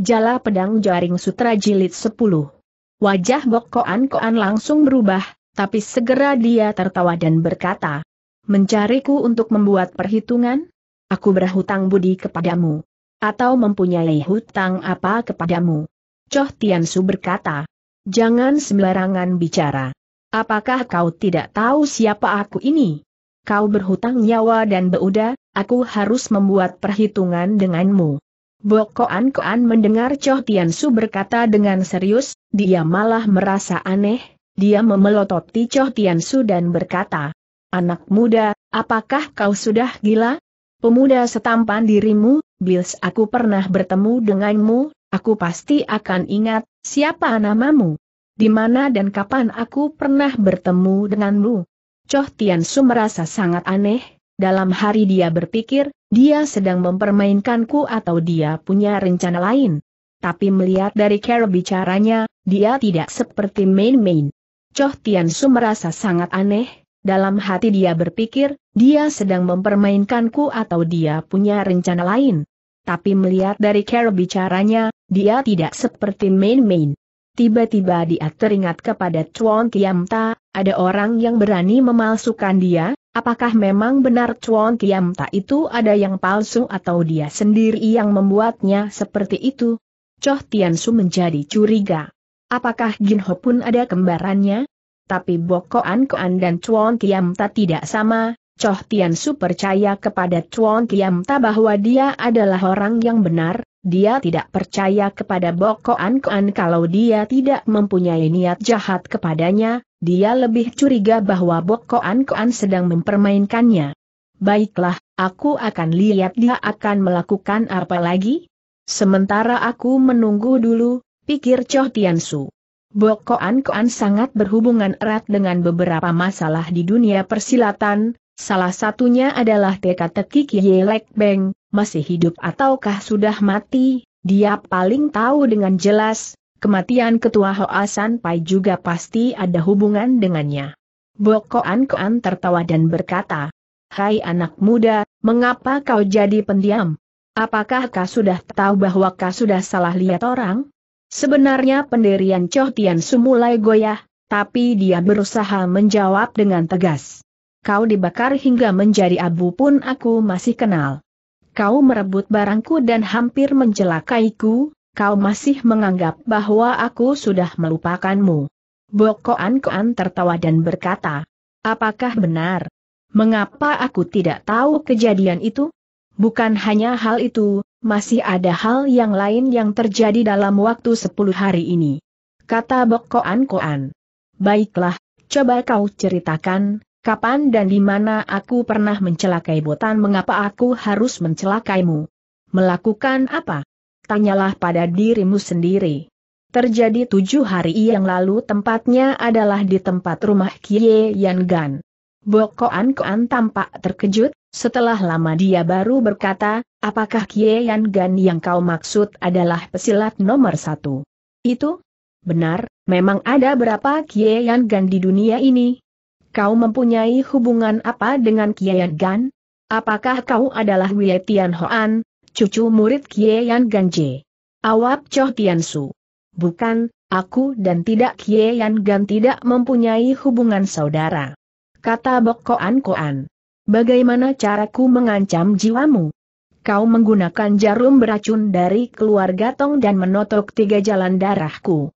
Jala Pedang Jaring Sutra Jilid 10. Wajah Bok Koan Koan langsung berubah, tapi segera dia tertawa dan berkata, Mencariku untuk membuat perhitungan? Aku berhutang budi kepadamu. Atau mempunyai hutang apa kepadamu? Choh Su berkata, Jangan sembarangan bicara. Apakah kau tidak tahu siapa aku ini? Kau berhutang nyawa dan beuda, aku harus membuat perhitungan denganmu bokoan Koan mendengar Choh Tian Su berkata dengan serius, dia malah merasa aneh, dia memelototi Choh Tian Su dan berkata, Anak muda, apakah kau sudah gila? Pemuda setampan dirimu, Bills aku pernah bertemu denganmu, aku pasti akan ingat, siapa namamu? Di mana dan kapan aku pernah bertemu denganmu? Choh Tian Su merasa sangat aneh, dalam hari dia berpikir, dia sedang mempermainkanku atau dia punya rencana lain. Tapi melihat dari cara bicaranya, dia tidak seperti main-main. Choh Tian Su merasa sangat aneh, dalam hati dia berpikir, dia sedang mempermainkanku atau dia punya rencana lain. Tapi melihat dari cara bicaranya, dia tidak seperti main-main. Tiba-tiba dia teringat kepada Chuan Ta. ada orang yang berani memalsukan dia, Apakah memang benar Chuan Kiam ta itu ada yang palsu atau dia sendiri yang membuatnya seperti itu? Choh Tian Su menjadi curiga. Apakah Jin Ho pun ada kembarannya? Tapi Bokoan Koan dan Chuan Kiam ta tidak sama, Choh Tian Su percaya kepada Chuan Kiam Ta bahwa dia adalah orang yang benar, dia tidak percaya kepada Bokoan Koan kalau dia tidak mempunyai niat jahat kepadanya, dia lebih curiga bahwa Bok Koan sedang mempermainkannya. Baiklah, aku akan lihat dia akan melakukan apa lagi. Sementara aku menunggu dulu, pikir Choh Tiansu. Bok Koan Koan sangat berhubungan erat dengan beberapa masalah di dunia persilatan, salah satunya adalah teka-teki Yelek Beng, masih hidup ataukah sudah mati, dia paling tahu dengan jelas, Kematian Ketua Hoa San Pai juga pasti ada hubungan dengannya. Bokoan Koan tertawa dan berkata, Hai anak muda, mengapa kau jadi pendiam? Apakah kau sudah tahu bahwa kau sudah salah lihat orang? Sebenarnya pendirian Choh Tian Su mulai goyah, tapi dia berusaha menjawab dengan tegas. Kau dibakar hingga menjadi abu pun aku masih kenal. Kau merebut barangku dan hampir mencelakaiku, kau masih menganggap bahwa aku sudah melupakanmu. Bokoan Koan tertawa dan berkata, apakah benar? Mengapa aku tidak tahu kejadian itu? Bukan hanya hal itu, masih ada hal yang lain yang terjadi dalam waktu sepuluh hari ini. Kata Bokoan Koan. Baiklah, coba kau ceritakan, kapan dan di mana aku pernah mencelakai botan mengapa aku harus mencelakaimu? Melakukan apa? tanyalah pada dirimu sendiri. Terjadi tujuh hari yang lalu tempatnya adalah di tempat rumah Kie Yan Gan. Bokoan Koan tampak terkejut, setelah lama dia baru berkata, apakah Kie Yan Gan yang kau maksud adalah pesilat nomor satu? Itu? Benar, memang ada berapa Kie Yan Gan di dunia ini? Kau mempunyai hubungan apa dengan Kie Yan Gan? Apakah kau adalah Wei Tian Hoan, cucu murid Kie Yan Ganje. Awap Choh Su. Bukan, aku dan tidak Kie Yan Gan tidak mempunyai hubungan saudara. Kata Bok Koan Koan. Bagaimana caraku mengancam jiwamu? Kau menggunakan jarum beracun dari keluarga Tong dan menotok tiga jalan darahku.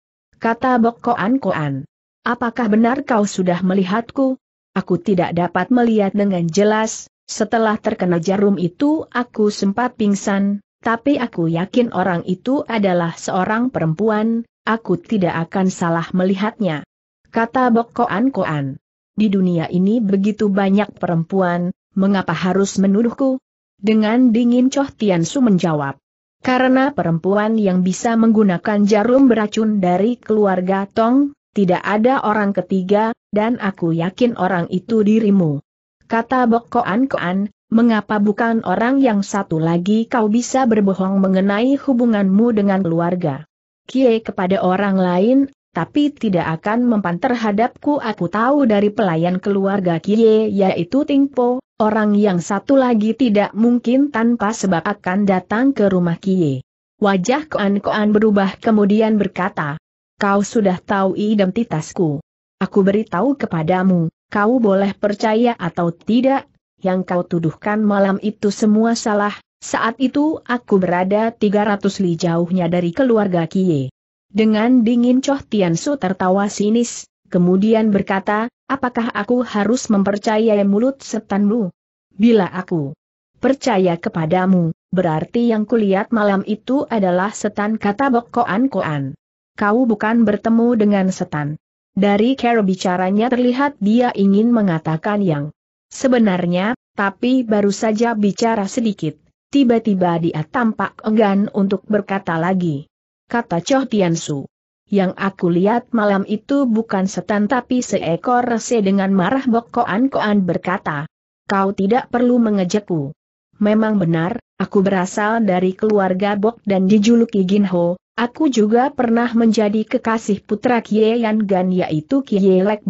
Kata Bok Koan Koan. Apakah benar kau sudah melihatku? Aku tidak dapat melihat dengan jelas, setelah terkena jarum itu aku sempat pingsan, tapi aku yakin orang itu adalah seorang perempuan, aku tidak akan salah melihatnya. Kata Bok Koan Di dunia ini begitu banyak perempuan, mengapa harus menuduhku? Dengan dingin Choh Tian Su menjawab. Karena perempuan yang bisa menggunakan jarum beracun dari keluarga Tong, tidak ada orang ketiga, dan aku yakin orang itu dirimu. Kata Bokkoan Koan Koan, mengapa bukan orang yang satu lagi kau bisa berbohong mengenai hubunganmu dengan keluarga? Kie kepada orang lain, tapi tidak akan mempan terhadapku aku tahu dari pelayan keluarga Kie yaitu Tingpo, orang yang satu lagi tidak mungkin tanpa sebab akan datang ke rumah Kie. Wajah Koan Koan berubah kemudian berkata, Kau sudah tahu identitasku. Aku beritahu kepadamu, Kau boleh percaya atau tidak, yang kau tuduhkan malam itu semua salah, saat itu aku berada 300 li jauhnya dari keluarga Kie. Dengan dingin Choh Tian Su tertawa sinis, kemudian berkata, apakah aku harus mempercayai mulut setanmu? Bila aku percaya kepadamu, berarti yang kulihat malam itu adalah setan kata Bok Koan Koan. Kau bukan bertemu dengan setan. Dari cara bicaranya terlihat dia ingin mengatakan yang sebenarnya, tapi baru saja bicara sedikit. Tiba-tiba dia tampak enggan untuk berkata lagi. Kata Choh Tiansu. Yang aku lihat malam itu bukan setan tapi seekor rese dengan marah bokoan-koan berkata. Kau tidak perlu mengejekku. Memang benar, aku berasal dari keluarga Bok dan dijuluki Ginho, Aku juga pernah menjadi kekasih putra Kie Yan Gan yaitu Kie Lek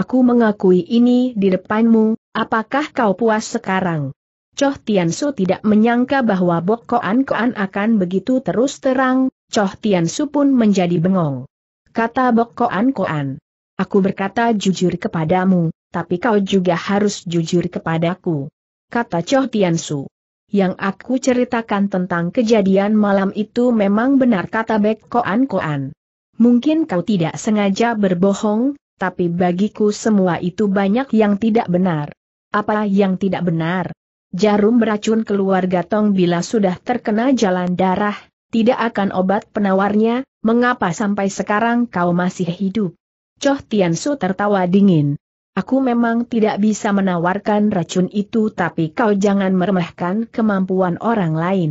Aku mengakui ini di depanmu, apakah kau puas sekarang? Choh Tiansu tidak menyangka bahwa Bok Koan Koan akan begitu terus terang, Choh Tiansu pun menjadi bengong. Kata Bok Koan Koan. Aku berkata jujur kepadamu, tapi kau juga harus jujur kepadaku. Kata Choh Tiansu yang aku ceritakan tentang kejadian malam itu memang benar kata Bek Koan Koan. Mungkin kau tidak sengaja berbohong, tapi bagiku semua itu banyak yang tidak benar. Apa yang tidak benar? Jarum beracun keluarga Tong bila sudah terkena jalan darah, tidak akan obat penawarnya, mengapa sampai sekarang kau masih hidup? Choh Tian Su tertawa dingin. Aku memang tidak bisa menawarkan racun itu tapi kau jangan meremehkan kemampuan orang lain.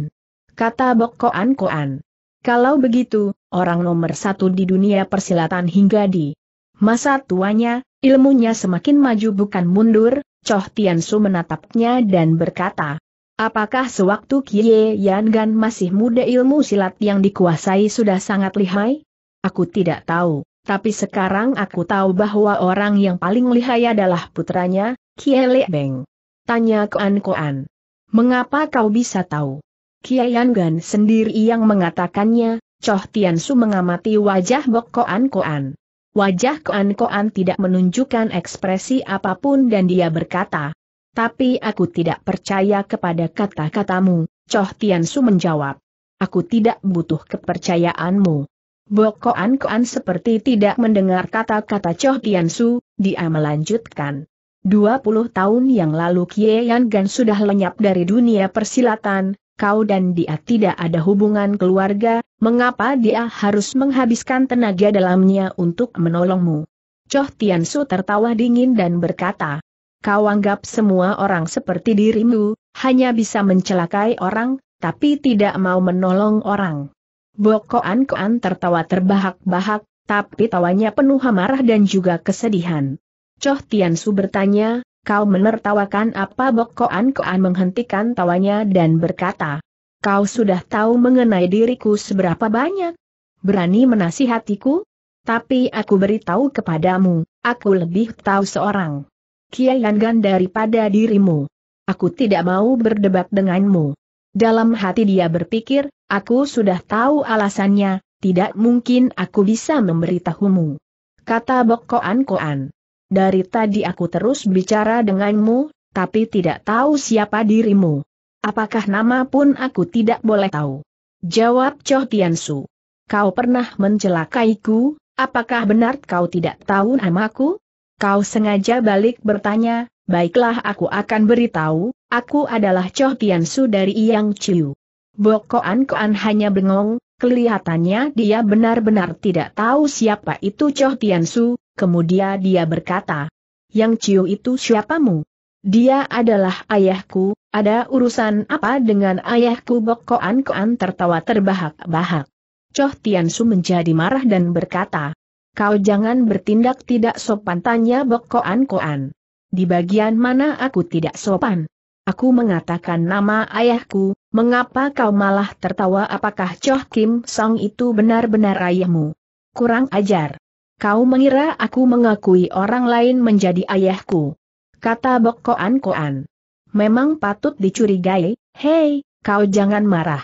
Kata Bok Koan Koan. Kalau begitu, orang nomor satu di dunia persilatan hingga di masa tuanya, ilmunya semakin maju bukan mundur, Choh Tiansu menatapnya dan berkata, Apakah sewaktu Kie Yan Gan masih muda ilmu silat yang dikuasai sudah sangat lihai? Aku tidak tahu tapi sekarang aku tahu bahwa orang yang paling lihai adalah putranya, Kiele Beng. Tanya Koan Koan. Mengapa kau bisa tahu? Kiaian Gan sendiri yang mengatakannya, Choh Tian Su mengamati wajah Bok Koan Koan. Wajah Koan Koan tidak menunjukkan ekspresi apapun dan dia berkata, Tapi aku tidak percaya kepada kata-katamu, Choh Tian Su menjawab. Aku tidak butuh kepercayaanmu. Bokoan Koan seperti tidak mendengar kata-kata Choh Tian Su, dia melanjutkan. 20 tahun yang lalu Kie Yan Gan sudah lenyap dari dunia persilatan, kau dan dia tidak ada hubungan keluarga, mengapa dia harus menghabiskan tenaga dalamnya untuk menolongmu? Choh Tian Su tertawa dingin dan berkata, Kau anggap semua orang seperti dirimu, hanya bisa mencelakai orang, tapi tidak mau menolong orang. Bokoan Koan tertawa terbahak-bahak, tapi tawanya penuh amarah dan juga kesedihan. Choh Tian Su bertanya, kau menertawakan apa Bokoan Koan menghentikan tawanya dan berkata, kau sudah tahu mengenai diriku seberapa banyak? Berani menasihatiku? Tapi aku beritahu kepadamu, aku lebih tahu seorang. Kiai Gan daripada dirimu. Aku tidak mau berdebat denganmu. Dalam hati dia berpikir, Aku sudah tahu alasannya, tidak mungkin aku bisa memberitahumu. Kata Bok Koan Koan. Dari tadi aku terus bicara denganmu, tapi tidak tahu siapa dirimu. Apakah nama pun aku tidak boleh tahu? Jawab Choh Su. Kau pernah mencelakaiku, apakah benar kau tidak tahu namaku? Kau sengaja balik bertanya, baiklah aku akan beritahu, aku adalah Choh Su dari Yang Chiu. Bokkoan Koan hanya bengong, kelihatannya dia benar-benar tidak tahu siapa itu Choh Tian Su, kemudian dia berkata, Yang Ciu itu siapamu? Dia adalah ayahku, ada urusan apa dengan ayahku Bokkoan Koan tertawa terbahak-bahak. Choh Tian Su menjadi marah dan berkata, Kau jangan bertindak tidak sopan tanya Bokkoan Koan. Di bagian mana aku tidak sopan? Aku mengatakan nama ayahku, Mengapa kau malah tertawa apakah Choh Kim Song itu benar-benar ayahmu? Kurang ajar. Kau mengira aku mengakui orang lain menjadi ayahku. Kata Bok Koan Koan. Memang patut dicurigai, hei, kau jangan marah.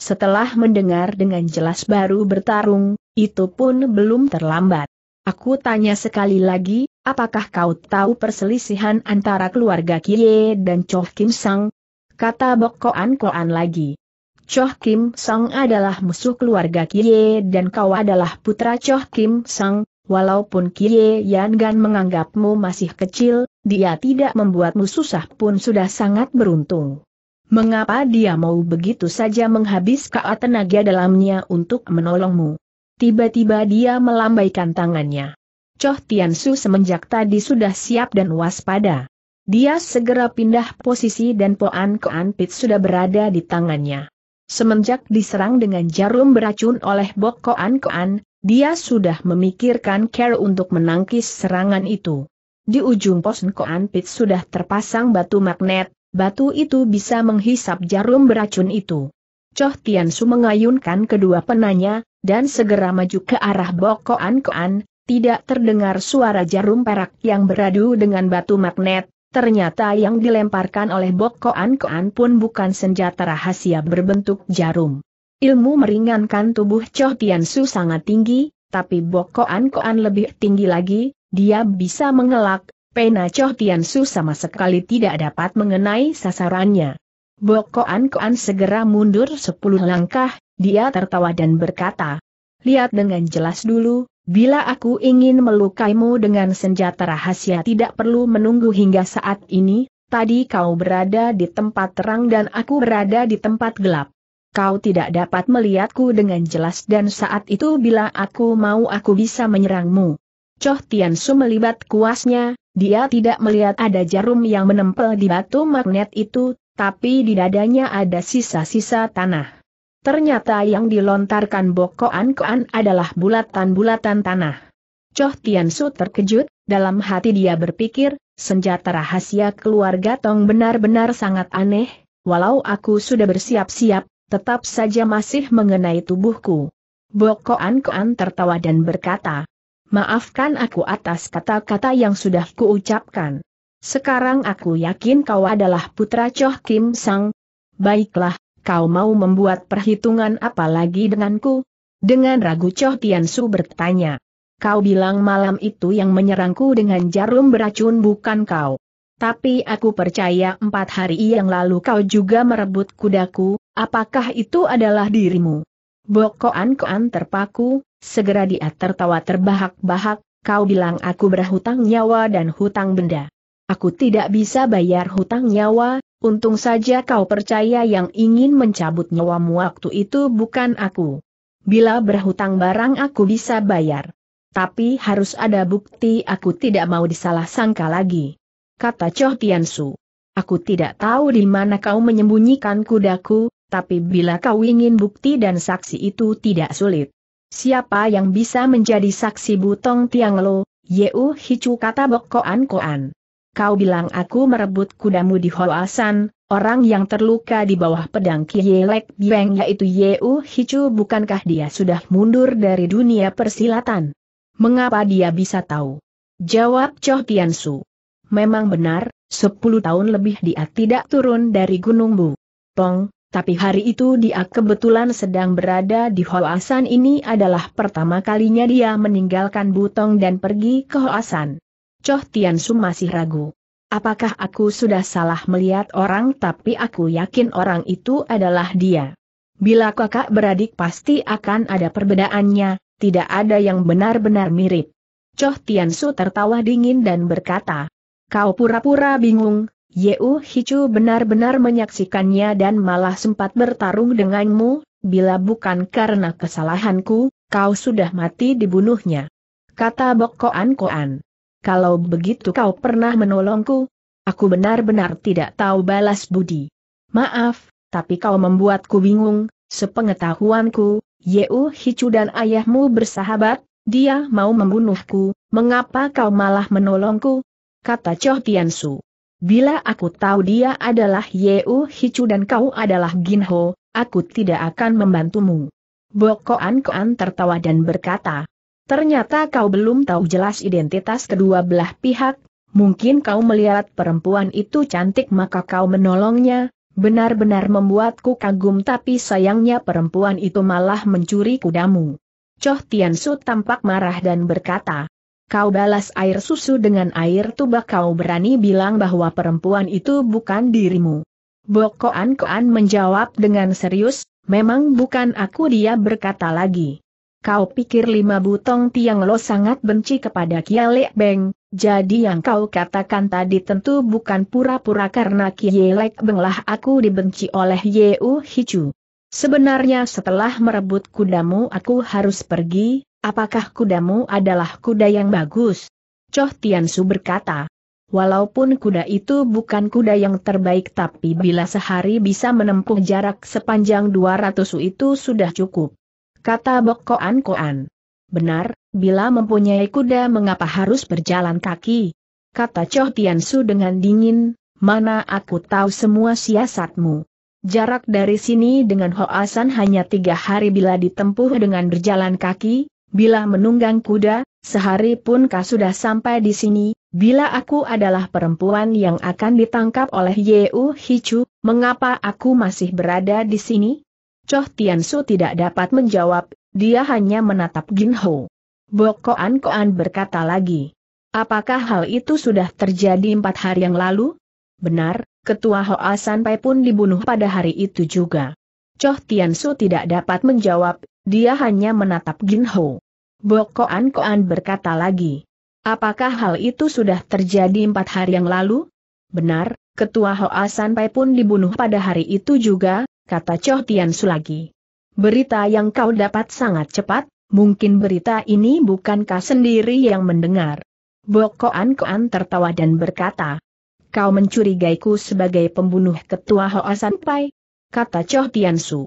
Setelah mendengar dengan jelas baru bertarung, itu pun belum terlambat. Aku tanya sekali lagi, apakah kau tahu perselisihan antara keluarga Kie dan Choh Kim Sang, kata Bok Koan Koan lagi. Choh Kim Sang adalah musuh keluarga Kie dan kau adalah putra Choh Kim Sang, walaupun Kie Yan Gan menganggapmu masih kecil, dia tidak membuatmu susah pun sudah sangat beruntung. Mengapa dia mau begitu saja menghabiskan tenaga dalamnya untuk menolongmu? Tiba-tiba dia melambaikan tangannya. Choh Su semenjak tadi sudah siap dan waspada. Dia segera pindah posisi dan Poan Koan Pit sudah berada di tangannya. Semenjak diserang dengan jarum beracun oleh Bok Koan Koan, dia sudah memikirkan care untuk menangkis serangan itu. Di ujung pos Koan Pit sudah terpasang batu magnet, batu itu bisa menghisap jarum beracun itu. Choh Tian Su mengayunkan kedua penanya, dan segera maju ke arah Bok Koan Koan, tidak terdengar suara jarum perak yang beradu dengan batu magnet, Ternyata yang dilemparkan oleh Bok Koan Koan pun bukan senjata rahasia berbentuk jarum. Ilmu meringankan tubuh Choh Su sangat tinggi, tapi Bok Koan Koan lebih tinggi lagi, dia bisa mengelak, pena Choh Su sama sekali tidak dapat mengenai sasarannya. Bok Koan Koan segera mundur sepuluh langkah, dia tertawa dan berkata, Lihat dengan jelas dulu, Bila aku ingin melukaimu dengan senjata rahasia tidak perlu menunggu hingga saat ini, tadi kau berada di tempat terang dan aku berada di tempat gelap. Kau tidak dapat melihatku dengan jelas dan saat itu bila aku mau aku bisa menyerangmu. Choh Tian Su melibat kuasnya, dia tidak melihat ada jarum yang menempel di batu magnet itu, tapi di dadanya ada sisa-sisa tanah. Ternyata yang dilontarkan bokoan-koan adalah bulatan-bulatan tanah. Choh Tiansu terkejut, dalam hati dia berpikir, senjata rahasia keluarga Tong benar-benar sangat aneh, walau aku sudah bersiap-siap, tetap saja masih mengenai tubuhku. Bokoan-koan tertawa dan berkata, Maafkan aku atas kata-kata yang sudah kuucapkan. Sekarang aku yakin kau adalah putra Choh Kim Sang. Baiklah, kau mau membuat perhitungan apa lagi denganku? Dengan ragu Choh Su bertanya. Kau bilang malam itu yang menyerangku dengan jarum beracun bukan kau. Tapi aku percaya empat hari yang lalu kau juga merebut kudaku, apakah itu adalah dirimu? Bokoan Koan terpaku, segera dia tertawa terbahak-bahak, kau bilang aku berhutang nyawa dan hutang benda. Aku tidak bisa bayar hutang nyawa, Untung saja kau percaya yang ingin mencabut nyawamu waktu itu bukan aku. Bila berhutang barang aku bisa bayar. Tapi harus ada bukti aku tidak mau disalah sangka lagi. Kata Choh Tian Su. Aku tidak tahu di mana kau menyembunyikan kudaku, tapi bila kau ingin bukti dan saksi itu tidak sulit. Siapa yang bisa menjadi saksi butong Tianglo, Yeu Hicu kata Bok Koan Koan kau bilang aku merebut kudamu di Hoasan, orang yang terluka di bawah pedang Kielek Bieng yaitu Yeu Hicu bukankah dia sudah mundur dari dunia persilatan? Mengapa dia bisa tahu? Jawab Choh Tian Su. Memang benar, sepuluh tahun lebih dia tidak turun dari Gunung Bu. Pong, tapi hari itu dia kebetulan sedang berada di Hoasan ini adalah pertama kalinya dia meninggalkan Butong dan pergi ke Hoasan. Choh Su masih ragu. Apakah aku sudah salah melihat orang tapi aku yakin orang itu adalah dia. Bila kakak beradik pasti akan ada perbedaannya, tidak ada yang benar-benar mirip. Choh Su tertawa dingin dan berkata, Kau pura-pura bingung, Yeu Hichu benar-benar menyaksikannya dan malah sempat bertarung denganmu, bila bukan karena kesalahanku, kau sudah mati dibunuhnya. Kata Bok Koan Koan kalau begitu kau pernah menolongku? Aku benar-benar tidak tahu balas budi. Maaf, tapi kau membuatku bingung, sepengetahuanku, Yeu Hicu dan ayahmu bersahabat, dia mau membunuhku, mengapa kau malah menolongku? Kata Choh Tiansu. Bila aku tahu dia adalah Yeu Hicu dan kau adalah Ginho, aku tidak akan membantumu. Bokoan Koan tertawa dan berkata, Ternyata kau belum tahu jelas identitas kedua belah pihak, mungkin kau melihat perempuan itu cantik maka kau menolongnya, benar-benar membuatku kagum tapi sayangnya perempuan itu malah mencuri kudamu. Choh Tiansu tampak marah dan berkata, Kau balas air susu dengan air tuba kau berani bilang bahwa perempuan itu bukan dirimu. Bokoan Koan menjawab dengan serius, memang bukan aku dia berkata lagi. Kau pikir lima butong tiang lo sangat benci kepada Le Beng, jadi yang kau katakan tadi tentu bukan pura-pura karena Kiale Beng lah aku dibenci oleh Yeu Hichu. Sebenarnya setelah merebut kudamu aku harus pergi, apakah kudamu adalah kuda yang bagus? Choh Tian Su berkata. Walaupun kuda itu bukan kuda yang terbaik tapi bila sehari bisa menempuh jarak sepanjang 200 su itu sudah cukup kata Bok Koan Koan. Benar, bila mempunyai kuda mengapa harus berjalan kaki? Kata Choh Su dengan dingin, mana aku tahu semua siasatmu. Jarak dari sini dengan Hoasan hanya tiga hari bila ditempuh dengan berjalan kaki, bila menunggang kuda, sehari pun kau sudah sampai di sini, bila aku adalah perempuan yang akan ditangkap oleh Yeu Hichu, mengapa aku masih berada di sini? Choh Tiansu tidak dapat menjawab, dia hanya menatap Jin Ho. Bokoan Koan berkata lagi. Apakah hal itu sudah terjadi empat hari yang lalu? Benar, Ketua Hoa Sanpai pun dibunuh pada hari itu juga. Choh Tiansu tidak dapat menjawab, dia hanya menatap Jin Ho. Bokoan Koan berkata lagi. Apakah hal itu sudah terjadi empat hari yang lalu? Benar, Ketua Hoa Sanpai pun dibunuh pada hari itu juga, kata Choh Tian Su lagi. Berita yang kau dapat sangat cepat, mungkin berita ini bukankah sendiri yang mendengar. Bokoan Koan tertawa dan berkata, Kau mencurigaiku sebagai pembunuh ketua Hoa Pai? Kata Choh Tian Su.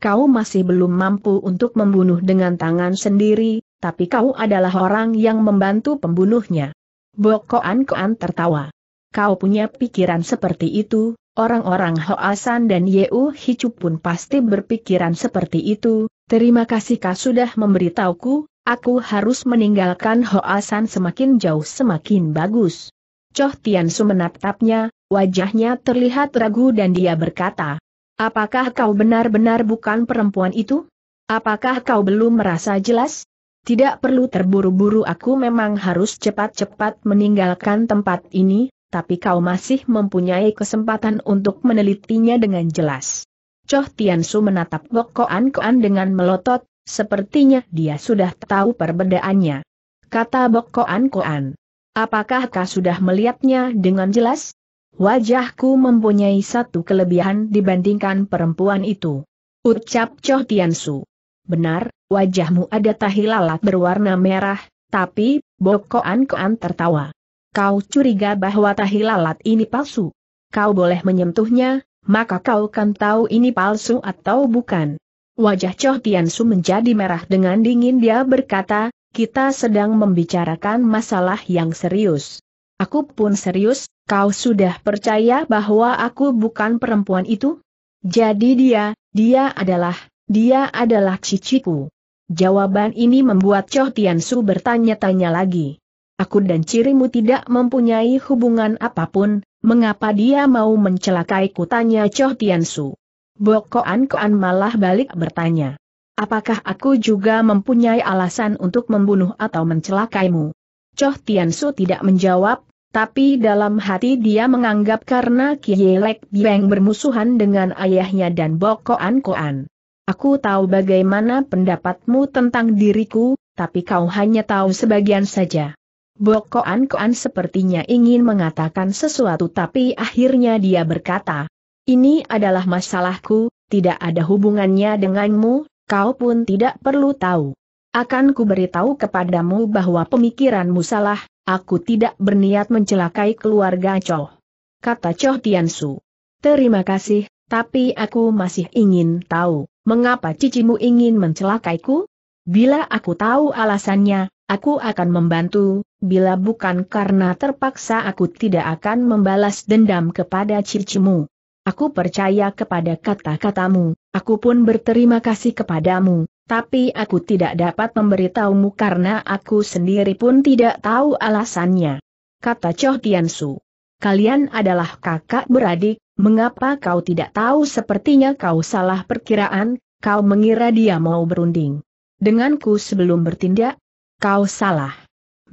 Kau masih belum mampu untuk membunuh dengan tangan sendiri, tapi kau adalah orang yang membantu pembunuhnya. Bokoan Koan tertawa kau punya pikiran seperti itu, orang-orang Hoasan dan Yeu Hicu pun pasti berpikiran seperti itu, terima kasih kau sudah memberitahuku, aku harus meninggalkan Hoasan semakin jauh semakin bagus. Choh Tiansu menatapnya, wajahnya terlihat ragu dan dia berkata, Apakah kau benar-benar bukan perempuan itu? Apakah kau belum merasa jelas? Tidak perlu terburu-buru aku memang harus cepat-cepat meninggalkan tempat ini, tapi kau masih mempunyai kesempatan untuk menelitinya dengan jelas. Choh Tiansu menatap Gok Koan Koan dengan melotot, sepertinya dia sudah tahu perbedaannya. Kata Bok Koan Koan. Apakah kau sudah melihatnya dengan jelas? Wajahku mempunyai satu kelebihan dibandingkan perempuan itu. Ucap Choh Tiansu. Benar, wajahmu ada tahi lalat berwarna merah, tapi, Bok Koan Koan tertawa kau curiga bahwa tahi lalat ini palsu. Kau boleh menyentuhnya, maka kau kan tahu ini palsu atau bukan. Wajah Choh Tian menjadi merah dengan dingin dia berkata, kita sedang membicarakan masalah yang serius. Aku pun serius, kau sudah percaya bahwa aku bukan perempuan itu? Jadi dia, dia adalah, dia adalah ciciku. Jawaban ini membuat Choh Tian bertanya-tanya lagi aku dan cirimu tidak mempunyai hubungan apapun, mengapa dia mau mencelakai tanya Choh Su. Bokoan Koan malah balik bertanya. Apakah aku juga mempunyai alasan untuk membunuh atau mencelakaimu? Choh Su tidak menjawab, tapi dalam hati dia menganggap karena Kielek Bieng bermusuhan dengan ayahnya dan Bokoan Koan. Aku tahu bagaimana pendapatmu tentang diriku, tapi kau hanya tahu sebagian saja. Bok Koan Koan sepertinya ingin mengatakan sesuatu tapi akhirnya dia berkata, ini adalah masalahku, tidak ada hubungannya denganmu, kau pun tidak perlu tahu. Akan ku beritahu kepadamu bahwa pemikiranmu salah, aku tidak berniat mencelakai keluarga Choh. Kata Choh Tiansu. Terima kasih, tapi aku masih ingin tahu, mengapa cicimu ingin mencelakaiku? Bila aku tahu alasannya, Aku akan membantu, bila bukan karena terpaksa aku tidak akan membalas dendam kepada cicimu. Aku percaya kepada kata-katamu, aku pun berterima kasih kepadamu, tapi aku tidak dapat memberitahumu karena aku sendiri pun tidak tahu alasannya. Kata Choh Tiansu. Kalian adalah kakak beradik, mengapa kau tidak tahu sepertinya kau salah perkiraan, kau mengira dia mau berunding. Denganku sebelum bertindak, Kau salah.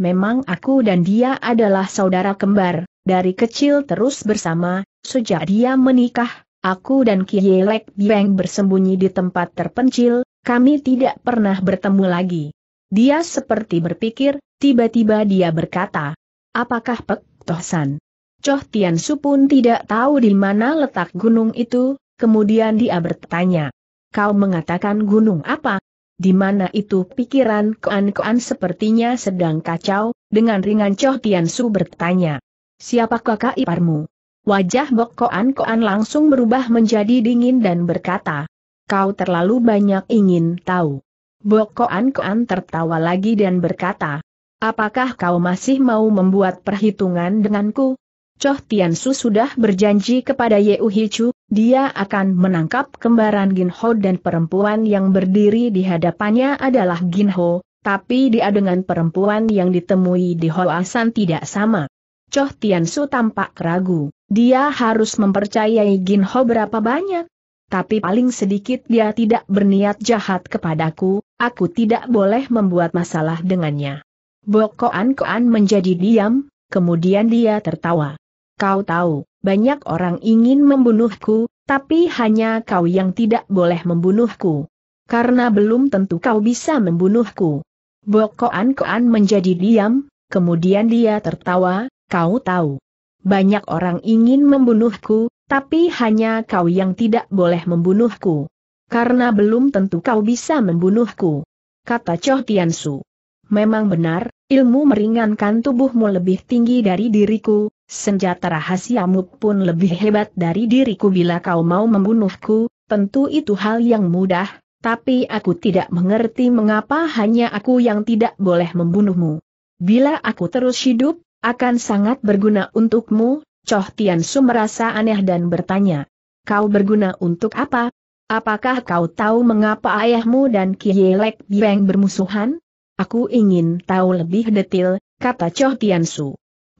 Memang aku dan dia adalah saudara kembar, dari kecil terus bersama, sejak dia menikah, aku dan Kielek Bieng bersembunyi di tempat terpencil, kami tidak pernah bertemu lagi. Dia seperti berpikir, tiba-tiba dia berkata, Apakah Pek Tohsan? Choh Tiansu pun tidak tahu di mana letak gunung itu, kemudian dia bertanya, Kau mengatakan gunung apa? Di mana itu pikiran Koan-Koan sepertinya sedang kacau, dengan ringan Choh Tian Su bertanya. Siapa kakak iparmu? Wajah Bok Koan-Koan langsung berubah menjadi dingin dan berkata. Kau terlalu banyak ingin tahu. Bok Koan-Koan tertawa lagi dan berkata. Apakah kau masih mau membuat perhitungan denganku? Choh Tian Su sudah berjanji kepada Yehu Hichu dia akan menangkap kembaran Ginho dan perempuan yang berdiri di hadapannya adalah Ginho, tapi dia dengan perempuan yang ditemui di Hoasan tidak sama. Choh Su tampak ragu, dia harus mempercayai Ginho berapa banyak. Tapi paling sedikit dia tidak berniat jahat kepadaku, aku tidak boleh membuat masalah dengannya. Bokoan Koan menjadi diam, kemudian dia tertawa. Kau tahu, banyak orang ingin membunuhku, tapi hanya kau yang tidak boleh membunuhku. Karena belum tentu kau bisa membunuhku. Bokoan-koan menjadi diam, kemudian dia tertawa, kau tahu. Banyak orang ingin membunuhku, tapi hanya kau yang tidak boleh membunuhku. Karena belum tentu kau bisa membunuhku. Kata Choh Tiansu. Memang benar, ilmu meringankan tubuhmu lebih tinggi dari diriku, Senjata rahasiamu pun lebih hebat dari diriku bila kau mau membunuhku, tentu itu hal yang mudah, tapi aku tidak mengerti mengapa hanya aku yang tidak boleh membunuhmu. Bila aku terus hidup, akan sangat berguna untukmu, Choh Tian Su merasa aneh dan bertanya. Kau berguna untuk apa? Apakah kau tahu mengapa ayahmu dan Kielek Bieng bermusuhan? Aku ingin tahu lebih detail, kata Choh Tian Su.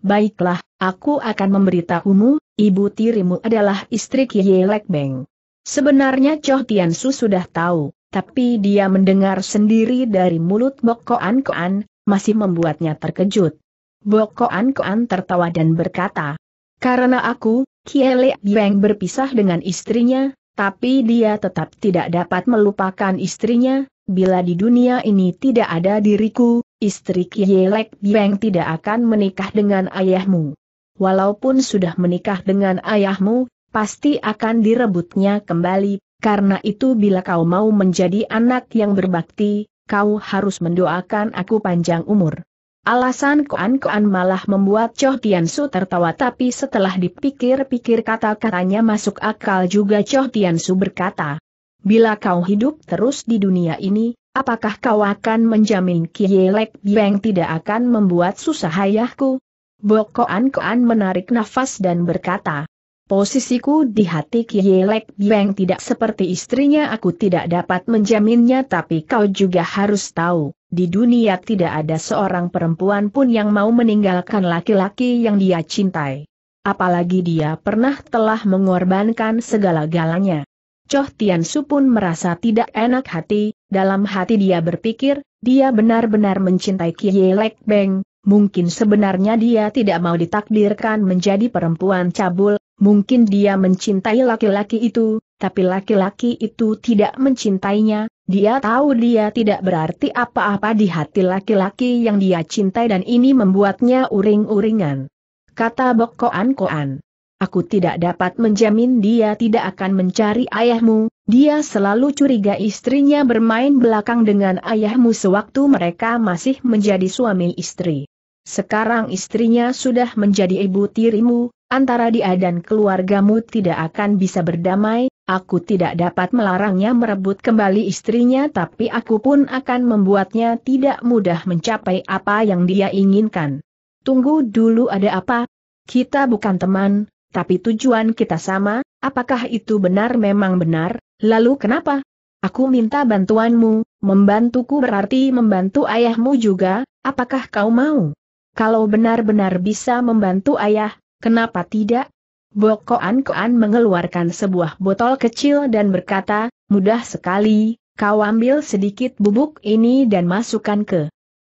Baiklah, aku akan memberitahumu, ibu tirimu adalah istri Kiye Lekbeng. Sebenarnya Choh Tian Su sudah tahu, tapi dia mendengar sendiri dari mulut Bok Koan Koan, masih membuatnya terkejut. Bok Koan Koan tertawa dan berkata, Karena aku, Kiye Lekbeng berpisah dengan istrinya, tapi dia tetap tidak dapat melupakan istrinya, bila di dunia ini tidak ada diriku, istri Kielek Bieng tidak akan menikah dengan ayahmu. Walaupun sudah menikah dengan ayahmu, pasti akan direbutnya kembali, karena itu bila kau mau menjadi anak yang berbakti, kau harus mendoakan aku panjang umur. Alasan Koan-Koan malah membuat Choh Tian tertawa tapi setelah dipikir-pikir kata-katanya masuk akal juga Choh Tian berkata, Bila kau hidup terus di dunia ini, Apakah kau akan menjamin Kielek Bieng tidak akan membuat susah ayahku? Bokoan Koan menarik nafas dan berkata, Posisiku di hati Kielek Bieng tidak seperti istrinya aku tidak dapat menjaminnya tapi kau juga harus tahu, di dunia tidak ada seorang perempuan pun yang mau meninggalkan laki-laki yang dia cintai. Apalagi dia pernah telah mengorbankan segala-galanya. Choh Tian Su pun merasa tidak enak hati, dalam hati dia berpikir, dia benar-benar mencintai Kielek Beng, mungkin sebenarnya dia tidak mau ditakdirkan menjadi perempuan cabul, mungkin dia mencintai laki-laki itu, tapi laki-laki itu tidak mencintainya, dia tahu dia tidak berarti apa-apa di hati laki-laki yang dia cintai dan ini membuatnya uring-uringan. Kata Bok Koan Koan. Aku tidak dapat menjamin dia tidak akan mencari ayahmu, dia selalu curiga istrinya bermain belakang dengan ayahmu sewaktu mereka masih menjadi suami istri. Sekarang istrinya sudah menjadi ibu tirimu, antara dia dan keluargamu tidak akan bisa berdamai, aku tidak dapat melarangnya merebut kembali istrinya tapi aku pun akan membuatnya tidak mudah mencapai apa yang dia inginkan. Tunggu dulu ada apa? Kita bukan teman, tapi tujuan kita sama, apakah itu benar memang benar, lalu kenapa? Aku minta bantuanmu, membantuku berarti membantu ayahmu juga, apakah kau mau? Kalau benar-benar bisa membantu ayah, kenapa tidak? Bokoan Koan mengeluarkan sebuah botol kecil dan berkata, mudah sekali, kau ambil sedikit bubuk ini dan masukkan ke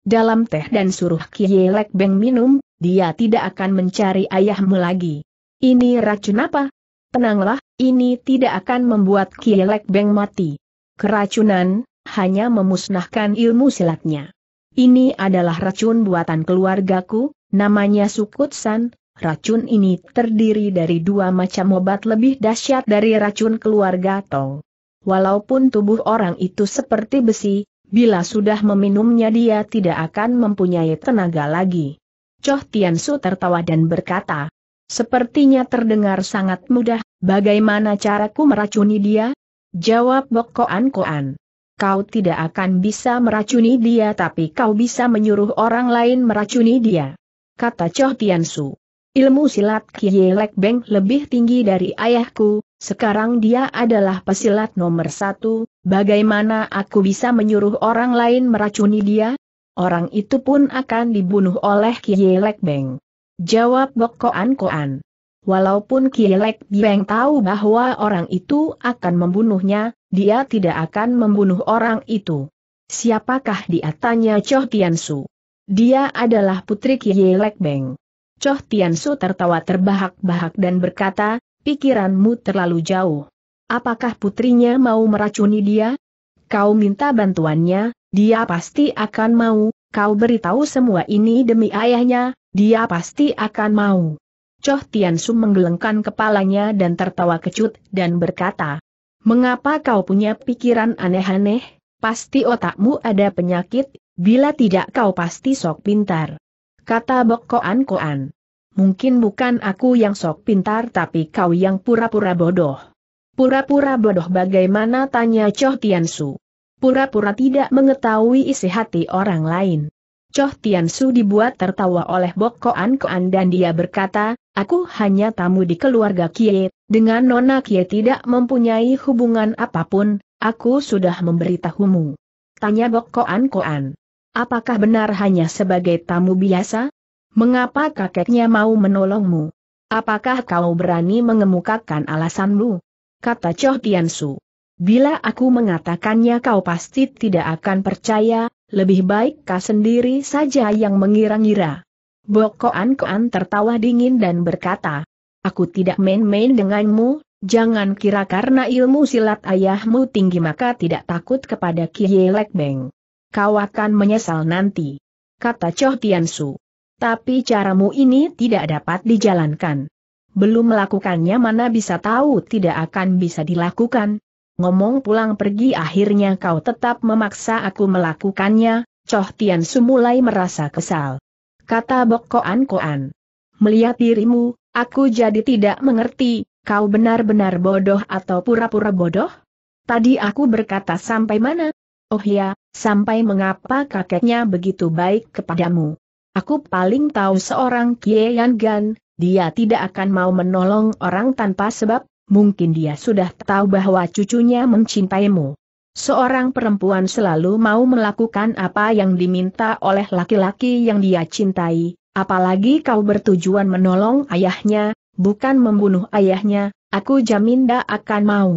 dalam teh dan suruh Kielek Beng minum, dia tidak akan mencari ayahmu lagi. Ini racun apa? Tenanglah, ini tidak akan membuat Kielek Beng mati. Keracunan, hanya memusnahkan ilmu silatnya. Ini adalah racun buatan keluargaku, namanya Sukutsan, racun ini terdiri dari dua macam obat lebih dahsyat dari racun keluarga Tong. Walaupun tubuh orang itu seperti besi, bila sudah meminumnya dia tidak akan mempunyai tenaga lagi. Choh Su tertawa dan berkata, Sepertinya terdengar sangat mudah, bagaimana caraku meracuni dia? Jawab Bok Koan Kau tidak akan bisa meracuni dia tapi kau bisa menyuruh orang lain meracuni dia. Kata Choh Su. Ilmu silat Kielek Beng lebih tinggi dari ayahku, sekarang dia adalah pesilat nomor satu, bagaimana aku bisa menyuruh orang lain meracuni dia? Orang itu pun akan dibunuh oleh Kielek Beng. Jawab Bok Koan Walaupun Kielek Bieng tahu bahwa orang itu akan membunuhnya, dia tidak akan membunuh orang itu. Siapakah dia tanya Choh Tiansu? Dia adalah putri Kielek Beng. Choh Tiansu tertawa terbahak-bahak dan berkata, pikiranmu terlalu jauh. Apakah putrinya mau meracuni dia? Kau minta bantuannya, dia pasti akan mau, kau beritahu semua ini demi ayahnya, dia pasti akan mau. Choh Tian Su menggelengkan kepalanya dan tertawa kecut dan berkata, Mengapa kau punya pikiran aneh-aneh? Pasti otakmu ada penyakit, bila tidak kau pasti sok pintar. Kata Bok Koan Koan. Mungkin bukan aku yang sok pintar tapi kau yang pura-pura bodoh. Pura-pura bodoh bagaimana tanya Choh Tian Su. Pura-pura tidak mengetahui isi hati orang lain. Choh Su dibuat tertawa oleh Bok Koan Koan dan dia berkata, aku hanya tamu di keluarga Kie, dengan Nona Kie tidak mempunyai hubungan apapun, aku sudah memberitahumu. Tanya Bok Koan Koan. Apakah benar hanya sebagai tamu biasa? Mengapa kakeknya mau menolongmu? Apakah kau berani mengemukakan alasanmu? Kata Choh Tian Su, Bila aku mengatakannya kau pasti tidak akan percaya, lebih baik kau sendiri saja yang mengira-ngira. Bokoan Koan tertawa dingin dan berkata, Aku tidak main-main denganmu, jangan kira karena ilmu silat ayahmu tinggi maka tidak takut kepada Kiye beng. Kau akan menyesal nanti. Kata Choh Tiansu. Tapi caramu ini tidak dapat dijalankan. Belum melakukannya mana bisa tahu tidak akan bisa dilakukan, ngomong pulang pergi akhirnya kau tetap memaksa aku melakukannya, Coh Tian Su mulai merasa kesal. Kata Bok Koan Koan. Melihat dirimu, aku jadi tidak mengerti, kau benar-benar bodoh atau pura-pura bodoh? Tadi aku berkata sampai mana? Oh ya, sampai mengapa kakeknya begitu baik kepadamu. Aku paling tahu seorang Kie Yan Gan, dia tidak akan mau menolong orang tanpa sebab, mungkin dia sudah tahu bahwa cucunya mencintaimu. Seorang perempuan selalu mau melakukan apa yang diminta oleh laki-laki yang dia cintai, apalagi kau bertujuan menolong ayahnya, bukan membunuh ayahnya, aku jamin dia akan mau.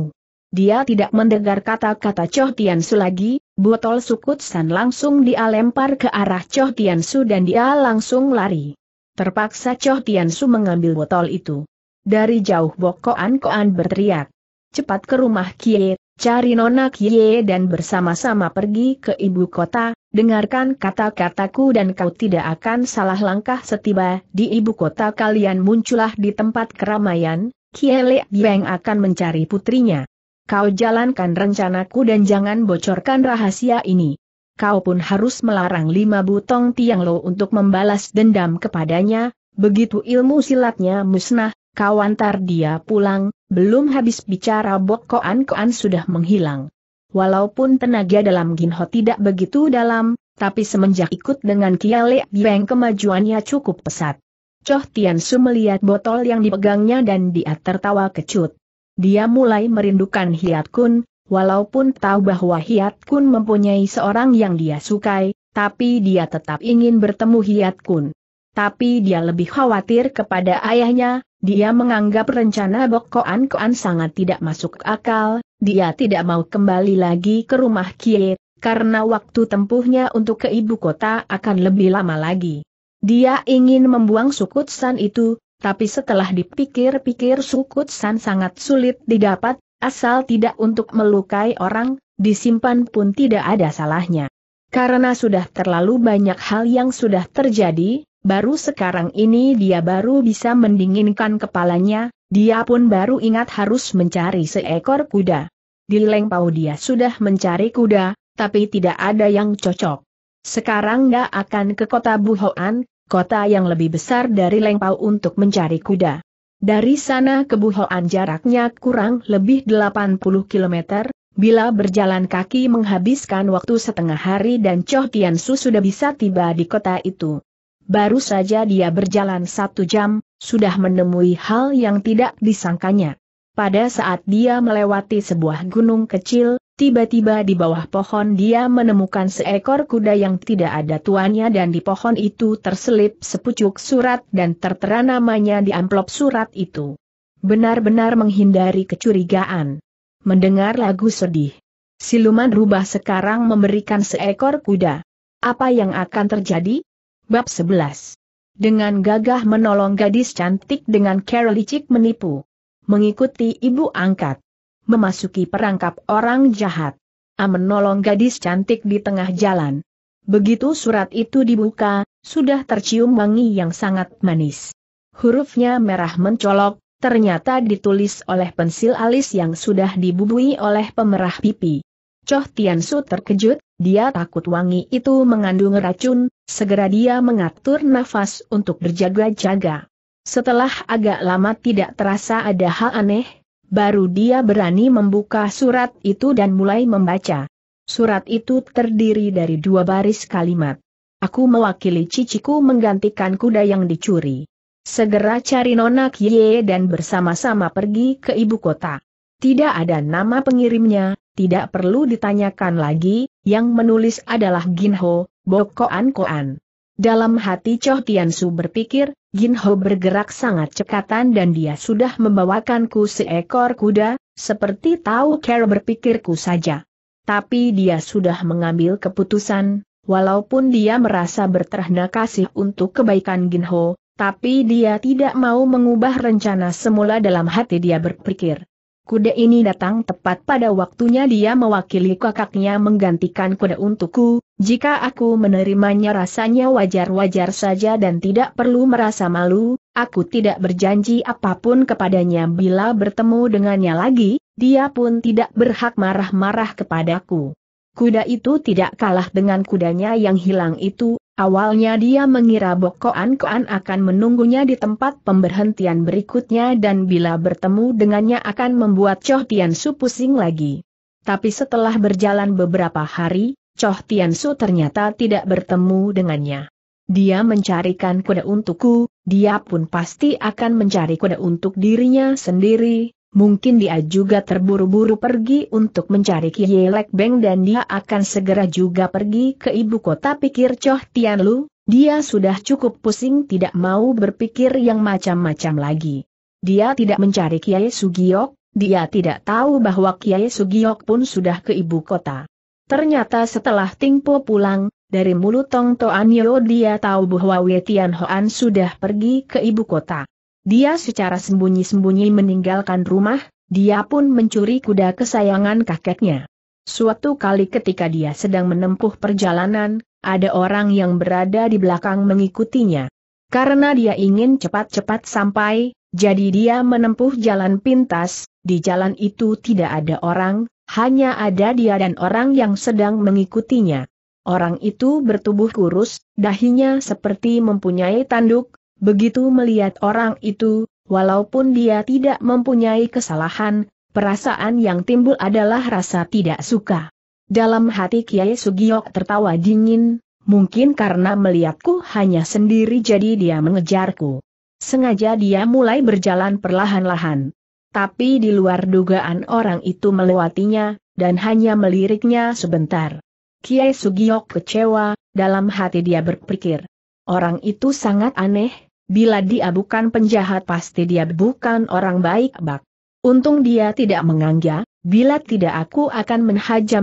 Dia tidak mendengar kata-kata Choh Tiansu lagi, botol sukut San langsung dia lempar ke arah Choh Su dan dia langsung lari. Terpaksa Choh Su mengambil botol itu. Dari jauh Bokoan-Koan berteriak. Cepat ke rumah Kie, cari Nona Kie dan bersama-sama pergi ke ibu kota, dengarkan kata-kataku dan kau tidak akan salah langkah setiba di ibu kota kalian muncullah di tempat keramaian, Kie Le Beng akan mencari putrinya. Kau jalankan rencanaku dan jangan bocorkan rahasia ini kau pun harus melarang lima butong Tiang Lo untuk membalas dendam kepadanya, begitu ilmu silatnya musnah, kau antar dia pulang, belum habis bicara Bok Koan Koan sudah menghilang. Walaupun tenaga dalam Ginho tidak begitu dalam, tapi semenjak ikut dengan Kiale Bieng kemajuannya cukup pesat. Choh Tiansu melihat botol yang dipegangnya dan dia tertawa kecut. Dia mulai merindukan Hiat Kun, walaupun tahu bahwa Hiat Kun mempunyai seorang yang dia sukai, tapi dia tetap ingin bertemu Hiat Kun tapi dia lebih khawatir kepada ayahnya, dia menganggap rencana Bokoan Koan sangat tidak masuk akal, dia tidak mau kembali lagi ke rumah Kie, karena waktu tempuhnya untuk ke ibu kota akan lebih lama lagi. Dia ingin membuang Sukut San itu, tapi setelah dipikir-pikir Sukut San sangat sulit didapat, asal tidak untuk melukai orang, disimpan pun tidak ada salahnya. Karena sudah terlalu banyak hal yang sudah terjadi, baru sekarang ini dia baru bisa mendinginkan kepalanya, dia pun baru ingat harus mencari seekor kuda. Di Lengpau dia sudah mencari kuda, tapi tidak ada yang cocok. Sekarang dia akan ke kota Buhoan, kota yang lebih besar dari Lengpau untuk mencari kuda. Dari sana ke Buhoan jaraknya kurang lebih 80 km, bila berjalan kaki menghabiskan waktu setengah hari dan Choh Tian Su sudah bisa tiba di kota itu. Baru saja dia berjalan satu jam, sudah menemui hal yang tidak disangkanya. Pada saat dia melewati sebuah gunung kecil, tiba-tiba di bawah pohon dia menemukan seekor kuda yang tidak ada tuannya dan di pohon itu terselip sepucuk surat dan tertera namanya di amplop surat itu. Benar-benar menghindari kecurigaan. Mendengar lagu sedih. Siluman rubah sekarang memberikan seekor kuda. Apa yang akan terjadi? Bab 11. Dengan gagah menolong gadis cantik dengan cara licik menipu. Mengikuti ibu angkat. Memasuki perangkap orang jahat. A menolong gadis cantik di tengah jalan. Begitu surat itu dibuka, sudah tercium wangi yang sangat manis. Hurufnya merah mencolok, ternyata ditulis oleh pensil alis yang sudah dibubui oleh pemerah pipi. Choh Su terkejut, dia takut wangi itu mengandung racun, segera dia mengatur nafas untuk berjaga-jaga. Setelah agak lama tidak terasa ada hal aneh, baru dia berani membuka surat itu dan mulai membaca. Surat itu terdiri dari dua baris kalimat. Aku mewakili ciciku menggantikan kuda yang dicuri. Segera cari Nona Kie dan bersama-sama pergi ke ibu kota. Tidak ada nama pengirimnya, tidak perlu ditanyakan lagi, yang menulis adalah Ginho, Bokoan Koan. Dalam hati Choh Su berpikir, Ginho bergerak sangat cekatan dan dia sudah membawakanku seekor kuda, seperti tahu Carol berpikirku saja. Tapi dia sudah mengambil keputusan, walaupun dia merasa berterima kasih untuk kebaikan Ginho, tapi dia tidak mau mengubah rencana semula dalam hati dia berpikir. Kuda ini datang tepat pada waktunya dia mewakili kakaknya menggantikan kuda untukku, jika aku menerimanya rasanya wajar-wajar saja dan tidak perlu merasa malu, aku tidak berjanji apapun kepadanya bila bertemu dengannya lagi, dia pun tidak berhak marah-marah kepadaku. Kuda itu tidak kalah dengan kudanya yang hilang itu, Awalnya dia mengira Bokoan Koan akan menunggunya di tempat pemberhentian berikutnya dan bila bertemu dengannya akan membuat Choh Tian Su pusing lagi. Tapi setelah berjalan beberapa hari, Choh Tian Su ternyata tidak bertemu dengannya. Dia mencarikan kuda untukku, dia pun pasti akan mencari kuda untuk dirinya sendiri, mungkin dia juga terburu-buru pergi untuk mencari Kielek Beng dan dia akan segera juga pergi ke ibu kota pikir Choh Tian Lu, dia sudah cukup pusing tidak mau berpikir yang macam-macam lagi. Dia tidak mencari Kiai Sugiok, dia tidak tahu bahwa Kiai Sugiok pun sudah ke ibu kota. Ternyata setelah Tingpo pulang, dari mulut Tong Toan dia tahu bahwa Wei Tian sudah pergi ke ibu kota. Dia secara sembunyi-sembunyi meninggalkan rumah, dia pun mencuri kuda kesayangan kakeknya. Suatu kali ketika dia sedang menempuh perjalanan, ada orang yang berada di belakang mengikutinya. Karena dia ingin cepat-cepat sampai, jadi dia menempuh jalan pintas, di jalan itu tidak ada orang, hanya ada dia dan orang yang sedang mengikutinya. Orang itu bertubuh kurus, dahinya seperti mempunyai tanduk, Begitu melihat orang itu, walaupun dia tidak mempunyai kesalahan, perasaan yang timbul adalah rasa tidak suka. Dalam hati Kiai Sugiok tertawa dingin, mungkin karena melihatku hanya sendiri jadi dia mengejarku. Sengaja dia mulai berjalan perlahan-lahan. Tapi di luar dugaan orang itu melewatinya, dan hanya meliriknya sebentar. Kiai Sugiok kecewa, dalam hati dia berpikir. Orang itu sangat aneh, bila dia bukan penjahat pasti dia bukan orang baik bak. Untung dia tidak mengangga, bila tidak aku akan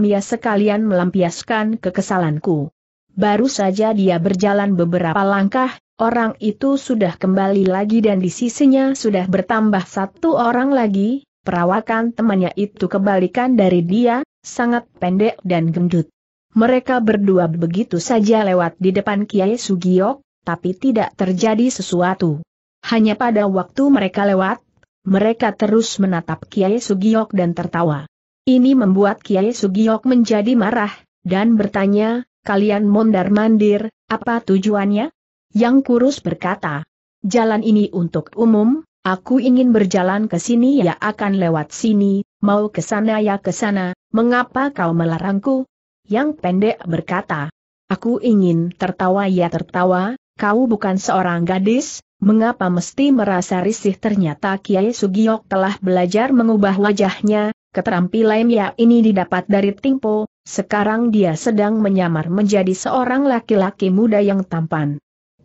ia sekalian melampiaskan kekesalanku. Baru saja dia berjalan beberapa langkah, orang itu sudah kembali lagi dan di sisinya sudah bertambah satu orang lagi, perawakan temannya itu kebalikan dari dia, sangat pendek dan gendut mereka berdua begitu saja lewat di depan Kiai Sugiok, tapi tidak terjadi sesuatu. Hanya pada waktu mereka lewat, mereka terus menatap Kiai Sugiok dan tertawa. Ini membuat Kiai Sugiok menjadi marah, dan bertanya, kalian mondar-mandir, apa tujuannya? Yang kurus berkata, jalan ini untuk umum, Aku ingin berjalan ke sini ya akan lewat sini, mau ke sana ya ke sana, mengapa kau melarangku? yang pendek berkata, Aku ingin tertawa ya tertawa, kau bukan seorang gadis, mengapa mesti merasa risih ternyata Kiai Sugiok telah belajar mengubah wajahnya, keterampilan ya ini didapat dari Tingpo, sekarang dia sedang menyamar menjadi seorang laki-laki muda yang tampan.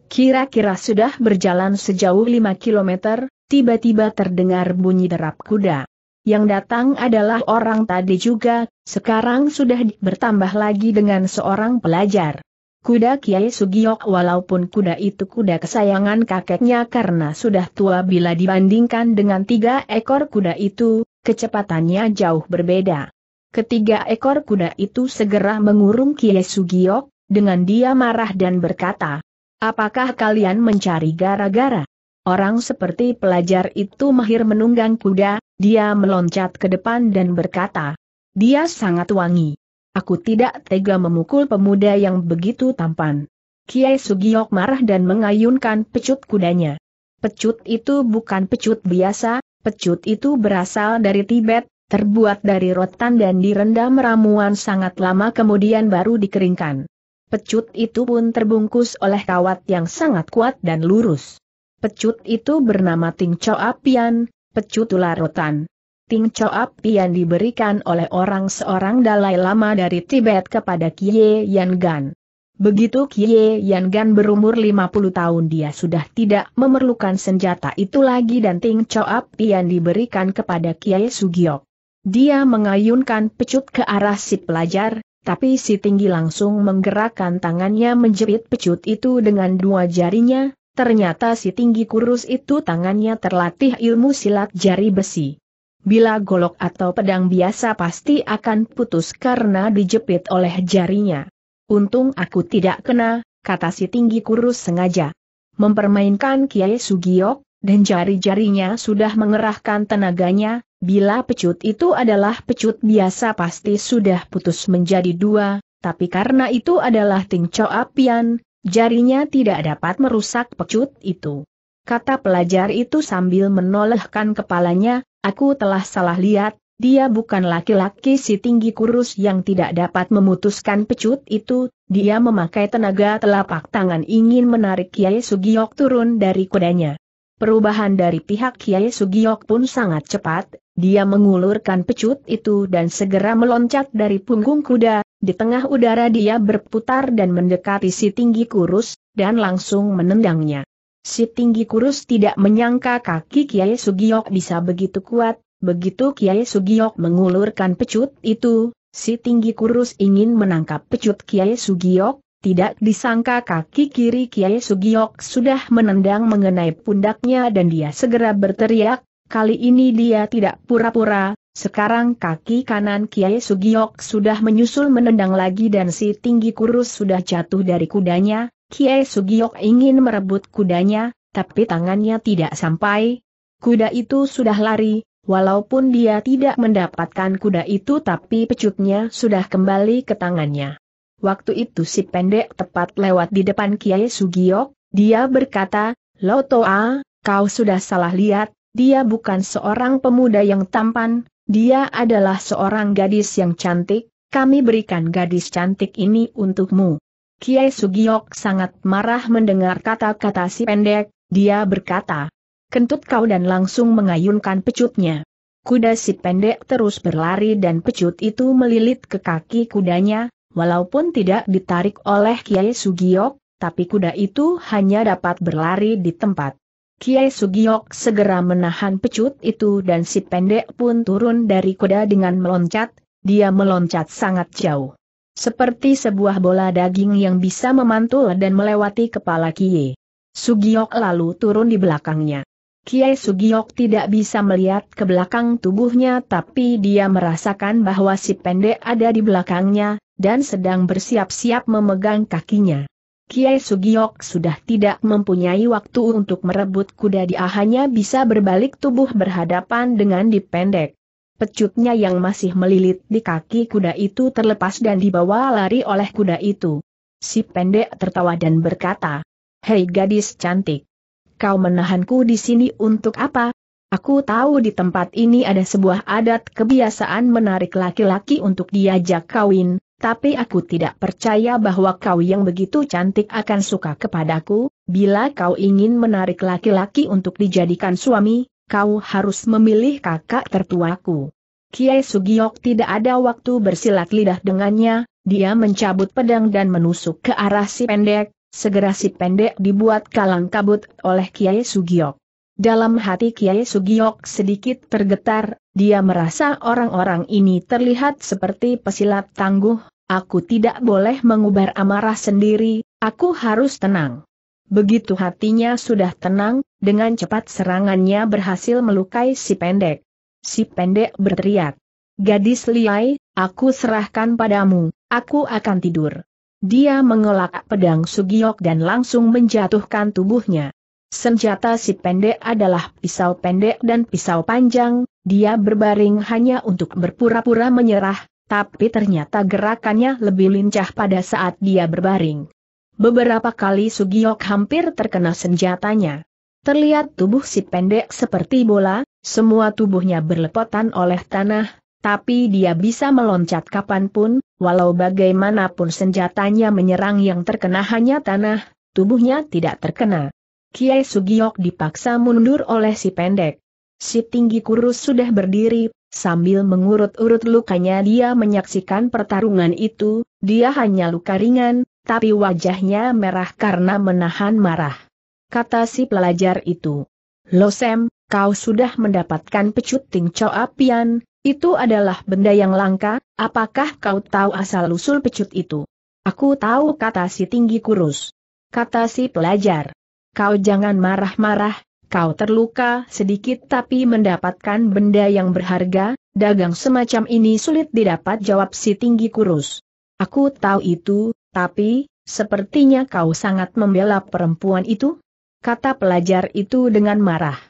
Kira-kira sudah berjalan sejauh 5 kilometer, tiba-tiba terdengar bunyi derap kuda. Yang datang adalah orang tadi juga, sekarang sudah bertambah lagi dengan seorang pelajar. Kuda Kiai Sugiyok walaupun kuda itu kuda kesayangan kakeknya karena sudah tua bila dibandingkan dengan tiga ekor kuda itu, kecepatannya jauh berbeda. Ketiga ekor kuda itu segera mengurung Kiai Sugiyok, dengan dia marah dan berkata, Apakah kalian mencari gara-gara? Orang seperti pelajar itu mahir menunggang kuda, dia meloncat ke depan dan berkata, dia sangat wangi. Aku tidak tega memukul pemuda yang begitu tampan. Kiai Sugiok marah dan mengayunkan pecut kudanya. Pecut itu bukan pecut biasa, pecut itu berasal dari Tibet, terbuat dari rotan dan direndam ramuan sangat lama kemudian baru dikeringkan. Pecut itu pun terbungkus oleh kawat yang sangat kuat dan lurus. Pecut itu bernama Ting apian, Pian, pecut ular rotan. Ting Choa Pian diberikan oleh orang seorang Dalai Lama dari Tibet kepada Kie Yan Gan. Begitu Kie Yan Gan berumur 50 tahun dia sudah tidak memerlukan senjata itu lagi dan Ting apian Pian diberikan kepada Kie Sugiok. Dia mengayunkan pecut ke arah si pelajar, tapi si tinggi langsung menggerakkan tangannya menjepit pecut itu dengan dua jarinya, Ternyata si tinggi kurus itu tangannya terlatih ilmu silat jari besi. Bila golok atau pedang biasa pasti akan putus karena dijepit oleh jarinya. Untung aku tidak kena, kata si tinggi kurus sengaja. Mempermainkan Kiai Sugiok, dan jari-jarinya sudah mengerahkan tenaganya, bila pecut itu adalah pecut biasa pasti sudah putus menjadi dua, tapi karena itu adalah Ting Apian, Jarinya tidak dapat merusak pecut itu. Kata pelajar itu sambil menolehkan kepalanya, aku telah salah lihat, dia bukan laki-laki si tinggi kurus yang tidak dapat memutuskan pecut itu, dia memakai tenaga telapak tangan ingin menarik Kiai Sugiyok turun dari kudanya. Perubahan dari pihak Kiai Sugiyok pun sangat cepat, dia mengulurkan pecut itu dan segera meloncat dari punggung kuda, di tengah udara dia berputar dan mendekati si tinggi kurus, dan langsung menendangnya. Si tinggi kurus tidak menyangka kaki Kiai Sugiyok bisa begitu kuat, begitu Kiai Sugiyok mengulurkan pecut itu, si tinggi kurus ingin menangkap pecut Kiai Sugiyok, tidak disangka kaki kiri Kiai Sugiyok sudah menendang mengenai pundaknya dan dia segera berteriak, kali ini dia tidak pura-pura, sekarang kaki kanan Kiai Sugiok sudah menyusul menendang lagi dan si tinggi kurus sudah jatuh dari kudanya, Kiai Sugiok ingin merebut kudanya, tapi tangannya tidak sampai. Kuda itu sudah lari, Walaupun dia tidak mendapatkan kuda itu tapi pecutnya sudah kembali ke tangannya. Waktu itu si pendek tepat lewat di depan Kiai Sugiok, dia berkata, Lotoa, kau sudah salah lihat, dia bukan seorang pemuda yang tampan, dia adalah seorang gadis yang cantik, kami berikan gadis cantik ini untukmu. Kiai Sugiok sangat marah mendengar kata-kata si pendek, dia berkata. Kentut kau dan langsung mengayunkan pecutnya. Kuda si pendek terus berlari dan pecut itu melilit ke kaki kudanya, walaupun tidak ditarik oleh Kiai Sugiok, tapi kuda itu hanya dapat berlari di tempat. Kiai Sugiok segera menahan pecut itu dan si pendek pun turun dari kuda dengan meloncat, dia meloncat sangat jauh. Seperti sebuah bola daging yang bisa memantul dan melewati kepala Kiai. Sugiok lalu turun di belakangnya. Kiai Sugiok tidak bisa melihat ke belakang tubuhnya tapi dia merasakan bahwa si pendek ada di belakangnya, dan sedang bersiap-siap memegang kakinya. Kiai Sugiok sudah tidak mempunyai waktu untuk merebut kuda dia hanya bisa berbalik tubuh berhadapan dengan dipendek. Pecutnya yang masih melilit di kaki kuda itu terlepas dan dibawa lari oleh kuda itu. Si pendek tertawa dan berkata, Hei gadis cantik, kau menahanku di sini untuk apa? Aku tahu di tempat ini ada sebuah adat kebiasaan menarik laki-laki untuk diajak kawin, tapi aku tidak percaya bahwa kau yang begitu cantik akan suka kepadaku, bila kau ingin menarik laki-laki untuk dijadikan suami, kau harus memilih kakak tertuaku. Kiai Sugiok tidak ada waktu bersilat lidah dengannya, dia mencabut pedang dan menusuk ke arah si pendek, segera si pendek dibuat kalang kabut oleh Kiai Sugiok. Dalam hati Kiai Sugiok sedikit tergetar, dia merasa orang-orang ini terlihat seperti pesilat tangguh, aku tidak boleh mengubar amarah sendiri, aku harus tenang. Begitu hatinya sudah tenang, dengan cepat serangannya berhasil melukai si pendek. Si pendek berteriak. Gadis liai, aku serahkan padamu, aku akan tidur. Dia mengelak pedang Sugiok dan langsung menjatuhkan tubuhnya. Senjata si pendek adalah pisau pendek dan pisau panjang, dia berbaring hanya untuk berpura-pura menyerah, tapi ternyata gerakannya lebih lincah pada saat dia berbaring. Beberapa kali Sugiok hampir terkena senjatanya. Terlihat tubuh si pendek seperti bola, semua tubuhnya berlepotan oleh tanah, tapi dia bisa meloncat kapanpun, walau bagaimanapun senjatanya menyerang yang terkena hanya tanah, tubuhnya tidak terkena. Kiai Sugiok dipaksa mundur oleh si pendek. Si tinggi kurus sudah berdiri, sambil mengurut-urut lukanya dia menyaksikan pertarungan itu, dia hanya luka ringan, tapi wajahnya merah karena menahan marah. Kata si pelajar itu. Lo Sam, kau sudah mendapatkan pecut Ting apian. itu adalah benda yang langka, apakah kau tahu asal-usul pecut itu? Aku tahu kata si tinggi kurus. Kata si pelajar. Kau jangan marah-marah, kau terluka sedikit tapi mendapatkan benda yang berharga, dagang semacam ini sulit didapat jawab si tinggi kurus. Aku tahu itu, tapi, sepertinya kau sangat membela perempuan itu? Kata pelajar itu dengan marah.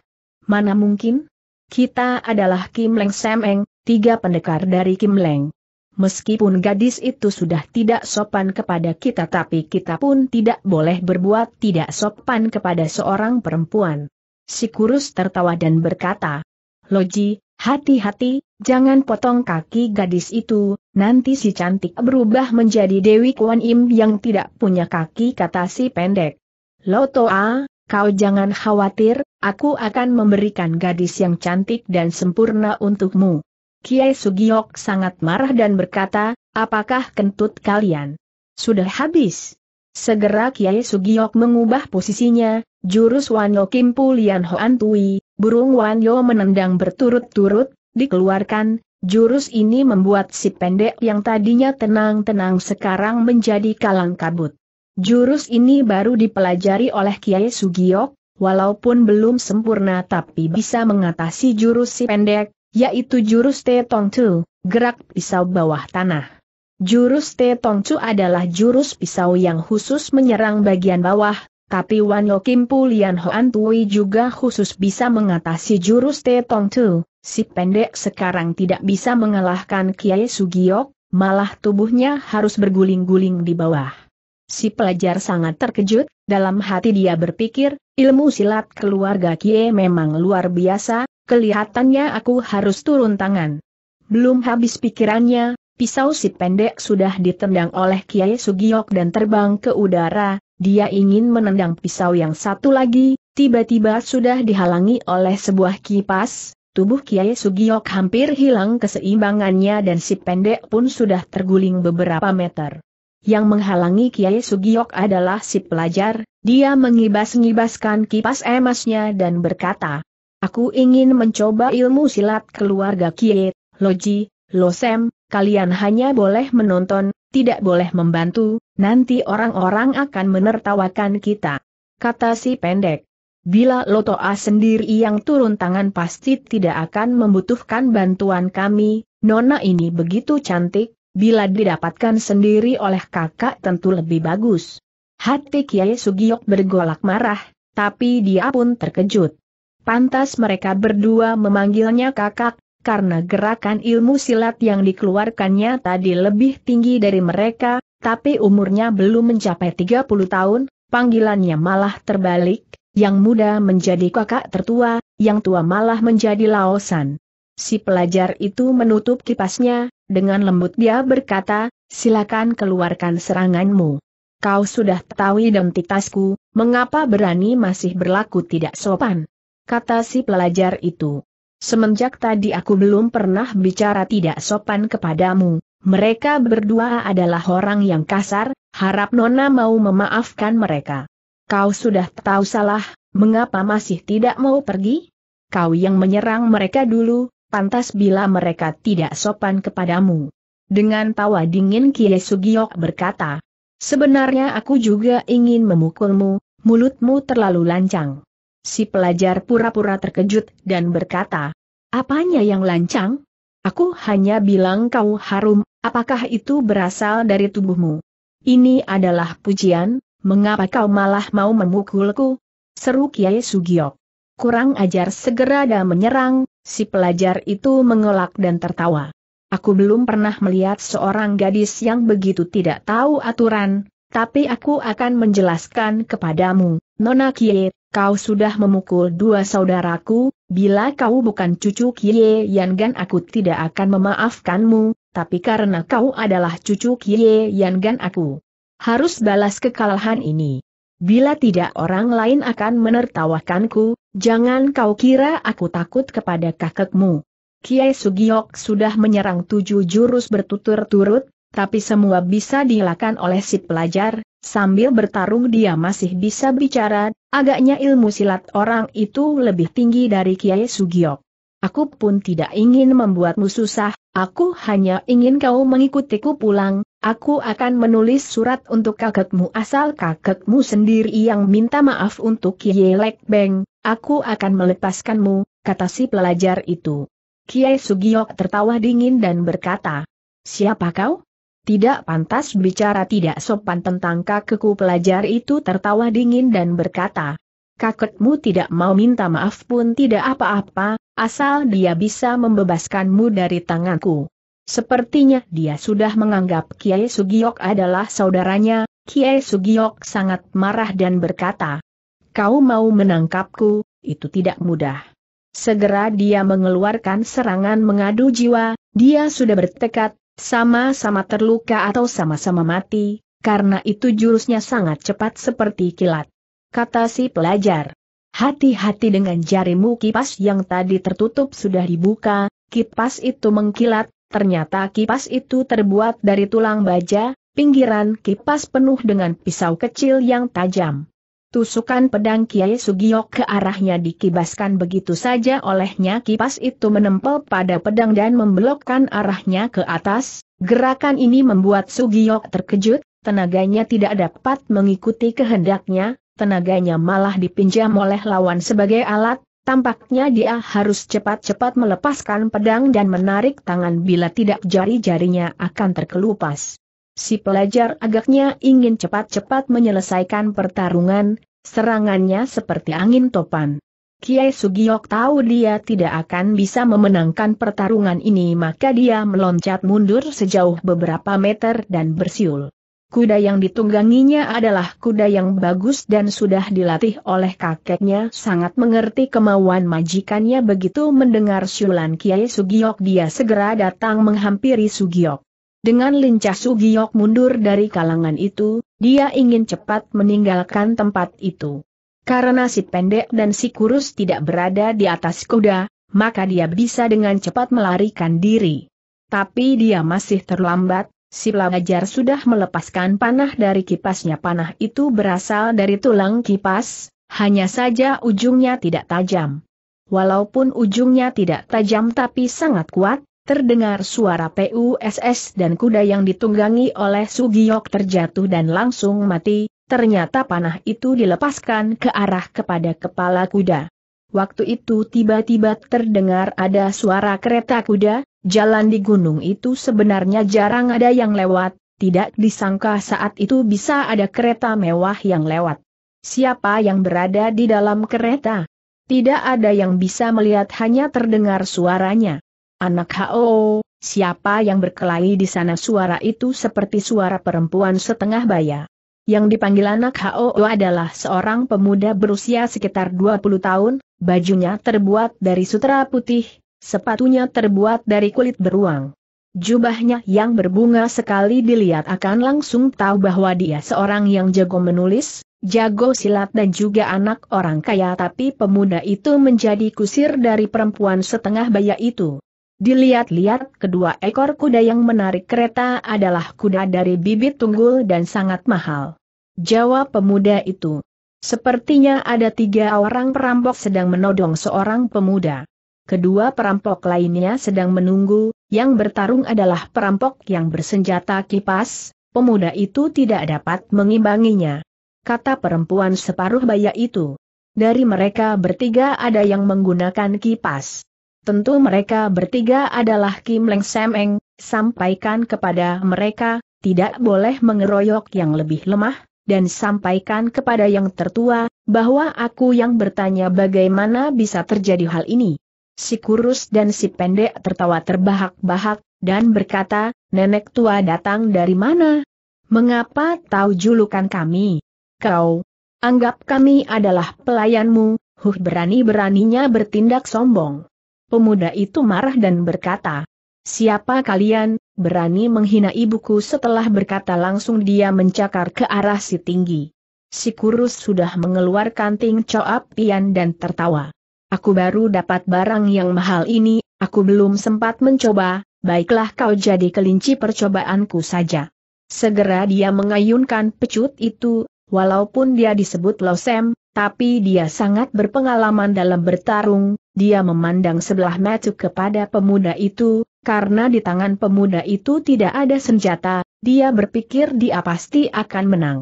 Mana mungkin? Kita adalah Kim Leng Sam Eng, tiga pendekar dari Kim Leng. Meskipun gadis itu sudah tidak sopan kepada kita tapi kita pun tidak boleh berbuat tidak sopan kepada seorang perempuan. Si kurus tertawa dan berkata, Loji, hati-hati, jangan potong kaki gadis itu, nanti si cantik berubah menjadi Dewi Kuan Im yang tidak punya kaki kata si pendek. Lotoa, kau jangan khawatir, aku akan memberikan gadis yang cantik dan sempurna untukmu. Kiai Sugiok sangat marah dan berkata, apakah kentut kalian? Sudah habis? Segera Kiai Sugiok mengubah posisinya, jurus Wanyo Kim Pulian Hoan Tui, burung Wanyo menendang berturut-turut, dikeluarkan, jurus ini membuat si pendek yang tadinya tenang-tenang sekarang menjadi kalang kabut. Jurus ini baru dipelajari oleh Kiai Sugiok, walaupun belum sempurna tapi bisa mengatasi jurus si pendek, yaitu jurus Tetong Tu, gerak pisau bawah tanah. Jurus Te Tong Chu adalah jurus pisau yang khusus menyerang bagian bawah, tapi Wanyo Kim Lian Hoan Tui juga khusus bisa mengatasi jurus Te Tong Chu. Si pendek sekarang tidak bisa mengalahkan Kiai Sugiok, malah tubuhnya harus berguling-guling di bawah. Si pelajar sangat terkejut, dalam hati dia berpikir, ilmu silat keluarga Kie memang luar biasa, kelihatannya aku harus turun tangan. Belum habis pikirannya, Pisau si pendek sudah ditendang oleh Kiai Sugiok dan terbang ke udara, dia ingin menendang pisau yang satu lagi, tiba-tiba sudah dihalangi oleh sebuah kipas, tubuh Kiai Sugiok hampir hilang keseimbangannya dan si pendek pun sudah terguling beberapa meter. Yang menghalangi Kiai Sugiok adalah si pelajar, dia mengibas-ngibaskan kipas emasnya dan berkata, Aku ingin mencoba ilmu silat keluarga Kiai, Loji, Losem, kalian hanya boleh menonton, tidak boleh membantu, nanti orang-orang akan menertawakan kita. Kata si pendek. Bila Lotoa sendiri yang turun tangan pasti tidak akan membutuhkan bantuan kami, Nona ini begitu cantik, bila didapatkan sendiri oleh kakak tentu lebih bagus. Hati Kiai Sugiyok bergolak marah, tapi dia pun terkejut. Pantas mereka berdua memanggilnya kakak, karena gerakan ilmu silat yang dikeluarkannya tadi lebih tinggi dari mereka, tapi umurnya belum mencapai 30 tahun, panggilannya malah terbalik, yang muda menjadi kakak tertua, yang tua malah menjadi laosan. Si pelajar itu menutup kipasnya, dengan lembut dia berkata, silakan keluarkan seranganmu. Kau sudah tahu identitasku, mengapa berani masih berlaku tidak sopan? Kata si pelajar itu. Semenjak tadi aku belum pernah bicara tidak sopan kepadamu, mereka berdua adalah orang yang kasar, harap Nona mau memaafkan mereka. Kau sudah tahu salah, mengapa masih tidak mau pergi? Kau yang menyerang mereka dulu, pantas bila mereka tidak sopan kepadamu. Dengan tawa dingin Kie Sugiok berkata, Sebenarnya aku juga ingin memukulmu, mulutmu terlalu lancang. Si pelajar pura-pura terkejut dan berkata, Apanya yang lancang? Aku hanya bilang kau harum, apakah itu berasal dari tubuhmu? Ini adalah pujian, mengapa kau malah mau memukulku? Seru Kiai Sugio. Kurang ajar segera dan menyerang, si pelajar itu mengelak dan tertawa. Aku belum pernah melihat seorang gadis yang begitu tidak tahu aturan, tapi aku akan menjelaskan kepadamu, Nona Kiai, kau sudah memukul dua saudaraku, bila kau bukan cucu Kie Yan gan aku tidak akan memaafkanmu, tapi karena kau adalah cucu Kie Yan gan aku harus balas kekalahan ini. Bila tidak orang lain akan menertawakanku, jangan kau kira aku takut kepada kakekmu. Kiai Sugiok sudah menyerang tujuh jurus bertutur-turut, tapi semua bisa dilakukan oleh si pelajar, sambil bertarung dia masih bisa bicara, agaknya ilmu silat orang itu lebih tinggi dari Kiai Sugiok. Aku pun tidak ingin membuatmu susah, aku hanya ingin kau mengikutiku pulang, aku akan menulis surat untuk kakekmu asal kakekmu sendiri yang minta maaf untuk Kiai Lek Beng, aku akan melepaskanmu, kata si pelajar itu. Kiai Sugiok tertawa dingin dan berkata, Siapa kau? Tidak pantas bicara tidak sopan tentang kakekku pelajar itu tertawa dingin dan berkata, Kakekmu tidak mau minta maaf pun tidak apa-apa, asal dia bisa membebaskanmu dari tanganku. Sepertinya dia sudah menganggap Kiai Sugiok adalah saudaranya, Kiai Sugiok sangat marah dan berkata, Kau mau menangkapku, itu tidak mudah. Segera dia mengeluarkan serangan mengadu jiwa, dia sudah bertekad sama-sama terluka atau sama-sama mati, karena itu jurusnya sangat cepat seperti kilat. Kata si pelajar. Hati-hati dengan jarimu kipas yang tadi tertutup sudah dibuka, kipas itu mengkilat, ternyata kipas itu terbuat dari tulang baja, pinggiran kipas penuh dengan pisau kecil yang tajam. Tusukan pedang Kiai Sugiyok ke arahnya dikibaskan begitu saja olehnya kipas itu menempel pada pedang dan memblokkan arahnya ke atas, gerakan ini membuat Sugiyok terkejut, tenaganya tidak dapat mengikuti kehendaknya, tenaganya malah dipinjam oleh lawan sebagai alat, tampaknya dia harus cepat-cepat melepaskan pedang dan menarik tangan bila tidak jari-jarinya akan terkelupas. Si pelajar agaknya ingin cepat-cepat menyelesaikan pertarungan, serangannya seperti angin topan. Kiai Sugiok tahu dia tidak akan bisa memenangkan pertarungan ini maka dia meloncat mundur sejauh beberapa meter dan bersiul. Kuda yang ditungganginya adalah kuda yang bagus dan sudah dilatih oleh kakeknya sangat mengerti kemauan majikannya begitu mendengar siulan Kiai Sugiok dia segera datang menghampiri Sugiok. Dengan lincah Sugiyok mundur dari kalangan itu, dia ingin cepat meninggalkan tempat itu. Karena si pendek dan si kurus tidak berada di atas kuda, maka dia bisa dengan cepat melarikan diri. Tapi dia masih terlambat, si pelajar sudah melepaskan panah dari kipasnya. Panah itu berasal dari tulang kipas, hanya saja ujungnya tidak tajam. Walaupun ujungnya tidak tajam tapi sangat kuat, terdengar suara PUSS dan kuda yang ditunggangi oleh Sugiyok terjatuh dan langsung mati, ternyata panah itu dilepaskan ke arah kepada kepala kuda. Waktu itu tiba-tiba terdengar ada suara kereta kuda, jalan di gunung itu sebenarnya jarang ada yang lewat, tidak disangka saat itu bisa ada kereta mewah yang lewat. Siapa yang berada di dalam kereta? Tidak ada yang bisa melihat hanya terdengar suaranya. Anak H.O., siapa yang berkelahi di sana suara itu seperti suara perempuan setengah baya. Yang dipanggil anak H.O. adalah seorang pemuda berusia sekitar 20 tahun, bajunya terbuat dari sutra putih, sepatunya terbuat dari kulit beruang. Jubahnya yang berbunga sekali dilihat akan langsung tahu bahwa dia seorang yang jago menulis, jago silat dan juga anak orang kaya tapi pemuda itu menjadi kusir dari perempuan setengah baya itu. Dilihat-lihat kedua ekor kuda yang menarik kereta adalah kuda dari bibit tunggul dan sangat mahal. Jawab pemuda itu. Sepertinya ada tiga orang perampok sedang menodong seorang pemuda. Kedua perampok lainnya sedang menunggu, yang bertarung adalah perampok yang bersenjata kipas, pemuda itu tidak dapat mengimbanginya. Kata perempuan separuh baya itu. Dari mereka bertiga ada yang menggunakan kipas. Tentu mereka bertiga adalah Kim Leng Sam Eng, sampaikan kepada mereka, tidak boleh mengeroyok yang lebih lemah, dan sampaikan kepada yang tertua, bahwa aku yang bertanya bagaimana bisa terjadi hal ini. Si kurus dan si pendek tertawa terbahak-bahak, dan berkata, nenek tua datang dari mana? Mengapa tahu julukan kami? Kau, anggap kami adalah pelayanmu, huh berani-beraninya bertindak sombong. Pemuda itu marah dan berkata, Siapa kalian, berani menghina ibuku setelah berkata langsung dia mencakar ke arah si tinggi. Si kurus sudah mengeluarkan ting coap pian dan tertawa. Aku baru dapat barang yang mahal ini, aku belum sempat mencoba, baiklah kau jadi kelinci percobaanku saja. Segera dia mengayunkan pecut itu, walaupun dia disebut Losem, tapi dia sangat berpengalaman dalam bertarung, dia memandang sebelah mata kepada pemuda itu, karena di tangan pemuda itu tidak ada senjata, dia berpikir dia pasti akan menang.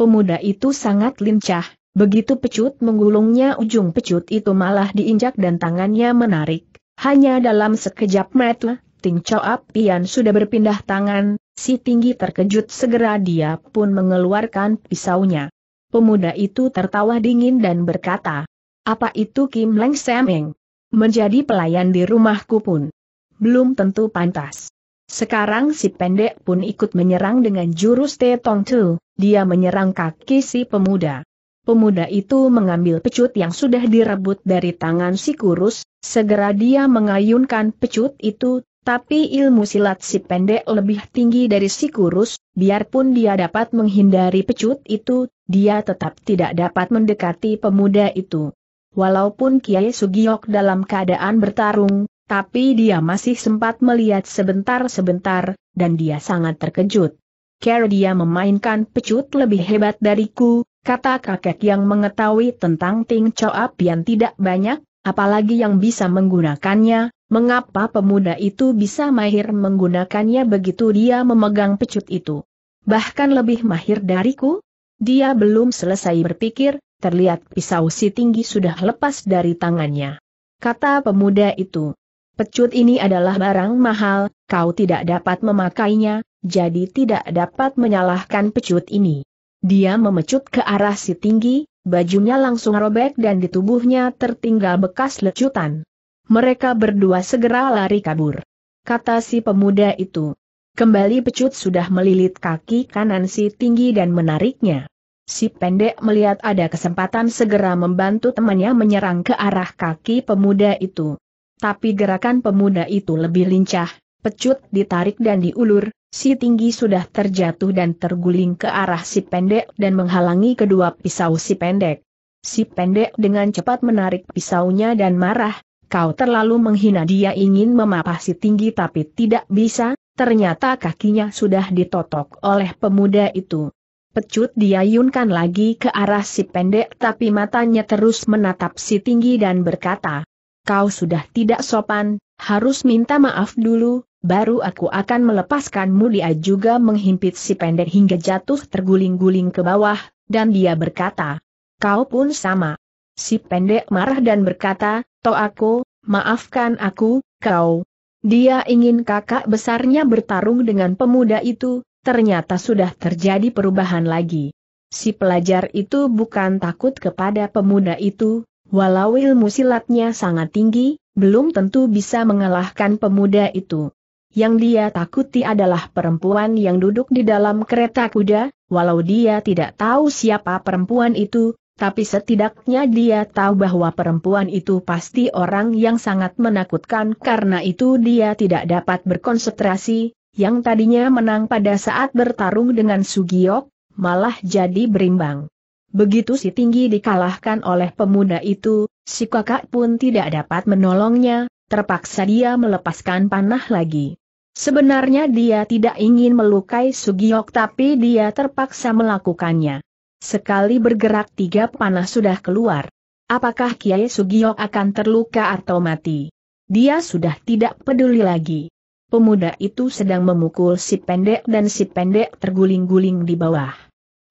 Pemuda itu sangat lincah, begitu pecut menggulungnya ujung pecut itu malah diinjak dan tangannya menarik. Hanya dalam sekejap mata, Ting Choap Pian sudah berpindah tangan, si tinggi terkejut segera dia pun mengeluarkan pisaunya. Pemuda itu tertawa dingin dan berkata, apa itu Kim Leng Semeng? Menjadi pelayan di rumahku pun. Belum tentu pantas. Sekarang si pendek pun ikut menyerang dengan jurus Te Tong Tu, dia menyerang kaki si pemuda. Pemuda itu mengambil pecut yang sudah direbut dari tangan si kurus, segera dia mengayunkan pecut itu, tapi ilmu silat si pendek lebih tinggi dari si kurus, biarpun dia dapat menghindari pecut itu, dia tetap tidak dapat mendekati pemuda itu. Walaupun Kiai Sugiok dalam keadaan bertarung, tapi dia masih sempat melihat sebentar-sebentar, dan dia sangat terkejut. Karena dia memainkan pecut lebih hebat dariku, kata kakek yang mengetahui tentang Ting Choap yang tidak banyak, apalagi yang bisa menggunakannya, mengapa pemuda itu bisa mahir menggunakannya begitu dia memegang pecut itu. Bahkan lebih mahir dariku? Dia belum selesai berpikir, terlihat pisau si tinggi sudah lepas dari tangannya. Kata pemuda itu, pecut ini adalah barang mahal, kau tidak dapat memakainya, jadi tidak dapat menyalahkan pecut ini. Dia memecut ke arah si tinggi, bajunya langsung robek dan di tubuhnya tertinggal bekas lecutan. Mereka berdua segera lari kabur. Kata si pemuda itu. Kembali pecut sudah melilit kaki kanan si tinggi dan menariknya. Si pendek melihat ada kesempatan segera membantu temannya menyerang ke arah kaki pemuda itu. Tapi gerakan pemuda itu lebih lincah, pecut ditarik dan diulur, si tinggi sudah terjatuh dan terguling ke arah si pendek dan menghalangi kedua pisau si pendek. Si pendek dengan cepat menarik pisaunya dan marah, kau terlalu menghina dia ingin memapah si tinggi tapi tidak bisa, ternyata kakinya sudah ditotok oleh pemuda itu. Pecut diayunkan lagi ke arah si pendek tapi matanya terus menatap si tinggi dan berkata, Kau sudah tidak sopan, harus minta maaf dulu, baru aku akan melepaskanmu dia juga menghimpit si pendek hingga jatuh terguling-guling ke bawah, dan dia berkata, kau pun sama. Si pendek marah dan berkata, toh aku, maafkan aku, kau. Dia ingin kakak besarnya bertarung dengan pemuda itu, ternyata sudah terjadi perubahan lagi. Si pelajar itu bukan takut kepada pemuda itu, walau ilmu silatnya sangat tinggi, belum tentu bisa mengalahkan pemuda itu. Yang dia takuti adalah perempuan yang duduk di dalam kereta kuda, walau dia tidak tahu siapa perempuan itu, tapi setidaknya dia tahu bahwa perempuan itu pasti orang yang sangat menakutkan karena itu dia tidak dapat berkonsentrasi, yang tadinya menang pada saat bertarung dengan Sugiok, malah jadi berimbang. Begitu si tinggi dikalahkan oleh pemuda itu, si kakak pun tidak dapat menolongnya, terpaksa dia melepaskan panah lagi. Sebenarnya dia tidak ingin melukai Sugiok tapi dia terpaksa melakukannya. Sekali bergerak tiga panah sudah keluar. Apakah Kiai Sugiok akan terluka atau mati? Dia sudah tidak peduli lagi. Pemuda itu sedang memukul si pendek dan si pendek terguling-guling di bawah.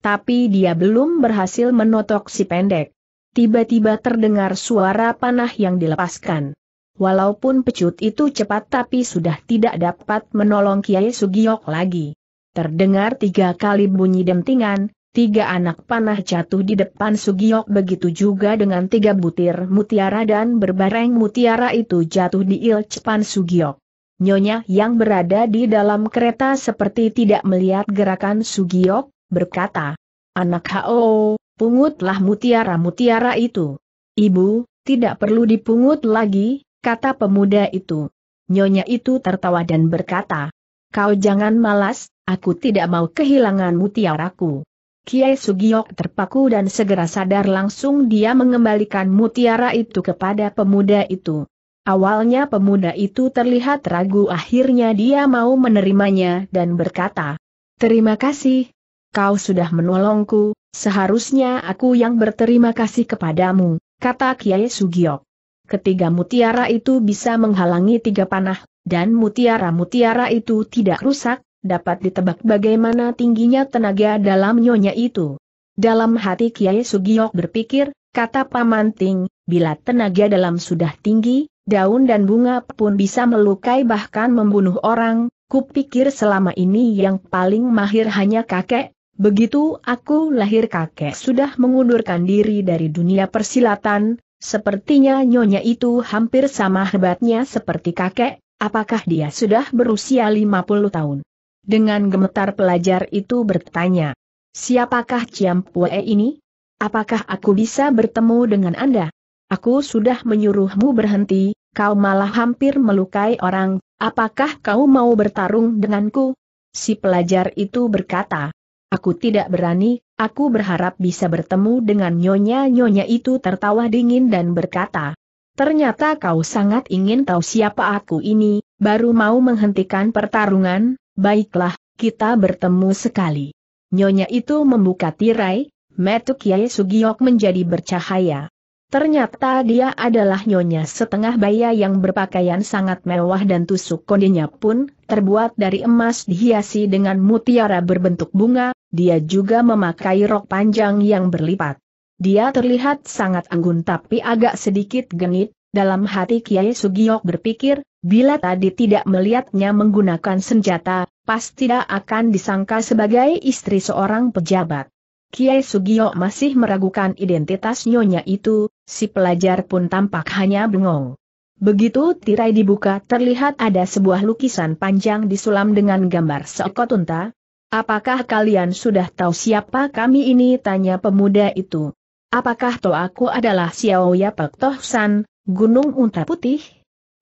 Tapi dia belum berhasil menotok si pendek. Tiba-tiba terdengar suara panah yang dilepaskan. Walaupun pecut itu cepat tapi sudah tidak dapat menolong Kiai Sugiyok lagi. Terdengar tiga kali bunyi dentingan, tiga anak panah jatuh di depan Sugiyok begitu juga dengan tiga butir mutiara dan berbareng mutiara itu jatuh di ilcepan Sugiok. Sugiyok. Nyonya yang berada di dalam kereta seperti tidak melihat gerakan Sugiyok, berkata, Anak H.O., pungutlah mutiara-mutiara itu. Ibu, tidak perlu dipungut lagi, kata pemuda itu. Nyonya itu tertawa dan berkata, Kau jangan malas, aku tidak mau kehilangan mutiaraku. Kiai Sugiok terpaku dan segera sadar langsung dia mengembalikan mutiara itu kepada pemuda itu. Awalnya pemuda itu terlihat ragu akhirnya dia mau menerimanya dan berkata, Terima kasih, kau sudah menolongku, seharusnya aku yang berterima kasih kepadamu, kata Kiai Sugiok. Ketiga mutiara itu bisa menghalangi tiga panah, dan mutiara-mutiara itu tidak rusak, dapat ditebak bagaimana tingginya tenaga dalam nyonya itu. Dalam hati Kiai Sugiok berpikir, kata Pamanting, bila tenaga dalam sudah tinggi, daun dan bunga pun bisa melukai bahkan membunuh orang, kupikir selama ini yang paling mahir hanya kakek, begitu aku lahir kakek sudah mengundurkan diri dari dunia persilatan, Sepertinya nyonya itu hampir sama hebatnya seperti kakek, apakah dia sudah berusia 50 tahun? Dengan gemetar pelajar itu bertanya, siapakah Ciam Pue ini? Apakah aku bisa bertemu dengan Anda? Aku sudah menyuruhmu berhenti, kau malah hampir melukai orang, apakah kau mau bertarung denganku? Si pelajar itu berkata, Aku tidak berani, aku berharap bisa bertemu dengan nyonya-nyonya itu tertawa dingin dan berkata, Ternyata kau sangat ingin tahu siapa aku ini, baru mau menghentikan pertarungan, baiklah, kita bertemu sekali. Nyonya itu membuka tirai, Metuk Kiai Sugiok menjadi bercahaya. Ternyata dia adalah nyonya setengah baya yang berpakaian sangat mewah dan tusuk kondenya pun terbuat dari emas dihiasi dengan mutiara berbentuk bunga, dia juga memakai rok panjang yang berlipat. Dia terlihat sangat anggun tapi agak sedikit genit, dalam hati Kiai Sugiok berpikir, bila tadi tidak melihatnya menggunakan senjata, pasti tidak akan disangka sebagai istri seorang pejabat. Kiai Sugiyo masih meragukan identitas nyonya itu, Si pelajar pun tampak hanya bengong. Begitu tirai dibuka terlihat ada sebuah lukisan panjang disulam dengan gambar seekor unta. Apakah kalian sudah tahu siapa kami ini? Tanya pemuda itu. Apakah toh aku adalah Xiao Yapek Toh San, Gunung Unta Putih?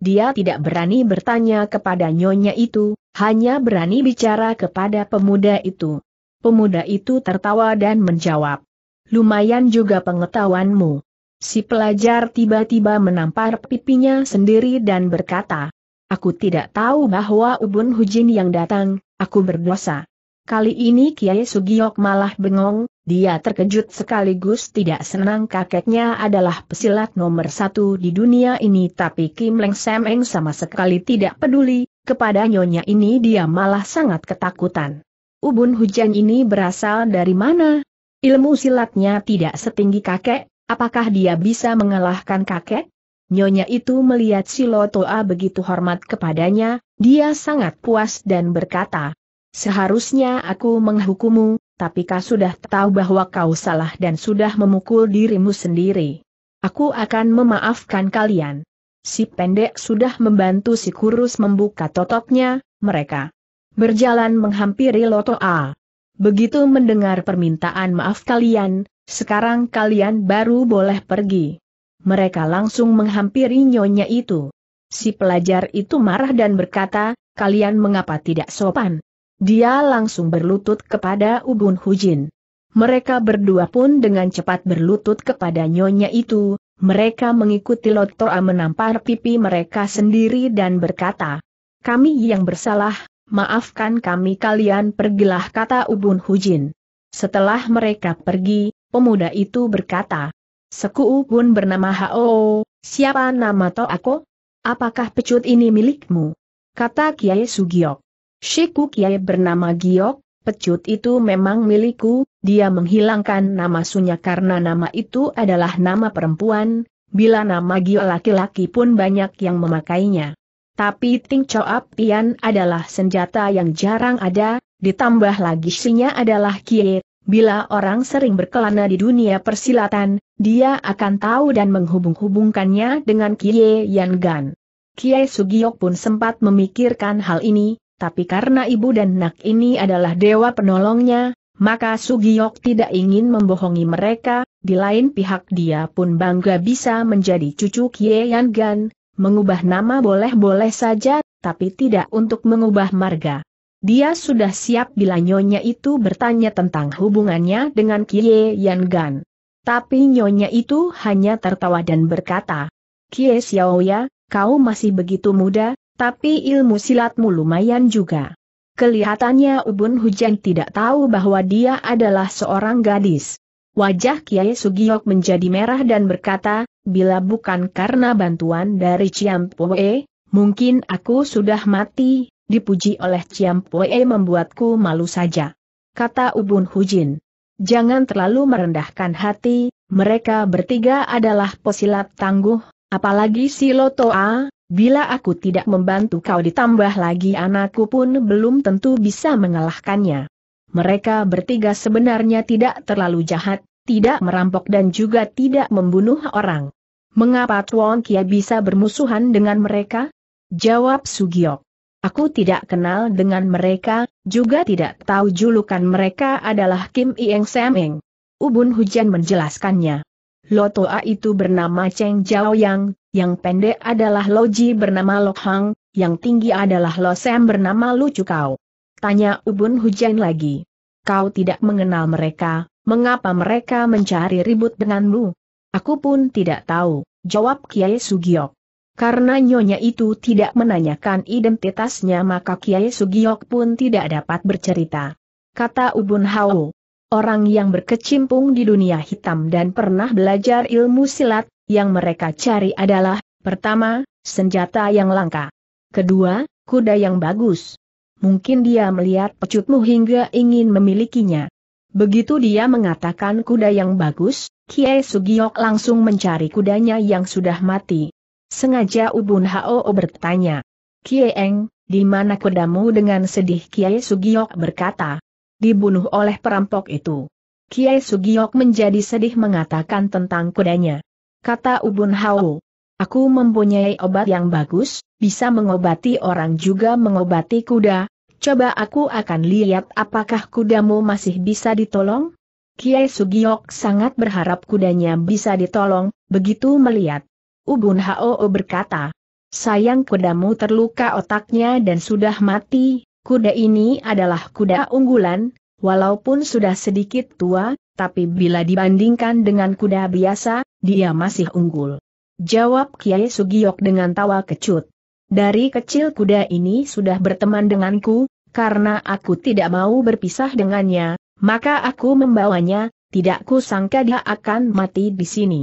Dia tidak berani bertanya kepada nyonya itu, hanya berani bicara kepada pemuda itu. Pemuda itu tertawa dan menjawab. Lumayan juga pengetahuanmu. Si pelajar tiba-tiba menampar pipinya sendiri dan berkata, Aku tidak tahu bahwa Ubun Hujin yang datang, aku berdosa. Kali ini Kiai Sugiok malah bengong, dia terkejut sekaligus tidak senang kakeknya adalah pesilat nomor satu di dunia ini tapi Kim Leng Sam sama sekali tidak peduli, kepada nyonya ini dia malah sangat ketakutan. Ubun hujan ini berasal dari mana? Ilmu silatnya tidak setinggi kakek, Apakah dia bisa mengalahkan kakek? Nyonya itu melihat si Lotoa begitu hormat kepadanya, dia sangat puas dan berkata, Seharusnya aku menghukummu, tapi kau sudah tahu bahwa kau salah dan sudah memukul dirimu sendiri. Aku akan memaafkan kalian. Si pendek sudah membantu si kurus membuka totoknya. mereka berjalan menghampiri Lotoa. Begitu mendengar permintaan maaf kalian, sekarang kalian baru boleh pergi. Mereka langsung menghampiri nyonya itu. Si pelajar itu marah dan berkata, kalian mengapa tidak sopan? Dia langsung berlutut kepada Ubun Hujin. Mereka berdua pun dengan cepat berlutut kepada nyonya itu, mereka mengikuti Lotoa menampar pipi mereka sendiri dan berkata, Kami yang bersalah, maafkan kami kalian pergilah kata Ubun Hujin. Setelah mereka pergi, Pemuda itu berkata, Seku'u pun bernama Hao, siapa nama to aku? Apakah pecut ini milikmu? Kata Kiai Sugiok. Shiku Kiai bernama Giok, pecut itu memang milikku, dia menghilangkan nama Sunya karena nama itu adalah nama perempuan, bila nama Giok laki-laki pun banyak yang memakainya. Tapi Ting Choap Pian adalah senjata yang jarang ada, ditambah lagi sinya adalah Kiai Bila orang sering berkelana di dunia persilatan, dia akan tahu dan menghubung-hubungkannya dengan Kie Yan Gan. Kie Sugiok pun sempat memikirkan hal ini, tapi karena ibu dan nak ini adalah dewa penolongnya, maka Sugiok tidak ingin membohongi mereka, di lain pihak dia pun bangga bisa menjadi cucu Kie Yan Gan, mengubah nama boleh-boleh saja, tapi tidak untuk mengubah marga. Dia sudah siap bila nyonya itu bertanya tentang hubungannya dengan Kie Yan Gan. Tapi nyonya itu hanya tertawa dan berkata, Kie Xiaoya, kau masih begitu muda, tapi ilmu silatmu lumayan juga. Kelihatannya Ubun Hujan tidak tahu bahwa dia adalah seorang gadis. Wajah Kiai Sugiok menjadi merah dan berkata, bila bukan karena bantuan dari Ciampoe, mungkin aku sudah mati, dipuji oleh Ciam Pue membuatku malu saja. Kata Ubun Hujin. Jangan terlalu merendahkan hati, mereka bertiga adalah posilat tangguh, apalagi si Lotoa, bila aku tidak membantu kau ditambah lagi anakku pun belum tentu bisa mengalahkannya. Mereka bertiga sebenarnya tidak terlalu jahat, tidak merampok dan juga tidak membunuh orang. Mengapa Tuan Kia bisa bermusuhan dengan mereka? Jawab Sugiok. Aku tidak kenal dengan mereka, juga tidak tahu julukan mereka adalah Kim Ieng Sameng. Ubun Hujan menjelaskannya. Lotoa itu bernama Cheng Jiao Yang, yang pendek adalah Loji bernama Lok Hang, yang tinggi adalah Lo Sam bernama Lu Cukau. Tanya Ubun Hujan lagi. Kau tidak mengenal mereka, mengapa mereka mencari ribut denganmu? Aku pun tidak tahu, jawab Kiai Sugiok. Karena nyonya itu tidak menanyakan identitasnya maka Kiai Sugiyok pun tidak dapat bercerita. Kata Ubun Hao, orang yang berkecimpung di dunia hitam dan pernah belajar ilmu silat, yang mereka cari adalah, pertama, senjata yang langka. Kedua, kuda yang bagus. Mungkin dia melihat pecutmu hingga ingin memilikinya. Begitu dia mengatakan kuda yang bagus, Kiai Sugiyok langsung mencari kudanya yang sudah mati. Sengaja Ubun Hao bertanya. Kieng, di mana kudamu dengan sedih Kiai Sugiok berkata. Dibunuh oleh perampok itu. Kiai Sugiok menjadi sedih mengatakan tentang kudanya. Kata Ubun Hao. Aku mempunyai obat yang bagus, bisa mengobati orang juga mengobati kuda, Coba aku akan lihat apakah kudamu masih bisa ditolong? Kiai Sugiok sangat berharap kudanya bisa ditolong, begitu melihat Ubun Hao berkata, sayang kudamu terluka otaknya dan sudah mati, kuda ini adalah kuda unggulan, walaupun sudah sedikit tua, tapi bila dibandingkan dengan kuda biasa, dia masih unggul. Jawab Kiai Sugiyok dengan tawa kecut. Dari kecil kuda ini sudah berteman denganku, karena aku tidak mau berpisah dengannya, maka aku membawanya, tidak kusangka dia akan mati di sini.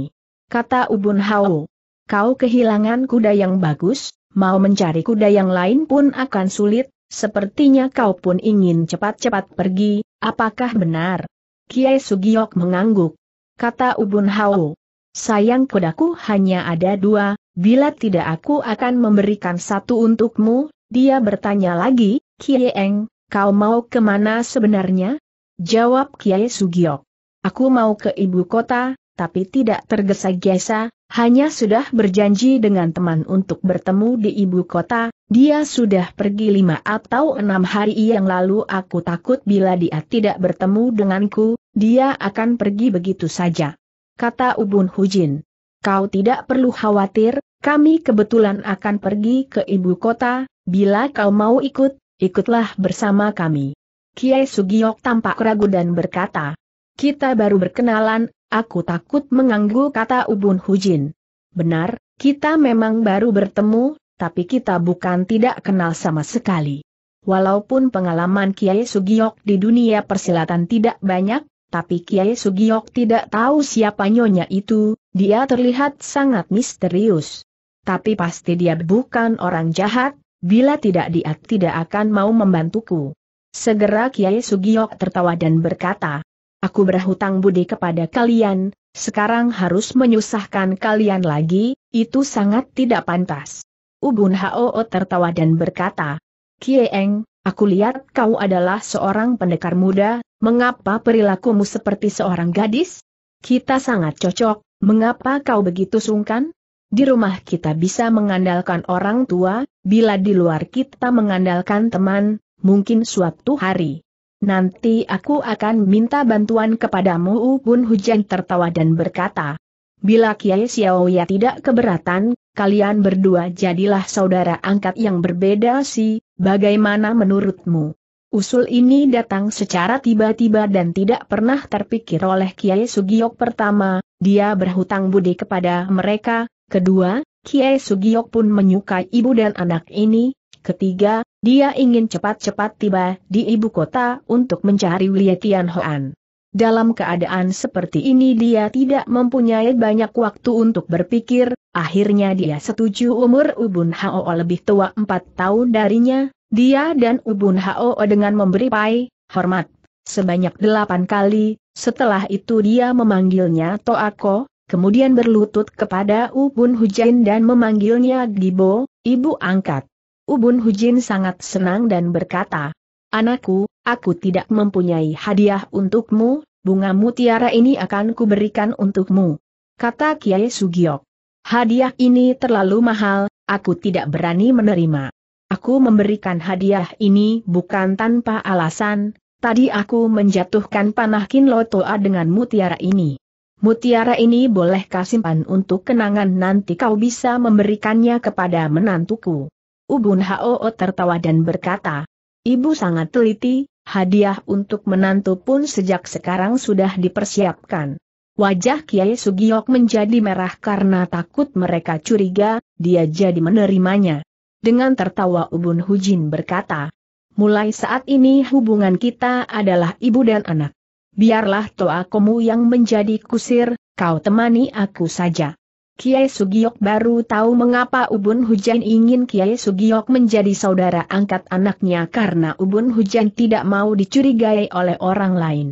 Kata Ubun Hao kau kehilangan kuda yang bagus, mau mencari kuda yang lain pun akan sulit, sepertinya kau pun ingin cepat-cepat pergi, apakah benar? Kiai Sugiok mengangguk. Kata Ubun Hao. Sayang kudaku hanya ada dua, bila tidak aku akan memberikan satu untukmu, dia bertanya lagi, Kiai Eng, kau mau kemana sebenarnya? Jawab Kiai Sugiok. Aku mau ke ibu kota, tapi tidak tergesa-gesa, hanya sudah berjanji dengan teman untuk bertemu di ibu kota, dia sudah pergi lima atau enam hari yang lalu aku takut bila dia tidak bertemu denganku, dia akan pergi begitu saja. Kata Ubun Hujin. Kau tidak perlu khawatir, kami kebetulan akan pergi ke ibu kota, bila kau mau ikut, ikutlah bersama kami. Kiai Sugiok tampak ragu dan berkata, kita baru berkenalan, Aku takut mengganggu kata Ubun Hujin. Benar, kita memang baru bertemu, tapi kita bukan tidak kenal sama sekali. Walaupun pengalaman Kiai Sugiok di dunia persilatan tidak banyak, tapi Kiai Sugiok tidak tahu siapa nyonya itu, dia terlihat sangat misterius. Tapi pasti dia bukan orang jahat, bila tidak dia tidak akan mau membantuku. Segera Kiai Sugiok tertawa dan berkata, aku berhutang budi kepada kalian, sekarang harus menyusahkan kalian lagi, itu sangat tidak pantas. Ubun Hao tertawa dan berkata, Kieng, aku lihat kau adalah seorang pendekar muda, mengapa perilakumu seperti seorang gadis? Kita sangat cocok, mengapa kau begitu sungkan? Di rumah kita bisa mengandalkan orang tua, bila di luar kita mengandalkan teman, mungkin suatu hari Nanti aku akan minta bantuan kepadamu U Hujan tertawa dan berkata. Bila Kiai Xiaoya tidak keberatan, kalian berdua jadilah saudara angkat yang berbeda sih, bagaimana menurutmu? Usul ini datang secara tiba-tiba dan tidak pernah terpikir oleh Kiai Sugiok pertama, dia berhutang budi kepada mereka, kedua, Kiai Sugiok pun menyukai ibu dan anak ini, Ketiga, dia ingin cepat-cepat tiba di ibu kota untuk mencari Wei Tianhuan. Dalam keadaan seperti ini dia tidak mempunyai banyak waktu untuk berpikir, akhirnya dia setuju umur Ubun Hao lebih tua 4 tahun darinya, dia dan Ubun Hao dengan memberi pai, hormat, sebanyak delapan kali, setelah itu dia memanggilnya Toako, kemudian berlutut kepada Ubun Hujain dan memanggilnya Gibo, ibu angkat. Ubun Hujin sangat senang dan berkata, Anakku, aku tidak mempunyai hadiah untukmu, bunga mutiara ini akan kuberikan untukmu. Kata Kiai Sugiok. Hadiah ini terlalu mahal, aku tidak berani menerima. Aku memberikan hadiah ini bukan tanpa alasan, tadi aku menjatuhkan panah Kinlotoa dengan mutiara ini. Mutiara ini boleh kasimpan untuk kenangan nanti kau bisa memberikannya kepada menantuku. Ubun Hoo tertawa dan berkata, Ibu sangat teliti, hadiah untuk menantu pun sejak sekarang sudah dipersiapkan. Wajah Kiai Sugiok menjadi merah karena takut mereka curiga, dia jadi menerimanya. Dengan tertawa Ubun Hujin berkata, Mulai saat ini hubungan kita adalah ibu dan anak. Biarlah toa komu yang menjadi kusir, kau temani aku saja. Kiai Sugiok baru tahu mengapa Ubun Hujan ingin Kiai Sugiok menjadi saudara angkat anaknya karena Ubun Hujan tidak mau dicurigai oleh orang lain.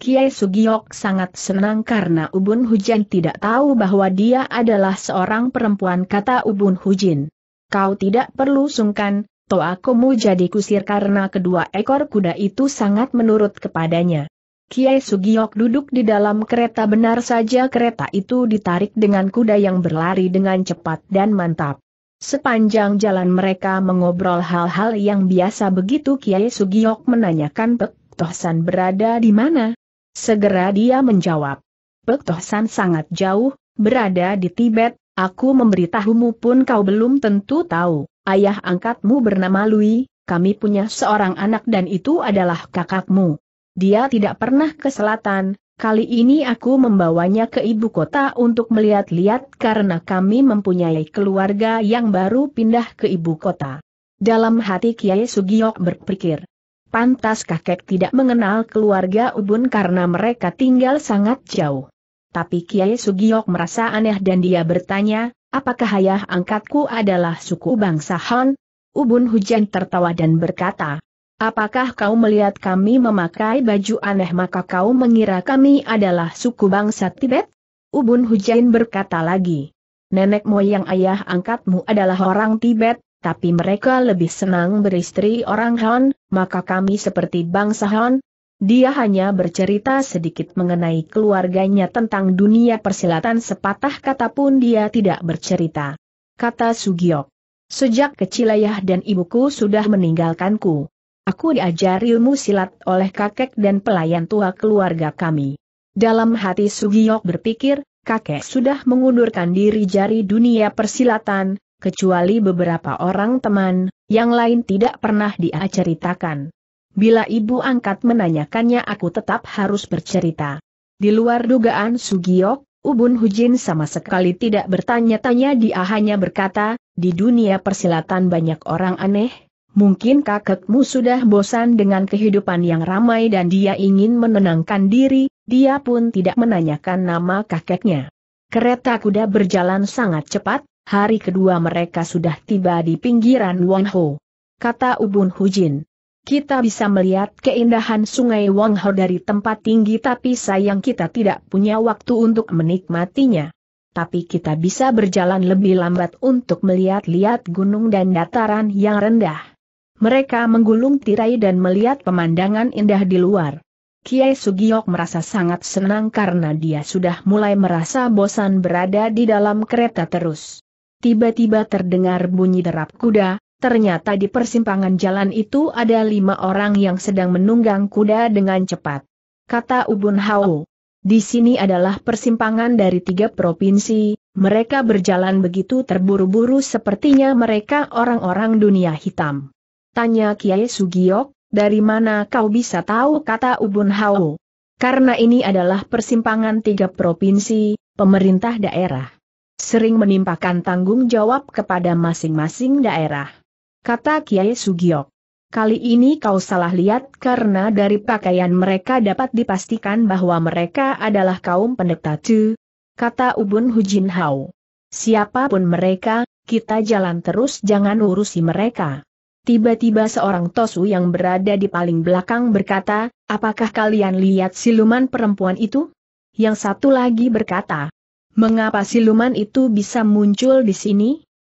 Kiai Sugiok sangat senang karena Ubun Hujan tidak tahu bahwa dia adalah seorang perempuan kata Ubun Hujin. Kau tidak perlu sungkan, toh aku mau jadi kusir karena kedua ekor kuda itu sangat menurut kepadanya. Kiai Sugiok duduk di dalam kereta benar saja kereta itu ditarik dengan kuda yang berlari dengan cepat dan mantap. Sepanjang jalan mereka mengobrol hal-hal yang biasa begitu Kiai Sugiok menanyakan Pek Tohsan berada di mana. Segera dia menjawab. Pek Tohsan sangat jauh, berada di Tibet, aku memberitahumu pun kau belum tentu tahu. Ayah angkatmu bernama Lui, kami punya seorang anak dan itu adalah kakakmu. Dia tidak pernah ke selatan, kali ini aku membawanya ke ibu kota untuk melihat-lihat karena kami mempunyai keluarga yang baru pindah ke ibu kota. Dalam hati Kiai Sugiyok berpikir, pantas kakek tidak mengenal keluarga Ubun karena mereka tinggal sangat jauh. Tapi Kiai Sugiyok merasa aneh dan dia bertanya, apakah ayah angkatku adalah suku bangsa Han? Ubun hujan tertawa dan berkata, Apakah kau melihat kami memakai baju aneh maka kau mengira kami adalah suku bangsa Tibet? Ubun Hujain berkata lagi. Nenek moyang ayah angkatmu adalah orang Tibet, tapi mereka lebih senang beristri orang Han, maka kami seperti bangsa Han. Dia hanya bercerita sedikit mengenai keluarganya tentang dunia persilatan sepatah kata pun dia tidak bercerita. Kata Sugiok. Sejak kecil ayah dan ibuku sudah meninggalkanku. Aku diajari ilmu silat oleh kakek dan pelayan tua keluarga kami. Dalam hati Sugiyok berpikir, kakek sudah mengundurkan diri jari dunia persilatan, kecuali beberapa orang teman, yang lain tidak pernah dia ceritakan. Bila ibu angkat menanyakannya aku tetap harus bercerita. Di luar dugaan Sugiyok, Ubun Hujin sama sekali tidak bertanya-tanya dia hanya berkata, di dunia persilatan banyak orang aneh, Mungkin kakekmu sudah bosan dengan kehidupan yang ramai dan dia ingin menenangkan diri, dia pun tidak menanyakan nama kakeknya. Kereta kuda berjalan sangat cepat, hari kedua mereka sudah tiba di pinggiran Wangho. Kata Ubun Hujin. Kita bisa melihat keindahan sungai Wangho dari tempat tinggi tapi sayang kita tidak punya waktu untuk menikmatinya tapi kita bisa berjalan lebih lambat untuk melihat-lihat gunung dan dataran yang rendah. Mereka menggulung tirai dan melihat pemandangan indah di luar. Kiai Sugiok merasa sangat senang karena dia sudah mulai merasa bosan berada di dalam kereta terus. Tiba-tiba terdengar bunyi derap kuda, ternyata di persimpangan jalan itu ada lima orang yang sedang menunggang kuda dengan cepat. Kata Ubun Hao, di sini adalah persimpangan dari tiga provinsi, mereka berjalan begitu terburu-buru sepertinya mereka orang-orang dunia hitam. Tanya Kiai Sugiok, dari mana kau bisa tahu kata Ubun Hao? Karena ini adalah persimpangan tiga provinsi, pemerintah daerah. Sering menimpakan tanggung jawab kepada masing-masing daerah. Kata Kiai Sugiok. Kali ini kau salah lihat karena dari pakaian mereka dapat dipastikan bahwa mereka adalah kaum pendeta Tu. Kata Ubun Hujin Hao. Siapapun mereka, kita jalan terus jangan urusi mereka. Tiba-tiba seorang Tosu yang berada di paling belakang berkata, apakah kalian lihat siluman perempuan itu? Yang satu lagi berkata, mengapa siluman itu bisa muncul di sini?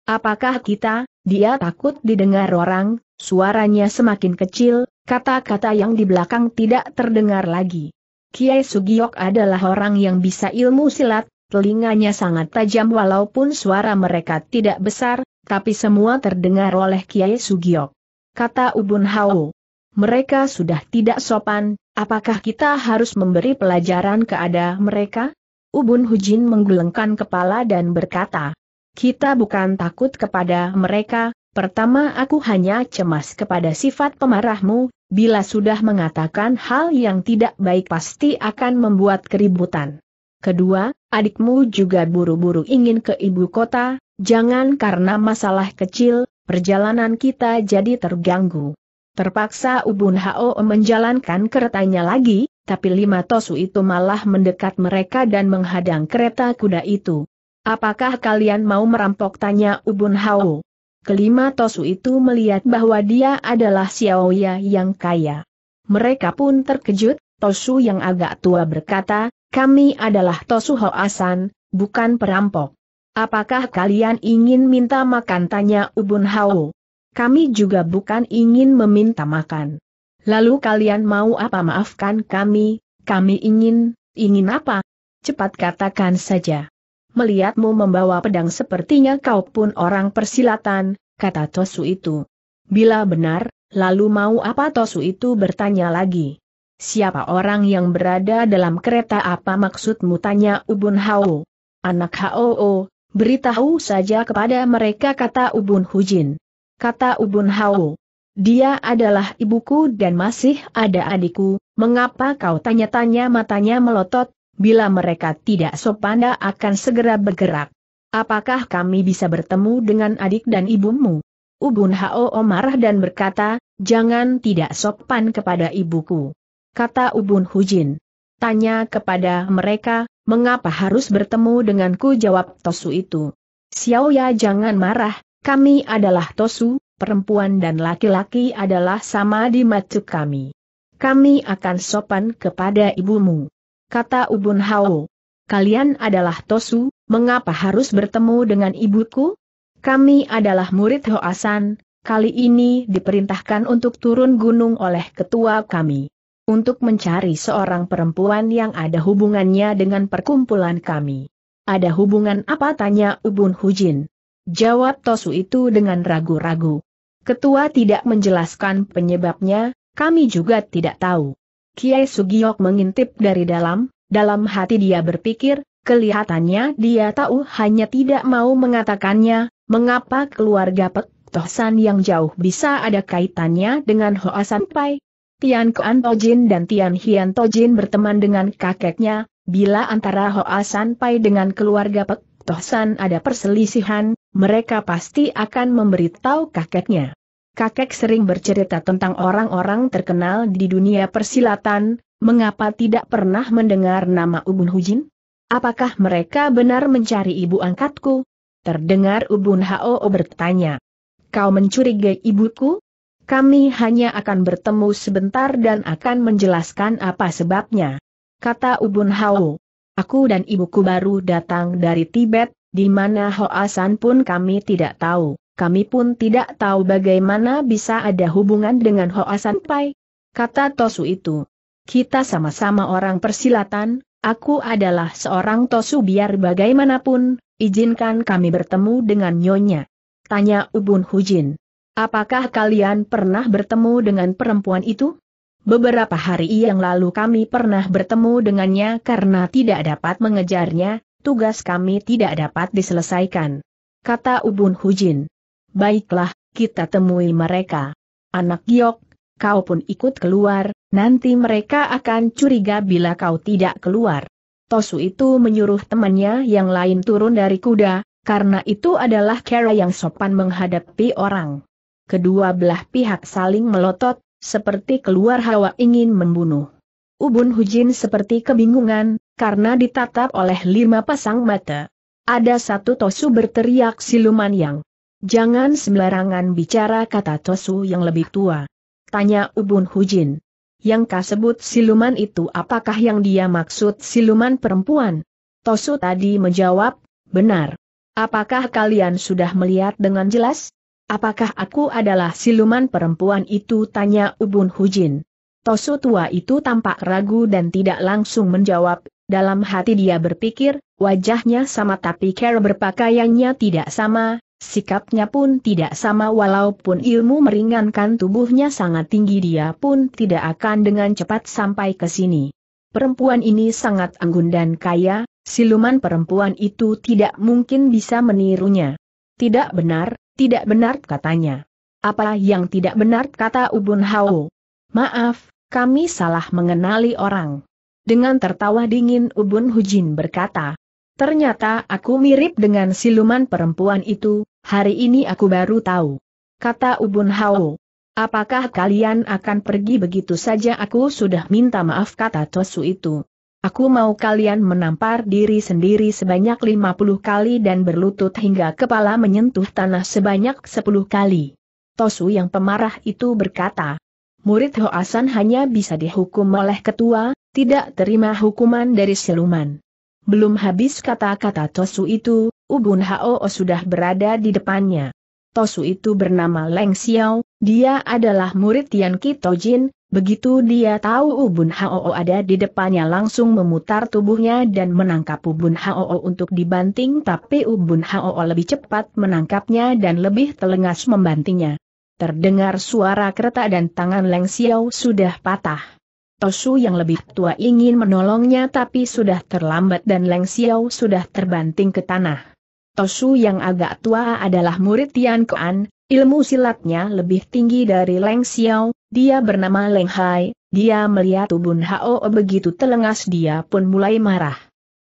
Apakah kita, dia takut didengar orang, suaranya semakin kecil, kata-kata yang di belakang tidak terdengar lagi. Kiai Sugiok adalah orang yang bisa ilmu silat, telinganya sangat tajam walaupun suara mereka tidak besar, tapi semua terdengar oleh Kiai Sugiok. Kata Ubun Hao. Mereka sudah tidak sopan, apakah kita harus memberi pelajaran keada mereka? Ubun Hujin menggelengkan kepala dan berkata, kita bukan takut kepada mereka, pertama aku hanya cemas kepada sifat pemarahmu, bila sudah mengatakan hal yang tidak baik pasti akan membuat keributan. Kedua, adikmu juga buru-buru ingin ke ibu kota, Jangan karena masalah kecil, perjalanan kita jadi terganggu. Terpaksa Ubun Hao menjalankan keretanya lagi, tapi lima tosu itu malah mendekat mereka dan menghadang kereta kuda itu. Apakah kalian mau merampok tanya Ubun Hao? Kelima tosu itu melihat bahwa dia adalah Xiaoya yang kaya. Mereka pun terkejut, tosu yang agak tua berkata, kami adalah tosu Hoasan, bukan perampok. Apakah kalian ingin minta makan? Tanya Ubun Hao. Kami juga bukan ingin meminta makan. Lalu kalian mau apa maafkan kami, kami ingin, ingin apa? Cepat katakan saja. Melihatmu membawa pedang sepertinya kau pun orang persilatan, kata Tosu itu. Bila benar, lalu mau apa Tosu itu bertanya lagi. Siapa orang yang berada dalam kereta apa maksudmu tanya Ubun Hao? Anak Hao, Beritahu saja kepada mereka kata Ubun Hujin. Kata Ubun Hao. Dia adalah ibuku dan masih ada adikku, mengapa kau tanya-tanya matanya melotot, bila mereka tidak sopan akan segera bergerak. Apakah kami bisa bertemu dengan adik dan ibumu? Ubun Hao marah dan berkata, jangan tidak sopan kepada ibuku. Kata Ubun Hujin. Tanya kepada mereka, mengapa harus bertemu denganku jawab Tosu itu. Xiao Ya jangan marah, kami adalah Tosu, perempuan dan laki-laki adalah sama di mata kami. Kami akan sopan kepada ibumu. Kata Ubun Hao. Kalian adalah Tosu, mengapa harus bertemu dengan ibuku? Kami adalah murid Hoasan, kali ini diperintahkan untuk turun gunung oleh ketua kami untuk mencari seorang perempuan yang ada hubungannya dengan perkumpulan kami. Ada hubungan apa tanya Ubun Hujin? Jawab Tosu itu dengan ragu-ragu. Ketua tidak menjelaskan penyebabnya, kami juga tidak tahu. Kiai Sugiok mengintip dari dalam, dalam hati dia berpikir, kelihatannya dia tahu hanya tidak mau mengatakannya, mengapa keluarga Pek Tosan yang jauh bisa ada kaitannya dengan Hoa Sanpai, Tian Kuan Tojin dan Tian Hian Tojin berteman dengan kakeknya, bila antara Hoa San Pai dengan keluarga Pek Tohsan ada perselisihan, mereka pasti akan memberitahu kakeknya. Kakek sering bercerita tentang orang-orang terkenal di dunia persilatan, mengapa tidak pernah mendengar nama Ubun Hujin? Apakah mereka benar mencari ibu angkatku? Terdengar Ubun Hao bertanya. Kau mencurigai ibuku? Kami hanya akan bertemu sebentar dan akan menjelaskan apa sebabnya. Kata Ubun Hao. Aku dan ibuku baru datang dari Tibet, di mana Hoasan pun kami tidak tahu. Kami pun tidak tahu bagaimana bisa ada hubungan dengan Hoasan San Pai. Kata Tosu itu. Kita sama-sama orang persilatan, aku adalah seorang Tosu biar bagaimanapun, izinkan kami bertemu dengan Nyonya. Tanya Ubun Hujin. Apakah kalian pernah bertemu dengan perempuan itu? Beberapa hari yang lalu kami pernah bertemu dengannya karena tidak dapat mengejarnya, tugas kami tidak dapat diselesaikan. Kata Ubun Hujin. Baiklah, kita temui mereka. Anak Giok, kau pun ikut keluar, nanti mereka akan curiga bila kau tidak keluar. Tosu itu menyuruh temannya yang lain turun dari kuda, karena itu adalah cara yang sopan menghadapi orang kedua belah pihak saling melotot, seperti keluar hawa ingin membunuh. Ubun Hujin seperti kebingungan, karena ditatap oleh lima pasang mata. Ada satu Tosu berteriak siluman yang, Jangan sembarangan bicara kata Tosu yang lebih tua. Tanya Ubun Hujin. Yang kau sebut siluman itu apakah yang dia maksud siluman perempuan? Tosu tadi menjawab, benar. Apakah kalian sudah melihat dengan jelas? Apakah aku adalah siluman perempuan itu? Tanya Ubun Hujin. Tosu tua itu tampak ragu dan tidak langsung menjawab, dalam hati dia berpikir, wajahnya sama tapi cara berpakaiannya tidak sama, sikapnya pun tidak sama walaupun ilmu meringankan tubuhnya sangat tinggi dia pun tidak akan dengan cepat sampai ke sini. Perempuan ini sangat anggun dan kaya, siluman perempuan itu tidak mungkin bisa menirunya. Tidak benar, tidak benar katanya. Apa yang tidak benar kata Ubun Hao? Maaf, kami salah mengenali orang. Dengan tertawa dingin Ubun Hujin berkata, Ternyata aku mirip dengan siluman perempuan itu, hari ini aku baru tahu. Kata Ubun Hao. Apakah kalian akan pergi begitu saja aku sudah minta maaf kata Tosu itu. Aku mau kalian menampar diri sendiri sebanyak 50 kali dan berlutut hingga kepala menyentuh tanah sebanyak 10 kali. Tosu yang pemarah itu berkata, murid Hoasan hanya bisa dihukum oleh ketua, tidak terima hukuman dari siluman. Belum habis kata-kata Tosu itu, Ubun Hao sudah berada di depannya. Tosu itu bernama Leng Xiao, dia adalah murid Tian Tojin, Begitu dia tahu Ubun Hao ada di depannya langsung memutar tubuhnya dan menangkap Ubun Hao untuk dibanting tapi Ubun Hao lebih cepat menangkapnya dan lebih telengas membantingnya. Terdengar suara kereta dan tangan Leng Xiao sudah patah. Tosu yang lebih tua ingin menolongnya tapi sudah terlambat dan Leng Xiao sudah terbanting ke tanah. Tosu yang agak tua adalah murid Tian Kuan, Ilmu silatnya lebih tinggi dari Leng Xiao, dia bernama Leng Hai, dia melihat tubuh Hao begitu telengas dia pun mulai marah.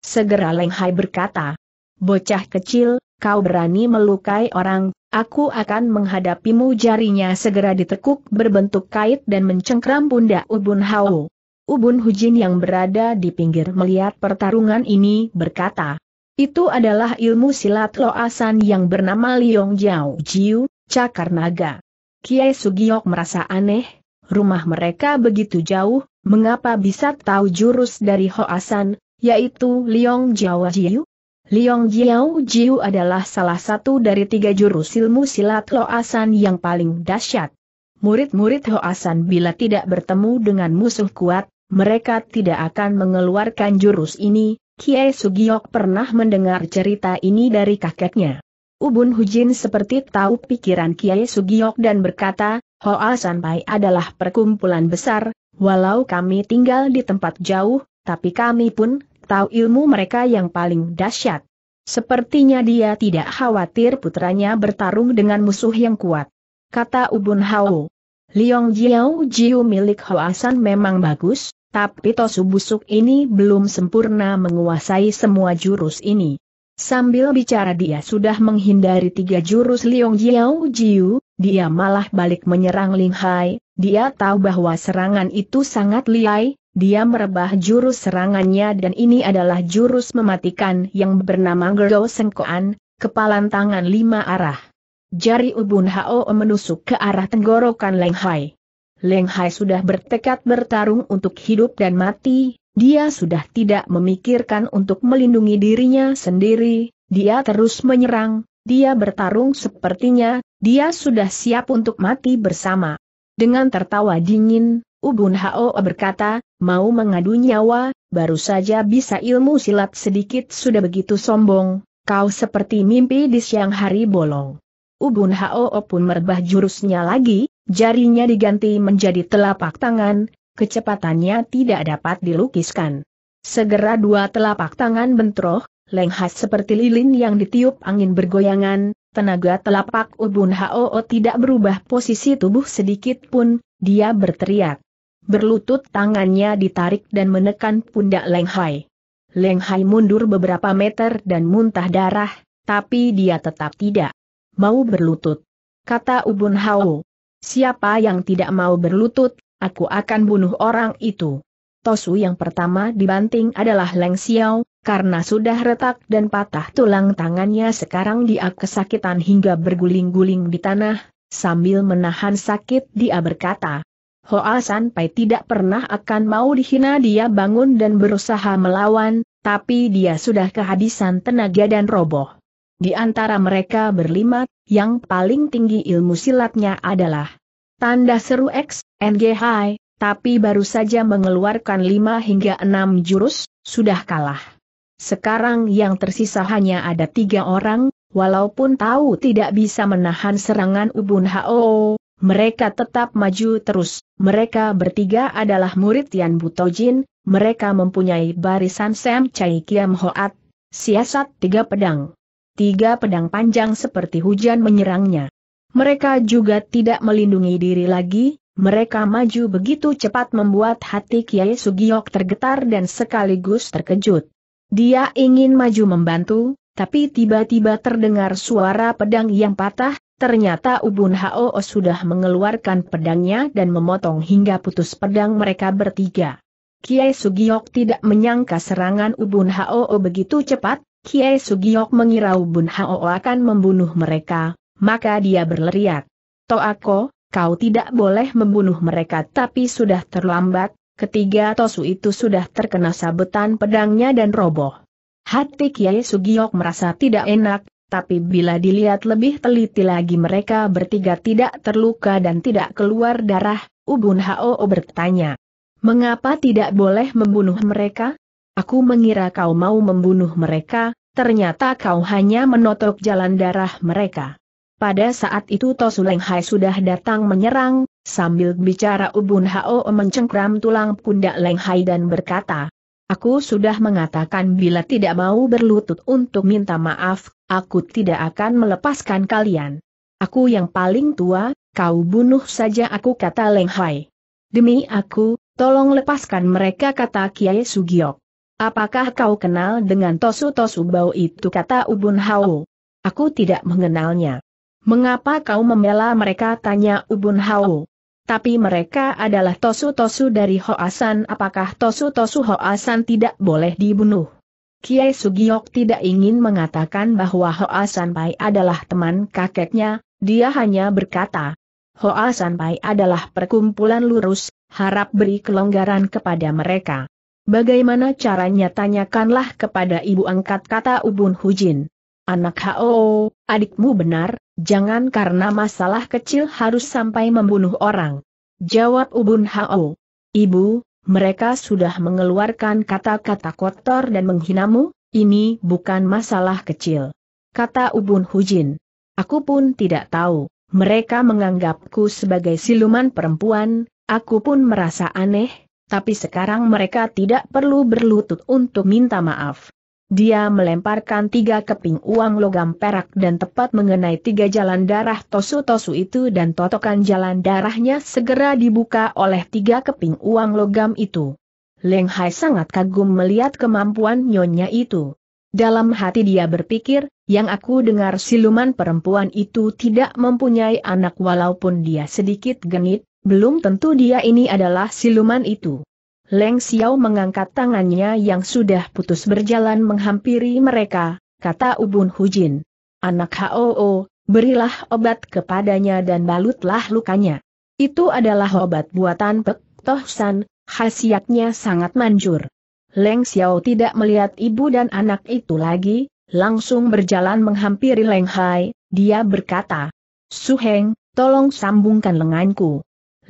Segera Leng Hai berkata, Bocah kecil, kau berani melukai orang, aku akan menghadapimu jarinya segera ditekuk berbentuk kait dan mencengkram bunda Ubun Hao. Ubun Hujin yang berada di pinggir melihat pertarungan ini berkata, itu adalah ilmu silat loasan yang bernama Liong Jiao Jiu, cakar naga. Kiai Sugiok merasa aneh, rumah mereka begitu jauh, mengapa bisa tahu jurus dari Hoasan, yaitu Liong Jiao Jiu? Liong Jiao Jiu adalah salah satu dari tiga jurus ilmu silat Hoasan yang paling dahsyat. Murid-murid Hoasan bila tidak bertemu dengan musuh kuat, mereka tidak akan mengeluarkan jurus ini, Kiai Sugiok pernah mendengar cerita ini dari kakeknya. Ubun Hujin seperti tahu pikiran Kiai Sugiyok dan berkata, Hoa Sanpai adalah perkumpulan besar, walau kami tinggal di tempat jauh, tapi kami pun tahu ilmu mereka yang paling dahsyat. Sepertinya dia tidak khawatir putranya bertarung dengan musuh yang kuat. Kata Ubun Hao. Liong Jiao Jiu milik Hoa San memang bagus, tapi Tosu Busuk ini belum sempurna menguasai semua jurus ini. Sambil bicara dia sudah menghindari tiga jurus Liong Jiao Jiu, dia malah balik menyerang Ling Hai, dia tahu bahwa serangan itu sangat liai, dia merebah jurus serangannya dan ini adalah jurus mematikan yang bernama Gerdo Sengkoan, kepalan tangan lima arah. Jari ubun Hao menusuk ke arah tenggorokan Leng Hai. Leng Hai sudah bertekad bertarung untuk hidup dan mati, dia sudah tidak memikirkan untuk melindungi dirinya sendiri, dia terus menyerang, dia bertarung sepertinya, dia sudah siap untuk mati bersama. Dengan tertawa dingin, Ubun Hao berkata, mau mengadu nyawa, baru saja bisa ilmu silat sedikit sudah begitu sombong, kau seperti mimpi di siang hari bolong. Ubun Hao pun merebah jurusnya lagi, jarinya diganti menjadi telapak tangan, kecepatannya tidak dapat dilukiskan. Segera dua telapak tangan bentroh, lenghas seperti lilin yang ditiup angin bergoyangan, tenaga telapak Ubun Hoo tidak berubah posisi tubuh sedikit pun, dia berteriak. Berlutut tangannya ditarik dan menekan pundak Leng Hai. Leng Hai mundur beberapa meter dan muntah darah, tapi dia tetap tidak mau berlutut. Kata Ubun Hao. Siapa yang tidak mau berlutut, aku akan bunuh orang itu. Tosu yang pertama dibanting adalah Leng Xiao, karena sudah retak dan patah tulang tangannya sekarang dia kesakitan hingga berguling-guling di tanah, sambil menahan sakit dia berkata. Hoa Sanpai tidak pernah akan mau dihina dia bangun dan berusaha melawan, tapi dia sudah kehabisan tenaga dan roboh. Di antara mereka berlima, yang paling tinggi ilmu silatnya adalah Tanda seru X, NG Hai, tapi baru saja mengeluarkan 5 hingga 6 jurus, sudah kalah. Sekarang yang tersisa hanya ada tiga orang, walaupun tahu tidak bisa menahan serangan Ubun Hao, mereka tetap maju terus. Mereka bertiga adalah murid Yan Butojin, mereka mempunyai barisan Sam Chai Kiam Hoat, siasat tiga pedang. Tiga pedang panjang seperti hujan menyerangnya. Mereka juga tidak melindungi diri lagi, mereka maju begitu cepat membuat hati Kiai Sugiok tergetar dan sekaligus terkejut. Dia ingin maju membantu, tapi tiba-tiba terdengar suara pedang yang patah, ternyata Ubun Hao sudah mengeluarkan pedangnya dan memotong hingga putus pedang mereka bertiga. Kiai Sugiok tidak menyangka serangan Ubun Hao begitu cepat, Kiai Sugiok mengira Ubun Hao akan membunuh mereka, maka dia berleriak. Toako, kau tidak boleh membunuh mereka tapi sudah terlambat, ketiga Tosu itu sudah terkena sabetan pedangnya dan roboh. Hati Kiai Sugiok merasa tidak enak, tapi bila dilihat lebih teliti lagi mereka bertiga tidak terluka dan tidak keluar darah, Ubun Hao bertanya. Mengapa tidak boleh membunuh mereka? Aku mengira kau mau membunuh mereka, ternyata kau hanya menotok jalan darah mereka. Pada saat itu Tosu Leng Hai sudah datang menyerang, sambil bicara Ubun Hao mencengkram tulang pundak Leng Hai dan berkata, Aku sudah mengatakan bila tidak mau berlutut untuk minta maaf, aku tidak akan melepaskan kalian. Aku yang paling tua, kau bunuh saja aku kata Leng Hai. Demi aku, tolong lepaskan mereka kata Kiai Sugiok. Apakah kau kenal dengan Tosu Tosu Bau itu kata Ubun Hao? Aku tidak mengenalnya. Mengapa kau membela mereka? Tanya Ubun Hao. Tapi mereka adalah tosu-tosu dari Hoasan. Apakah tosu-tosu Hoasan tidak boleh dibunuh? Kiai Sugiok tidak ingin mengatakan bahwa Hoasan Pai adalah teman kakeknya, dia hanya berkata, Hoasan Pai adalah perkumpulan lurus, harap beri kelonggaran kepada mereka. Bagaimana caranya tanyakanlah kepada ibu angkat kata Ubun Hujin. Anak Hao, adikmu benar, Jangan karena masalah kecil harus sampai membunuh orang. Jawab Ubun Hao. Ibu, mereka sudah mengeluarkan kata-kata kotor dan menghinamu, ini bukan masalah kecil. Kata Ubun Hujin. Aku pun tidak tahu, mereka menganggapku sebagai siluman perempuan, aku pun merasa aneh, tapi sekarang mereka tidak perlu berlutut untuk minta maaf. Dia melemparkan tiga keping uang logam perak dan tepat mengenai tiga jalan darah tosu-tosu itu dan totokan jalan darahnya segera dibuka oleh tiga keping uang logam itu. Leng Hai sangat kagum melihat kemampuan nyonya itu. Dalam hati dia berpikir, yang aku dengar siluman perempuan itu tidak mempunyai anak walaupun dia sedikit genit, belum tentu dia ini adalah siluman itu. Leng Xiao mengangkat tangannya yang sudah putus berjalan menghampiri mereka, kata Ubun Hujin. Anak HOO, berilah obat kepadanya dan balutlah lukanya. Itu adalah obat buatan Pek Toh khasiatnya sangat manjur. Leng Xiao tidak melihat ibu dan anak itu lagi, langsung berjalan menghampiri Leng Hai, dia berkata, Suheng, tolong sambungkan lenganku.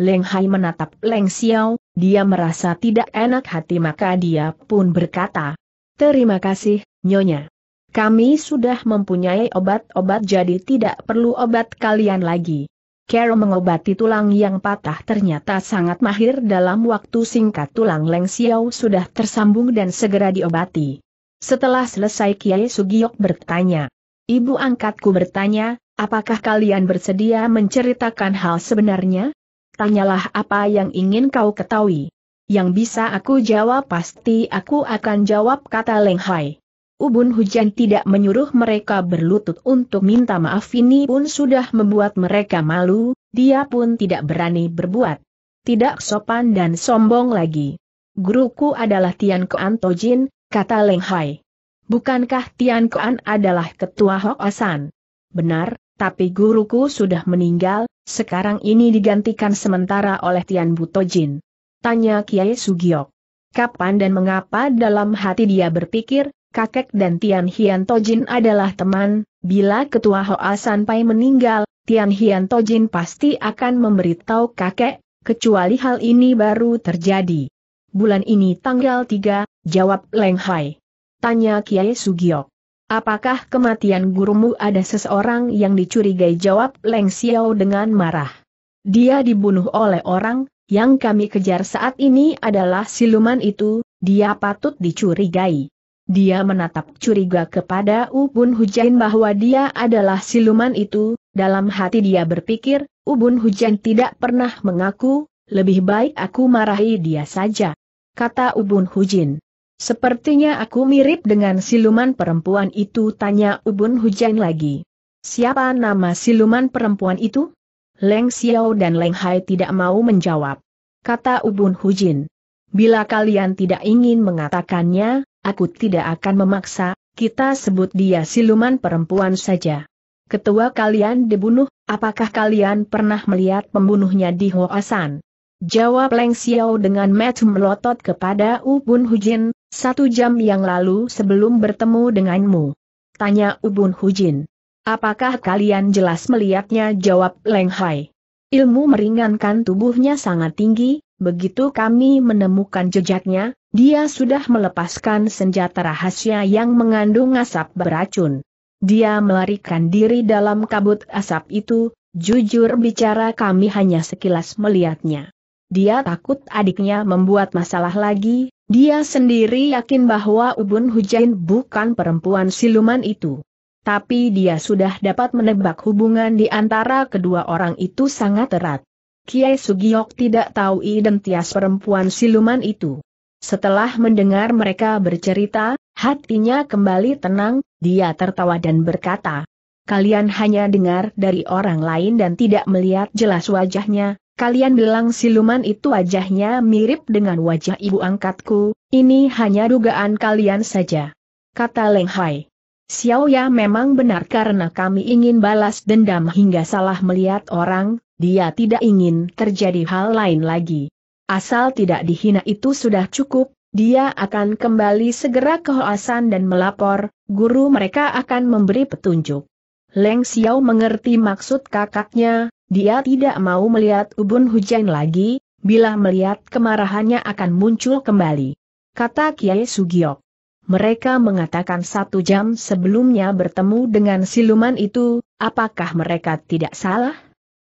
Leng Hai menatap Leng Xiao, dia merasa tidak enak hati maka dia pun berkata, Terima kasih, Nyonya. Kami sudah mempunyai obat-obat jadi tidak perlu obat kalian lagi. Carol mengobati tulang yang patah ternyata sangat mahir dalam waktu singkat tulang Leng Xiao sudah tersambung dan segera diobati. Setelah selesai Kiai Sugiyok bertanya, Ibu angkatku bertanya, apakah kalian bersedia menceritakan hal sebenarnya? tanyalah apa yang ingin kau ketahui. Yang bisa aku jawab pasti aku akan jawab kata Leng Hai. Ubun hujan tidak menyuruh mereka berlutut untuk minta maaf ini pun sudah membuat mereka malu, dia pun tidak berani berbuat. Tidak sopan dan sombong lagi. Guruku adalah Tian Kuan Tojin, kata Leng Hai. Bukankah Tian Kuan adalah ketua Asan? Benar, tapi guruku sudah meninggal, sekarang ini digantikan sementara oleh Tian Butojin. Tanya Kiai Sugiok. Kapan dan mengapa dalam hati dia berpikir, kakek dan Tian Hian Tojin adalah teman, bila ketua Hoa Sanpai meninggal, Tian Hian Tojin pasti akan memberitahu kakek, kecuali hal ini baru terjadi. Bulan ini tanggal 3, jawab Leng Hai. Tanya Kiai Sugiok. Apakah kematian gurumu ada seseorang yang dicurigai jawab Leng Xiao dengan marah? Dia dibunuh oleh orang, yang kami kejar saat ini adalah siluman itu, dia patut dicurigai. Dia menatap curiga kepada Ubun Hujan bahwa dia adalah siluman itu, dalam hati dia berpikir, Ubun Hujan tidak pernah mengaku, lebih baik aku marahi dia saja. Kata Ubun Hujin. Sepertinya aku mirip dengan siluman perempuan itu tanya Ubun Hujan lagi. Siapa nama siluman perempuan itu? Leng Xiao dan Leng Hai tidak mau menjawab. Kata Ubun Hujin. Bila kalian tidak ingin mengatakannya, aku tidak akan memaksa, kita sebut dia siluman perempuan saja. Ketua kalian dibunuh, apakah kalian pernah melihat pembunuhnya di Hoasan? Jawab Leng Xiao dengan mata melotot kepada Ubun Hujin, satu jam yang lalu sebelum bertemu denganmu. Tanya Ubun Hujin. Apakah kalian jelas melihatnya? Jawab Leng Hai. Ilmu meringankan tubuhnya sangat tinggi, begitu kami menemukan jejaknya, dia sudah melepaskan senjata rahasia yang mengandung asap beracun. Dia melarikan diri dalam kabut asap itu, jujur bicara kami hanya sekilas melihatnya. Dia takut adiknya membuat masalah lagi, dia sendiri yakin bahwa Ubun Hujain bukan perempuan siluman itu. Tapi dia sudah dapat menebak hubungan di antara kedua orang itu sangat erat. Kiai Sugiok tidak tahu identitas perempuan siluman itu. Setelah mendengar mereka bercerita, hatinya kembali tenang, dia tertawa dan berkata, Kalian hanya dengar dari orang lain dan tidak melihat jelas wajahnya, Kalian bilang siluman itu wajahnya mirip dengan wajah ibu angkatku, ini hanya dugaan kalian saja. Kata Leng Hai. Xiao Ya memang benar karena kami ingin balas dendam hingga salah melihat orang, dia tidak ingin terjadi hal lain lagi. Asal tidak dihina itu sudah cukup, dia akan kembali segera ke Hoasan dan melapor, guru mereka akan memberi petunjuk. Leng Xiao mengerti maksud kakaknya, dia tidak mau melihat Ubun Hujan lagi, bila melihat kemarahannya akan muncul kembali. Kata Kiai Sugiok. Mereka mengatakan satu jam sebelumnya bertemu dengan siluman itu, apakah mereka tidak salah?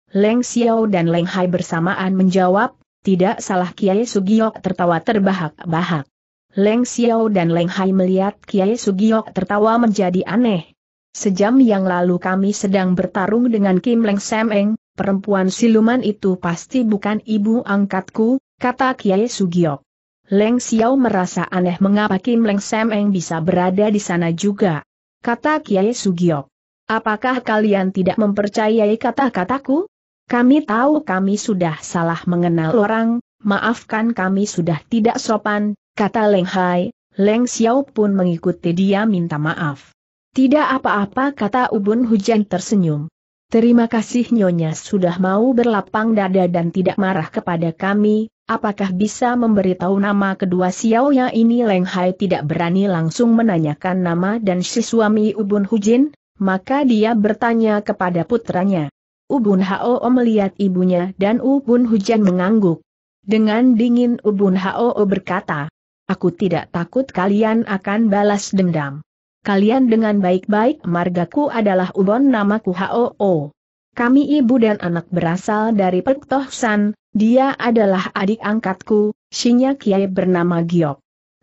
Leng Xiao dan Leng Hai bersamaan menjawab, tidak salah Kiai Sugiok tertawa terbahak-bahak. Leng Xiao dan Leng Hai melihat Kiai Sugiok tertawa menjadi aneh. Sejam yang lalu kami sedang bertarung dengan Kim Leng Sam Eng perempuan siluman itu pasti bukan ibu angkatku, kata Kiai Sugiok. Leng Xiao merasa aneh mengapa Kim Leng Semeng bisa berada di sana juga. Kata Kiai Sugiok. Apakah kalian tidak mempercayai kata-kataku? Kami tahu kami sudah salah mengenal orang, maafkan kami sudah tidak sopan, kata Leng Hai. Leng Xiao pun mengikuti dia minta maaf. Tidak apa-apa kata Ubun Hujan tersenyum. Terima kasih Nyonya sudah mau berlapang dada dan tidak marah kepada kami, apakah bisa memberitahu nama kedua Xiaoya ini Leng Hai tidak berani langsung menanyakan nama dan si suami Ubun Hujin, maka dia bertanya kepada putranya. Ubun Hao melihat ibunya dan Ubun Hujan mengangguk. Dengan dingin Ubun Hao berkata, Aku tidak takut kalian akan balas dendam kalian dengan baik-baik margaku adalah Ubon namaku Hoo. Kami ibu dan anak berasal dari Pektohsan, dia adalah adik angkatku, Shinya Kiai bernama Giok.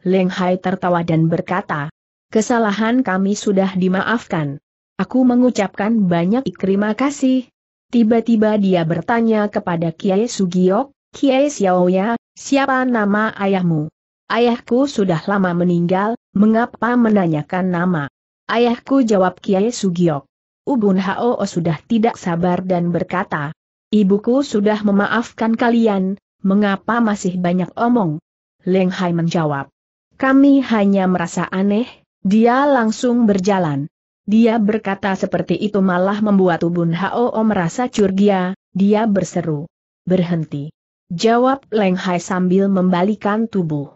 Leng Hai tertawa dan berkata, kesalahan kami sudah dimaafkan. Aku mengucapkan banyak terima kasih. Tiba-tiba dia bertanya kepada Kiai Sugiok, Kiai Xiaoya, siapa nama ayahmu? Ayahku sudah lama meninggal, Mengapa menanyakan nama? Ayahku jawab Kiai Sugiok. Ubun Hao sudah tidak sabar dan berkata, Ibuku sudah memaafkan kalian, mengapa masih banyak omong? Leng Hai menjawab. Kami hanya merasa aneh, dia langsung berjalan. Dia berkata seperti itu malah membuat Ubun Hao merasa curiga, dia berseru. Berhenti. Jawab Leng Hai sambil membalikan tubuh.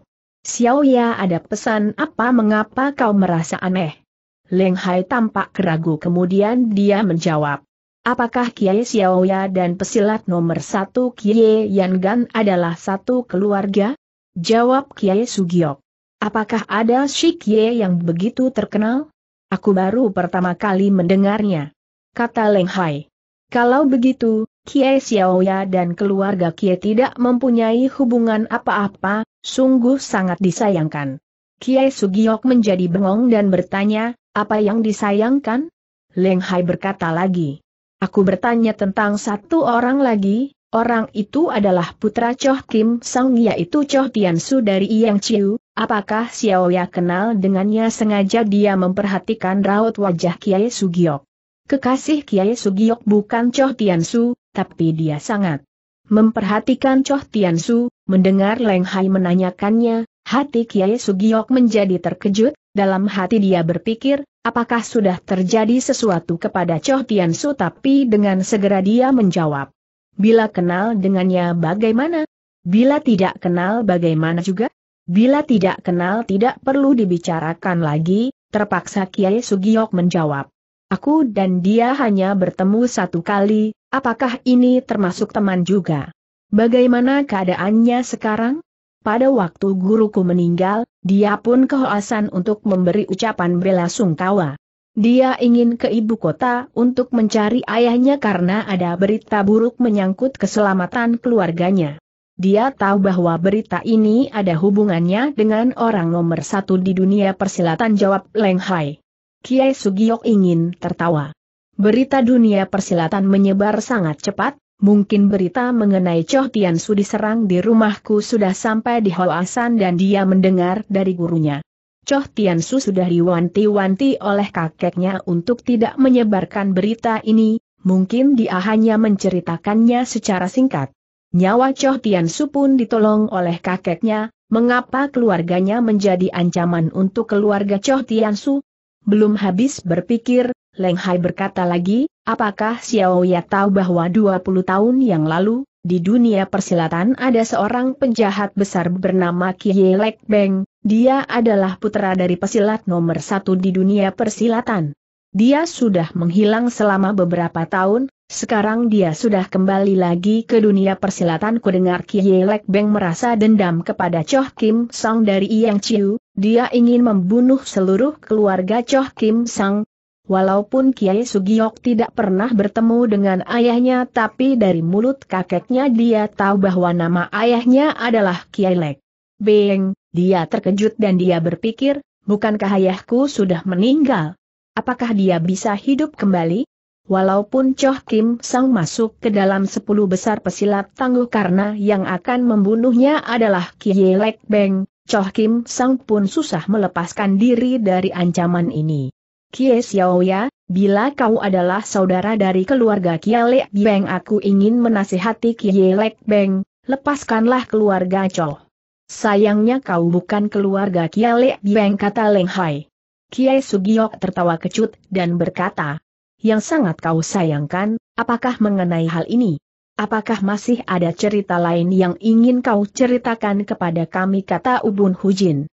Xiaoya ada pesan apa mengapa kau merasa aneh? Leng Hai tampak keragu kemudian dia menjawab. Apakah Kiai Xiaoya dan pesilat nomor satu Kiai Yan Gan adalah satu keluarga? Jawab Kiai Sugiok. Apakah ada si Kiai yang begitu terkenal? Aku baru pertama kali mendengarnya. Kata Leng Hai. Kalau begitu, Kiai Xiaoya dan keluarga Kiai tidak mempunyai hubungan apa-apa, Sungguh sangat disayangkan. Kiai Sugiok menjadi bengong dan bertanya, apa yang disayangkan? Leng Hai berkata lagi. Aku bertanya tentang satu orang lagi, orang itu adalah putra Choh Kim Sang yaitu Choh Tian Su dari Yang Chiu, apakah Xiao Ya kenal dengannya sengaja dia memperhatikan raut wajah Kiai Sugiok. Kekasih Kiai Sugiok bukan Choh Tian Su, tapi dia sangat Memperhatikan Choh Su, mendengar Leng Hai menanyakannya, hati Kiai Sugiok menjadi terkejut, dalam hati dia berpikir, apakah sudah terjadi sesuatu kepada Choh Su? tapi dengan segera dia menjawab. Bila kenal dengannya bagaimana? Bila tidak kenal bagaimana juga? Bila tidak kenal tidak perlu dibicarakan lagi, terpaksa Kiai Sugiok menjawab. Aku dan dia hanya bertemu satu kali, apakah ini termasuk teman juga? Bagaimana keadaannya sekarang? Pada waktu guruku meninggal, dia pun kehoasan untuk memberi ucapan bela sungkawa. Dia ingin ke ibu kota untuk mencari ayahnya karena ada berita buruk menyangkut keselamatan keluarganya. Dia tahu bahwa berita ini ada hubungannya dengan orang nomor satu di dunia persilatan jawab Leng Hai. Kiai Sugiok ingin tertawa. Berita dunia persilatan menyebar sangat cepat, mungkin berita mengenai Choh Tian Su diserang di rumahku sudah sampai di Hoasan dan dia mendengar dari gurunya. Choh Tian Su sudah diwanti-wanti oleh kakeknya untuk tidak menyebarkan berita ini, mungkin dia hanya menceritakannya secara singkat. Nyawa Choh Tian Su pun ditolong oleh kakeknya, mengapa keluarganya menjadi ancaman untuk keluarga Choh Tian Su, belum habis berpikir, Leng Hai berkata lagi, apakah Xiao Ya tahu bahwa 20 tahun yang lalu, di dunia persilatan ada seorang penjahat besar bernama Kie Lek Beng, dia adalah putra dari pesilat nomor satu di dunia persilatan. Dia sudah menghilang selama beberapa tahun, sekarang dia sudah kembali lagi ke dunia persilatan kudengar Kie Lek Beng merasa dendam kepada Choh Kim Sang dari Yang Chiu, dia ingin membunuh seluruh keluarga Choh Kim Sang. Walaupun Kiai Sugiok tidak pernah bertemu dengan ayahnya tapi dari mulut kakeknya dia tahu bahwa nama ayahnya adalah Kiai Lek. Beng, dia terkejut dan dia berpikir, bukankah ayahku sudah meninggal? apakah dia bisa hidup kembali? Walaupun Choh Kim Sang masuk ke dalam sepuluh besar pesilat tangguh karena yang akan membunuhnya adalah Kie Lek Beng, Choh Kim Sang pun susah melepaskan diri dari ancaman ini. Kie Xiaoya, bila kau adalah saudara dari keluarga Kie Lek Beng aku ingin menasihati Kie Lek Beng, lepaskanlah keluarga Choh. Sayangnya kau bukan keluarga Lek Beng kata Leng Hai. Kiai Sugiok tertawa kecut dan berkata, yang sangat kau sayangkan, apakah mengenai hal ini? Apakah masih ada cerita lain yang ingin kau ceritakan kepada kami kata Ubun Hujin?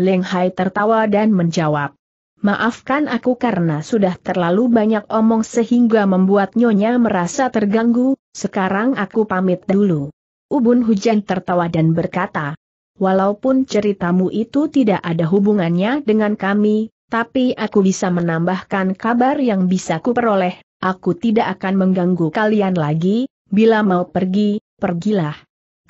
Leng Hai tertawa dan menjawab. Maafkan aku karena sudah terlalu banyak omong sehingga membuat Nyonya merasa terganggu, sekarang aku pamit dulu. Ubun Hujan tertawa dan berkata, Walaupun ceritamu itu tidak ada hubungannya dengan kami, tapi aku bisa menambahkan kabar yang bisa kuperoleh, aku tidak akan mengganggu kalian lagi, bila mau pergi, pergilah.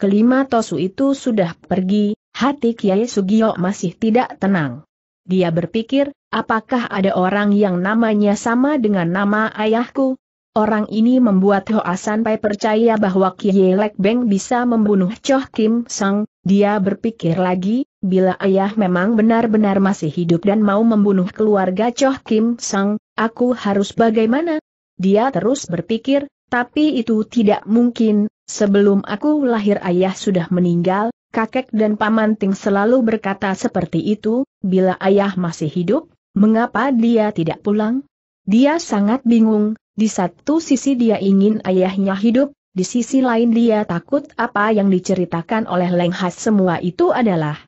Kelima Tosu itu sudah pergi, hati Kiai Sugio masih tidak tenang. Dia berpikir, apakah ada orang yang namanya sama dengan nama ayahku? Orang ini membuat Hoa Sanpai percaya bahwa Kiai Lek Beng bisa membunuh Choh Kim Sang, dia berpikir lagi, Bila ayah memang benar-benar masih hidup dan mau membunuh keluarga Choh Kim Sang, aku harus bagaimana? Dia terus berpikir, tapi itu tidak mungkin, sebelum aku lahir ayah sudah meninggal, kakek dan paman Ting selalu berkata seperti itu, bila ayah masih hidup, mengapa dia tidak pulang? Dia sangat bingung, di satu sisi dia ingin ayahnya hidup, di sisi lain dia takut apa yang diceritakan oleh Leng Has semua itu adalah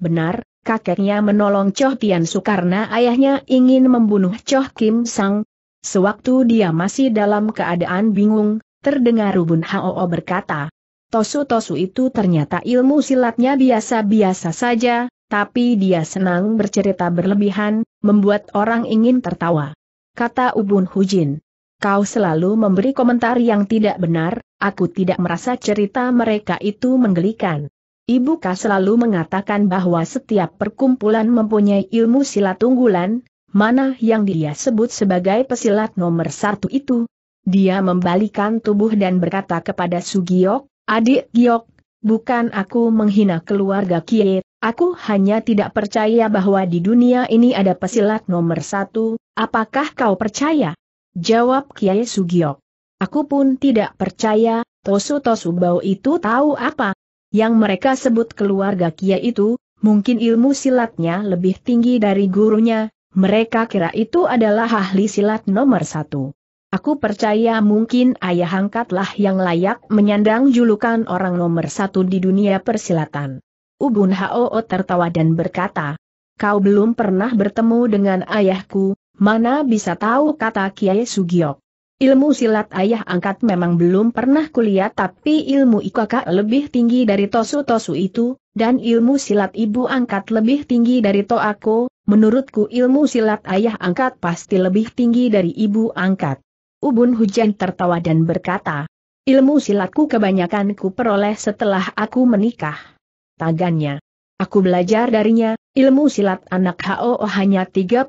Benar, kakeknya menolong Choh Tian Su karena ayahnya ingin membunuh Choh Kim Sang. Sewaktu dia masih dalam keadaan bingung, terdengar Rubun Hao berkata, Tosu-tosu itu ternyata ilmu silatnya biasa-biasa saja, tapi dia senang bercerita berlebihan, membuat orang ingin tertawa. Kata Ubun Hujin. Kau selalu memberi komentar yang tidak benar, aku tidak merasa cerita mereka itu menggelikan. Ibu Ka selalu mengatakan bahwa setiap perkumpulan mempunyai ilmu silat unggulan, mana yang dia sebut sebagai pesilat nomor satu itu. Dia membalikan tubuh dan berkata kepada Sugiok, adik Giok, bukan aku menghina keluarga Kie, aku hanya tidak percaya bahwa di dunia ini ada pesilat nomor satu, apakah kau percaya? Jawab Kiai Sugiok. Aku pun tidak percaya, Tosu Tosu Bau itu tahu apa, yang mereka sebut keluarga Kia itu, mungkin ilmu silatnya lebih tinggi dari gurunya, mereka kira itu adalah ahli silat nomor satu. Aku percaya mungkin ayah angkatlah yang layak menyandang julukan orang nomor satu di dunia persilatan. Ubun Hoo tertawa dan berkata, Kau belum pernah bertemu dengan ayahku, mana bisa tahu kata Kiai Sugiok. Ilmu silat ayah angkat memang belum pernah kulihat tapi ilmu ikaka lebih tinggi dari tosu-tosu itu, dan ilmu silat ibu angkat lebih tinggi dari toako, menurutku ilmu silat ayah angkat pasti lebih tinggi dari ibu angkat. Ubun hujan tertawa dan berkata, ilmu silatku kebanyakan ku peroleh setelah aku menikah. Tagannya. Aku belajar darinya, ilmu silat anak HO hanya 30%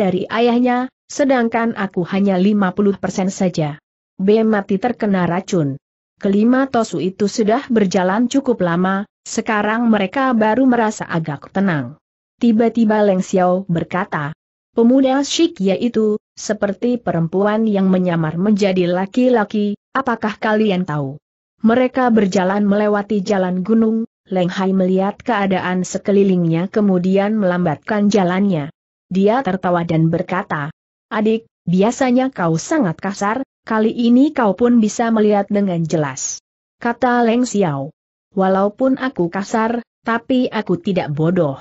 dari ayahnya, sedangkan aku hanya 50% saja. B mati terkena racun. Kelima Tosu itu sudah berjalan cukup lama, sekarang mereka baru merasa agak tenang. Tiba-tiba Leng Xiao berkata, Pemuda Shikya itu, seperti perempuan yang menyamar menjadi laki-laki, apakah kalian tahu? Mereka berjalan melewati jalan gunung, Leng Hai melihat keadaan sekelilingnya kemudian melambatkan jalannya. Dia tertawa dan berkata, Adik, biasanya kau sangat kasar, kali ini kau pun bisa melihat dengan jelas. Kata Leng Xiao. Walaupun aku kasar, tapi aku tidak bodoh.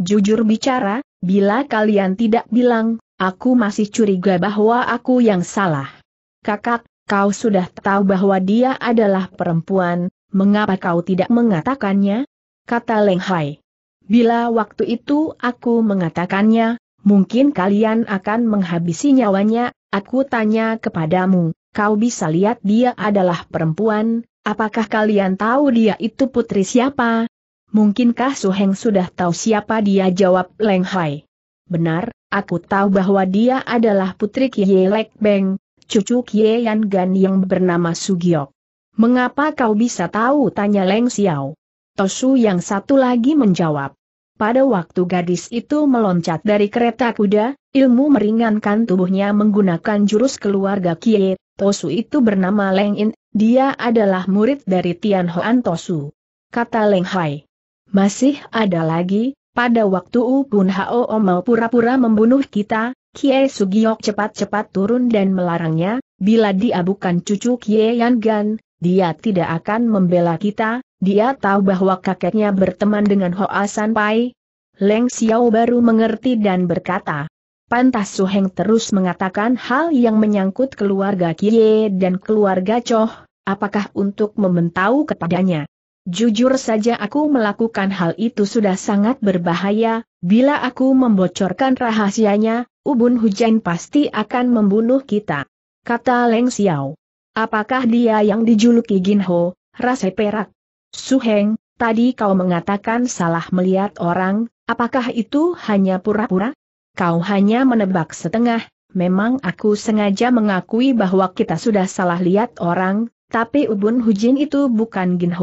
Jujur bicara, bila kalian tidak bilang, aku masih curiga bahwa aku yang salah. Kakak, kau sudah tahu bahwa dia adalah perempuan, mengapa kau tidak mengatakannya? Kata Leng Hai. Bila waktu itu aku mengatakannya, mungkin kalian akan menghabisi nyawanya, aku tanya kepadamu, kau bisa lihat dia adalah perempuan, apakah kalian tahu dia itu putri siapa? Mungkinkah Su Heng sudah tahu siapa dia jawab Leng Hai. Benar, aku tahu bahwa dia adalah putri Kie Lek Beng, cucu Kie Yan Gan yang bernama Sugiok. Mengapa kau bisa tahu? tanya Leng Xiao. Tosu yang satu lagi menjawab. Pada waktu gadis itu meloncat dari kereta kuda, ilmu meringankan tubuhnya menggunakan jurus keluarga Kie, Tosu itu bernama Leng In, dia adalah murid dari Tian Hoan Tosu. Kata Leng Hai. Masih ada lagi, pada waktu Upun Hao mau pura-pura membunuh kita, Kie Sugiok cepat-cepat turun dan melarangnya, bila dia bukan cucu Kie Yan Gan, dia tidak akan membela kita, dia tahu bahwa kakeknya berteman dengan Hoa San Pai. Leng Xiao baru mengerti dan berkata, Pantas Su Heng terus mengatakan hal yang menyangkut keluarga Kie dan keluarga Choh, apakah untuk mementau kepadanya. Jujur saja aku melakukan hal itu sudah sangat berbahaya, bila aku membocorkan rahasianya, Ubun Hujan pasti akan membunuh kita. Kata Leng Xiao. Apakah dia yang dijuluki Gin Ho, rasa perak, Suheng, tadi kau mengatakan salah melihat orang, apakah itu hanya pura-pura? Kau hanya menebak setengah, memang aku sengaja mengakui bahwa kita sudah salah lihat orang, tapi Ubun Hujin itu bukan Gin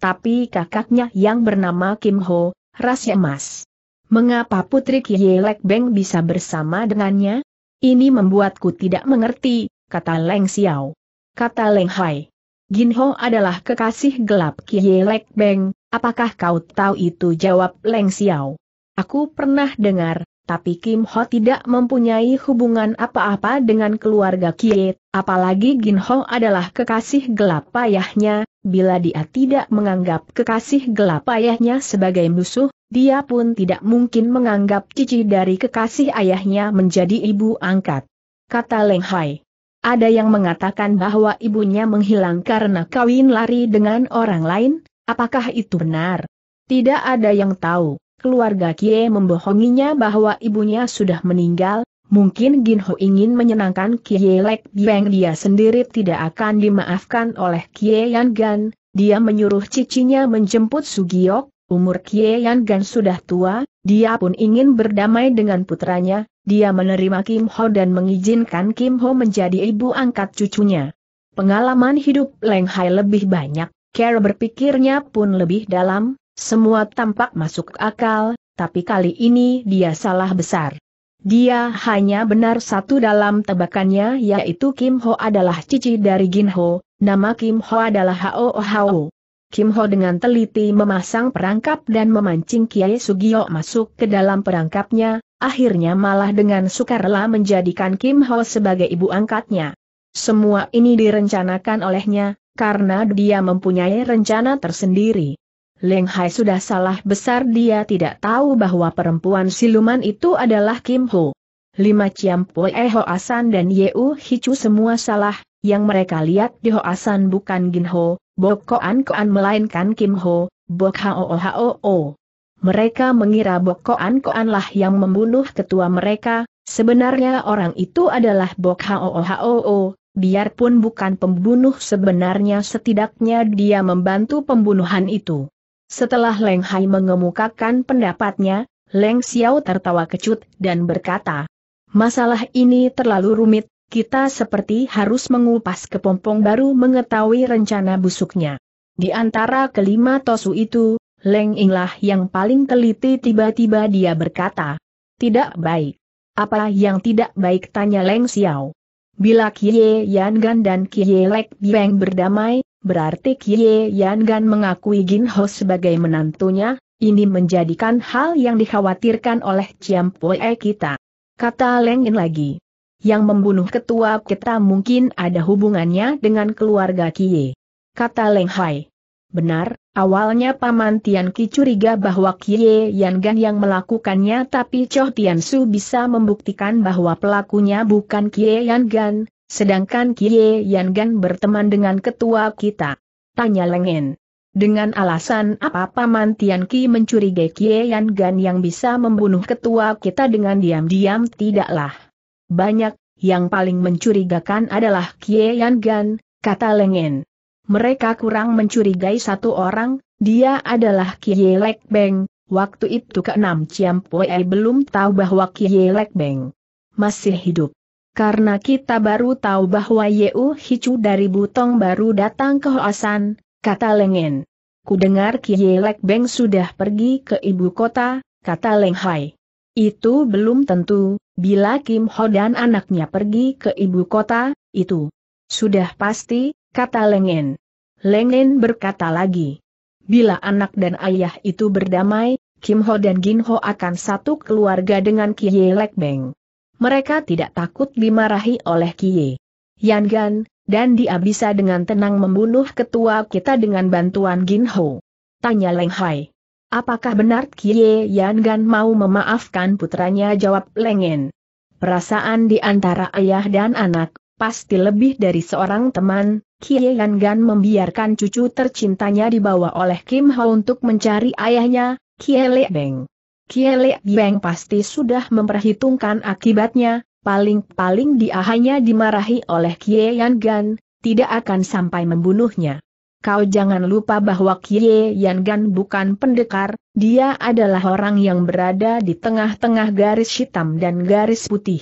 tapi kakaknya yang bernama Kim Ho, ras emas. Mengapa Putri Kie Lek Beng bisa bersama dengannya? Ini membuatku tidak mengerti, kata Leng Xiao. Kata Leng Hai. Gin Ho adalah kekasih gelap Kie Lek Beng, apakah kau tahu itu jawab Leng Xiao. Aku pernah dengar, tapi Kim Ho tidak mempunyai hubungan apa-apa dengan keluarga Kie, apalagi Gin Ho adalah kekasih gelap ayahnya, bila dia tidak menganggap kekasih gelap ayahnya sebagai musuh, dia pun tidak mungkin menganggap cici dari kekasih ayahnya menjadi ibu angkat. Kata Leng Hai. Ada yang mengatakan bahwa ibunya menghilang karena kawin lari dengan orang lain, apakah itu benar? Tidak ada yang tahu, keluarga Kie membohonginya bahwa ibunya sudah meninggal, mungkin Ginho ingin menyenangkan Kie Lek Beng dia sendiri tidak akan dimaafkan oleh Kie Yan Gan, dia menyuruh cicinya menjemput Sugiok, umur Kie Yan Gan sudah tua, dia pun ingin berdamai dengan putranya, dia menerima Kim Ho dan mengizinkan Kim Ho menjadi ibu angkat cucunya. Pengalaman hidup Leng Hai lebih banyak, cara berpikirnya pun lebih dalam, semua tampak masuk akal, tapi kali ini dia salah besar. Dia hanya benar satu dalam tebakannya yaitu Kim Ho adalah cici dari Gin Ho, nama Kim Ho adalah Hao Hao. Kim Ho dengan teliti memasang perangkap dan memancing Kiai Sugio masuk ke dalam perangkapnya, akhirnya malah dengan sukarela menjadikan Kim Ho sebagai ibu angkatnya. Semua ini direncanakan olehnya, karena dia mempunyai rencana tersendiri. Leng Hai sudah salah besar dia tidak tahu bahwa perempuan siluman itu adalah Kim Ho. Lima Ciam Pue Ho Asan dan Yeu Hicu semua salah, yang mereka lihat di Ho Asan bukan Gin Ho, Bok Koan Koan melainkan Kim Ho, Bok Ho O. Mereka mengira Bokoan-koanlah yang membunuh ketua mereka, sebenarnya orang itu adalah Bok Hoo biarpun bukan pembunuh sebenarnya setidaknya dia membantu pembunuhan itu. Setelah Leng Hai mengemukakan pendapatnya, Leng Xiao tertawa kecut dan berkata, Masalah ini terlalu rumit, kita seperti harus mengupas kepompong baru mengetahui rencana busuknya. Di antara kelima tosu itu, Leng Inglah yang paling teliti tiba-tiba dia berkata. Tidak baik. Apa yang tidak baik tanya Leng Xiao. Bila Kie Yan Gan dan Kie Lek Bieng berdamai, berarti Kie Yan Gan mengakui Jin Ho sebagai menantunya, ini menjadikan hal yang dikhawatirkan oleh Chiam Poe kita. Kata Leng In lagi. Yang membunuh ketua kita mungkin ada hubungannya dengan keluarga Kie. Kata Leng Hai. Benar, Awalnya Paman Tian Ki curiga bahwa Kie Yan Gan yang melakukannya tapi Choh Tian Su bisa membuktikan bahwa pelakunya bukan Kie Yan Gan, sedangkan Kie Yan Gan berteman dengan ketua kita. Tanya Lengen. Dengan alasan apa Paman Tian Ki mencurigai Kie Yan Gan yang bisa membunuh ketua kita dengan diam-diam tidaklah. Banyak, yang paling mencurigakan adalah Kie Yan Gan, kata Lengen mereka kurang mencurigai satu orang, dia adalah Kie Lek Beng, waktu itu keenam Ciam Pue belum tahu bahwa Kie Lek Beng masih hidup. Karena kita baru tahu bahwa Yeu Hicu dari Butong baru datang ke Hoasan, kata Lengen. Kudengar Kie Lek Beng sudah pergi ke ibu kota, kata Leng Hai. Itu belum tentu, bila Kim Ho dan anaknya pergi ke ibu kota, itu sudah pasti, kata Lengen. Lengen berkata lagi. Bila anak dan ayah itu berdamai, Kim Ho dan Gin Ho akan satu keluarga dengan Kie Lek Beng. Mereka tidak takut dimarahi oleh Kie Yan Gan, dan dia bisa dengan tenang membunuh ketua kita dengan bantuan Gin Ho. Tanya Leng Hai. Apakah benar Kie Yan Gan mau memaafkan putranya jawab Lengen? Perasaan di antara ayah dan anak, pasti lebih dari seorang teman, Kie Gan membiarkan cucu tercintanya dibawa oleh Kim Ho untuk mencari ayahnya, Kiele Beng. Kiele Beng pasti sudah memperhitungkan akibatnya, paling-paling dia hanya dimarahi oleh Kie Gan, tidak akan sampai membunuhnya. Kau jangan lupa bahwa Kie Yan Gan bukan pendekar, dia adalah orang yang berada di tengah-tengah garis hitam dan garis putih.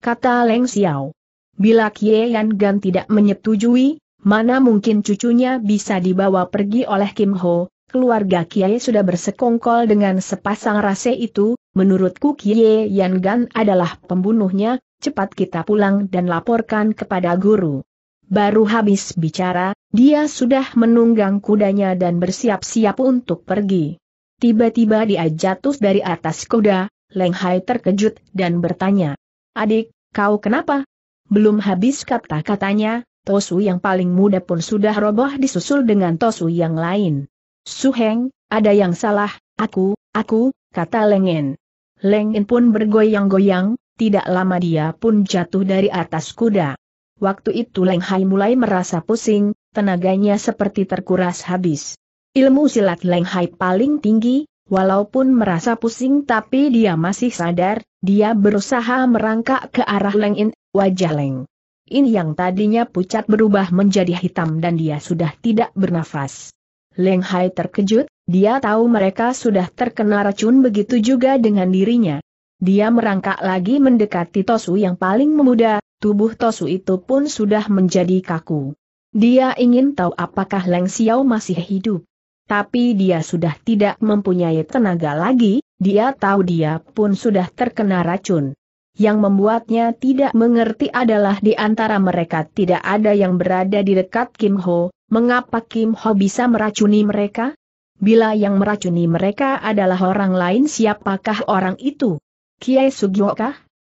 Kata Leng Xiao. Bila Kie Yan Gan tidak menyetujui, Mana mungkin cucunya bisa dibawa pergi oleh Kim Ho, keluarga Kiai sudah bersekongkol dengan sepasang rase itu, menurutku Kiai Yan Gan adalah pembunuhnya, cepat kita pulang dan laporkan kepada guru. Baru habis bicara, dia sudah menunggang kudanya dan bersiap-siap untuk pergi. Tiba-tiba dia jatuh dari atas kuda, Leng Hai terkejut dan bertanya, Adik, kau kenapa? Belum habis kata-katanya, Tosu yang paling muda pun sudah roboh disusul dengan Tosu yang lain. Suheng, ada yang salah, aku, aku, kata Lengen. Lengen pun bergoyang-goyang, tidak lama dia pun jatuh dari atas kuda. Waktu itu Leng Hai mulai merasa pusing, tenaganya seperti terkuras habis. Ilmu silat Leng Hai paling tinggi, walaupun merasa pusing tapi dia masih sadar, dia berusaha merangkak ke arah Leng In, wajah Leng. In yang tadinya pucat berubah menjadi hitam dan dia sudah tidak bernafas. Leng Hai terkejut, dia tahu mereka sudah terkena racun begitu juga dengan dirinya. Dia merangkak lagi mendekati Tosu yang paling memuda, tubuh Tosu itu pun sudah menjadi kaku. Dia ingin tahu apakah Leng Xiao masih hidup. Tapi dia sudah tidak mempunyai tenaga lagi, dia tahu dia pun sudah terkena racun. Yang membuatnya tidak mengerti adalah di antara mereka tidak ada yang berada di dekat Kim Ho, mengapa Kim Ho bisa meracuni mereka? Bila yang meracuni mereka adalah orang lain siapakah orang itu? Kiai Sugyo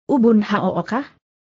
Ubun Hao kah?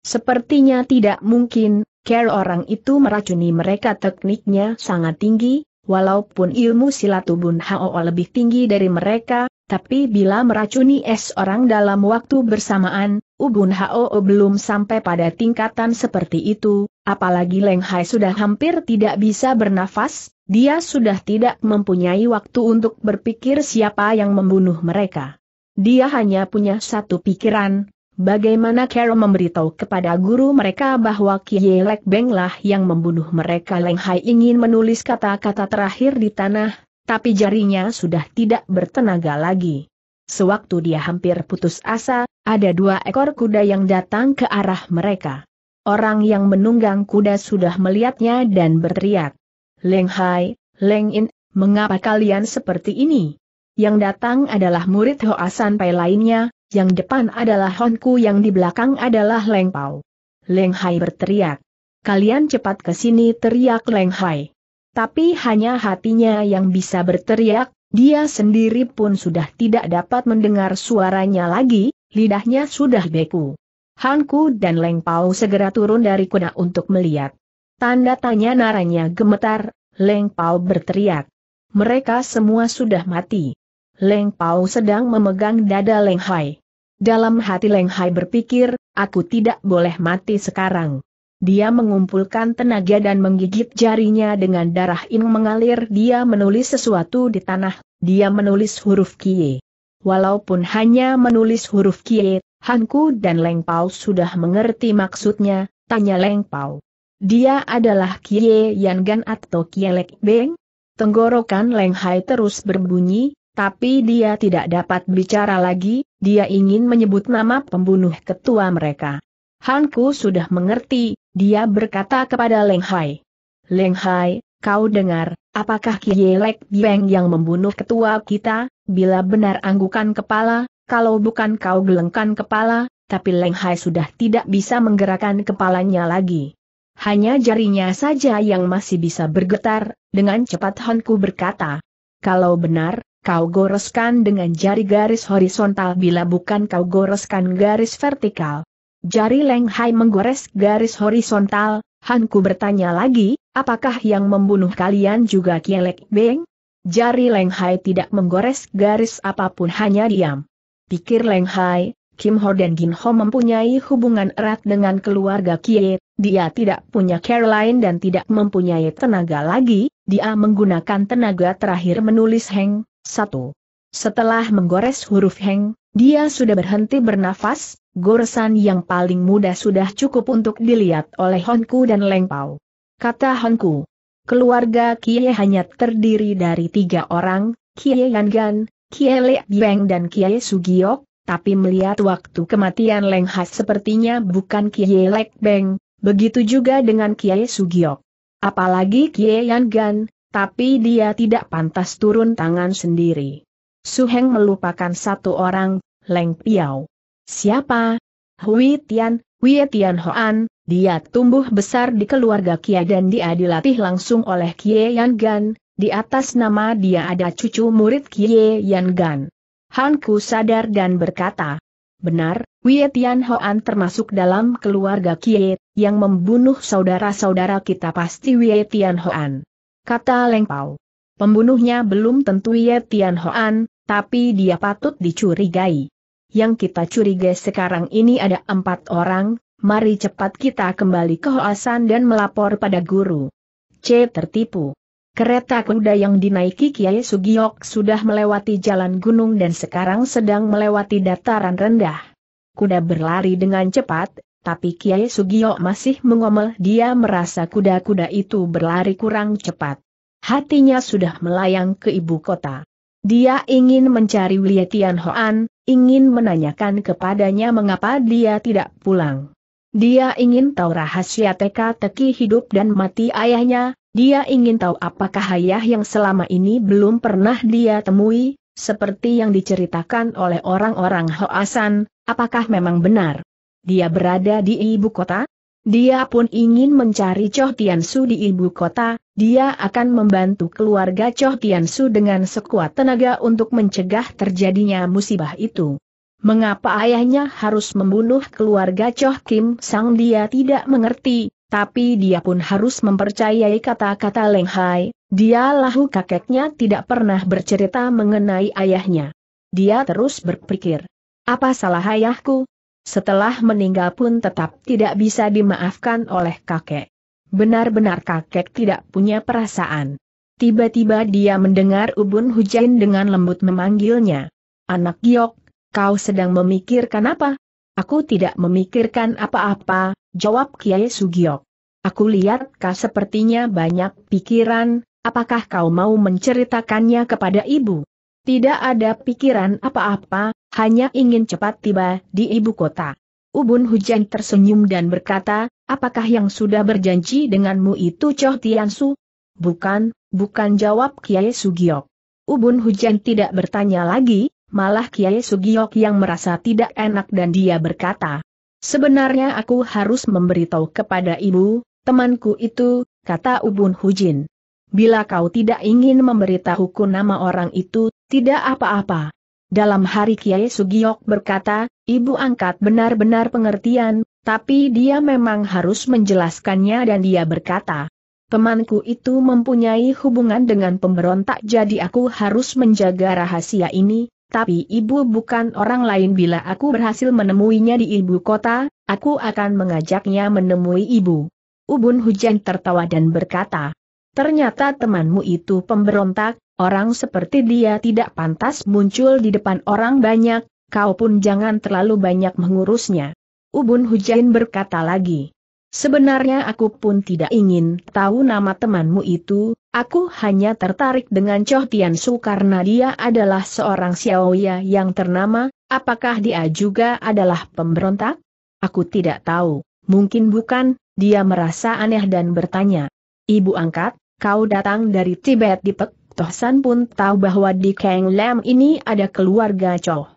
Sepertinya tidak mungkin, care orang itu meracuni mereka tekniknya sangat tinggi, walaupun ilmu silat Ubun Hao lebih tinggi dari mereka, tapi bila meracuni es orang dalam waktu bersamaan, Ubun Hao belum sampai pada tingkatan seperti itu, apalagi Leng Hai sudah hampir tidak bisa bernafas, dia sudah tidak mempunyai waktu untuk berpikir siapa yang membunuh mereka. Dia hanya punya satu pikiran, bagaimana Carol memberitahu kepada guru mereka bahwa Kie Lek Beng lah yang membunuh mereka Leng Hai ingin menulis kata-kata terakhir di tanah, tapi jarinya sudah tidak bertenaga lagi. Sewaktu dia hampir putus asa, ada dua ekor kuda yang datang ke arah mereka. Orang yang menunggang kuda sudah melihatnya dan berteriak. Leng Hai, Leng In, mengapa kalian seperti ini? Yang datang adalah murid Hoasan Pai lainnya, yang depan adalah Honku yang di belakang adalah Leng Pau. Leng Hai berteriak. Kalian cepat ke sini teriak Leng Hai. Tapi hanya hatinya yang bisa berteriak, dia sendiri pun sudah tidak dapat mendengar suaranya lagi, lidahnya sudah beku. Hanku dan Leng Pao segera turun dari kuda untuk melihat. Tanda tanya naranya gemetar, Leng Pao berteriak. Mereka semua sudah mati. Leng Pao sedang memegang dada Leng Hai. Dalam hati Leng Hai berpikir, aku tidak boleh mati sekarang. Dia mengumpulkan tenaga dan menggigit jarinya dengan darah ing mengalir. Dia menulis sesuatu di tanah, dia menulis huruf kie. Walaupun hanya menulis huruf kie, Hanku dan Leng Pau sudah mengerti maksudnya, tanya Leng Pau. Dia adalah Kie Yan Gan atau Kielek Beng? Tenggorokan Leng Hai terus berbunyi, tapi dia tidak dapat bicara lagi, dia ingin menyebut nama pembunuh ketua mereka. Hanku sudah mengerti, dia berkata kepada Leng Hai. Leng Hai, kau dengar, apakah Lek Bieng yang membunuh ketua kita? Bila benar anggukan kepala, kalau bukan kau gelengkan kepala, tapi Leng Hai sudah tidak bisa menggerakkan kepalanya lagi. Hanya jarinya saja yang masih bisa bergetar, dengan cepat Hanku berkata. Kalau benar, kau goreskan dengan jari garis horizontal bila bukan kau goreskan garis vertikal. Jari Leng Hai menggores garis horizontal, Hanku bertanya lagi, apakah yang membunuh kalian juga Kielek Beng? Jari Leng Hai tidak menggores garis apapun hanya diam. Pikir Leng Hai, Kim Ho dan Gin Ho mempunyai hubungan erat dengan keluarga Kie, dia tidak punya Caroline dan tidak mempunyai tenaga lagi, dia menggunakan tenaga terakhir menulis Heng, satu. Setelah menggores huruf Heng, dia sudah berhenti bernafas, goresan yang paling mudah sudah cukup untuk dilihat oleh Honku dan Lengpau. Kata Honku, keluarga Kie hanya terdiri dari tiga orang, Kie Yangan, Kie Lek Beng dan Kie Sugiok, tapi melihat waktu kematian Leng Has sepertinya bukan Kie Lek Beng, begitu juga dengan Kie Sugiok. Apalagi Kie Yangan, tapi dia tidak pantas turun tangan sendiri. Suheng melupakan satu orang, Leng Piao. Siapa? Hui Tian, Hui Tian Hoan, dia tumbuh besar di keluarga Kia dan dia dilatih langsung oleh Kie Yan Gan, di atas nama dia ada cucu murid Kie Yan Gan. Hanku sadar dan berkata, Benar, Hui Tian Hoan termasuk dalam keluarga Kie, yang membunuh saudara-saudara kita pasti Hui Tian Hoan. Kata Leng Pao. Pembunuhnya belum tentu Wei Tian Hoan, tapi dia patut dicurigai. Yang kita curiga sekarang ini ada empat orang, mari cepat kita kembali ke Hoasan dan melapor pada guru. C. Tertipu. Kereta kuda yang dinaiki Kiai Sugiok sudah melewati jalan gunung dan sekarang sedang melewati dataran rendah. Kuda berlari dengan cepat, tapi Kiai Sugiok masih mengomel dia merasa kuda-kuda itu berlari kurang cepat. Hatinya sudah melayang ke ibu kota. Dia ingin mencari Wei Hoan, ingin menanyakan kepadanya mengapa dia tidak pulang. Dia ingin tahu rahasia teka-teki hidup dan mati ayahnya, dia ingin tahu apakah ayah yang selama ini belum pernah dia temui, seperti yang diceritakan oleh orang-orang Hoasan, apakah memang benar. Dia berada di ibu kota? Dia pun ingin mencari Choh Su di ibu kota, dia akan membantu keluarga Choh su dengan sekuat tenaga untuk mencegah terjadinya musibah itu. Mengapa ayahnya harus membunuh keluarga Choh Kim Sang dia tidak mengerti, tapi dia pun harus mempercayai kata-kata Leng Hai, dia lahu kakeknya tidak pernah bercerita mengenai ayahnya. Dia terus berpikir, apa salah ayahku? Setelah meninggal pun tetap tidak bisa dimaafkan oleh kakek. Benar-benar kakek tidak punya perasaan. Tiba-tiba dia mendengar Ubun Hujain dengan lembut memanggilnya. Anak giok, kau sedang memikirkan apa? Aku tidak memikirkan apa-apa, jawab Kiai Sugiok. Aku lihat kau sepertinya banyak pikiran, apakah kau mau menceritakannya kepada ibu? Tidak ada pikiran apa-apa, hanya ingin cepat tiba di ibu kota. Ubun Hujan tersenyum dan berkata, apakah yang sudah berjanji denganmu itu Choh Su? Bukan, bukan jawab Kiai Sugiok. Ubun Hujan tidak bertanya lagi, malah Kiai Sugiok yang merasa tidak enak dan dia berkata, Sebenarnya aku harus memberitahu kepada ibu, temanku itu, kata Ubun Hujin. Bila kau tidak ingin memberitahuku nama orang itu, tidak apa-apa. Dalam hari Kiai Sugiok berkata, ibu angkat benar-benar pengertian, tapi dia memang harus menjelaskannya dan dia berkata, Temanku itu mempunyai hubungan dengan pemberontak jadi aku harus menjaga rahasia ini, tapi ibu bukan orang lain bila aku berhasil menemuinya di ibu kota, aku akan mengajaknya menemui ibu. Ubun hujan tertawa dan berkata, Ternyata temanmu itu pemberontak, orang seperti dia tidak pantas muncul di depan orang banyak, kau pun jangan terlalu banyak mengurusnya. Ubun Hujain berkata lagi. Sebenarnya aku pun tidak ingin tahu nama temanmu itu, aku hanya tertarik dengan Choh Tian Su karena dia adalah seorang Xiaoya yang ternama, apakah dia juga adalah pemberontak? Aku tidak tahu, mungkin bukan, dia merasa aneh dan bertanya. Ibu angkat, kau datang dari Tibet di Pek, San pun tahu bahwa di Kang Lam ini ada keluarga Choh.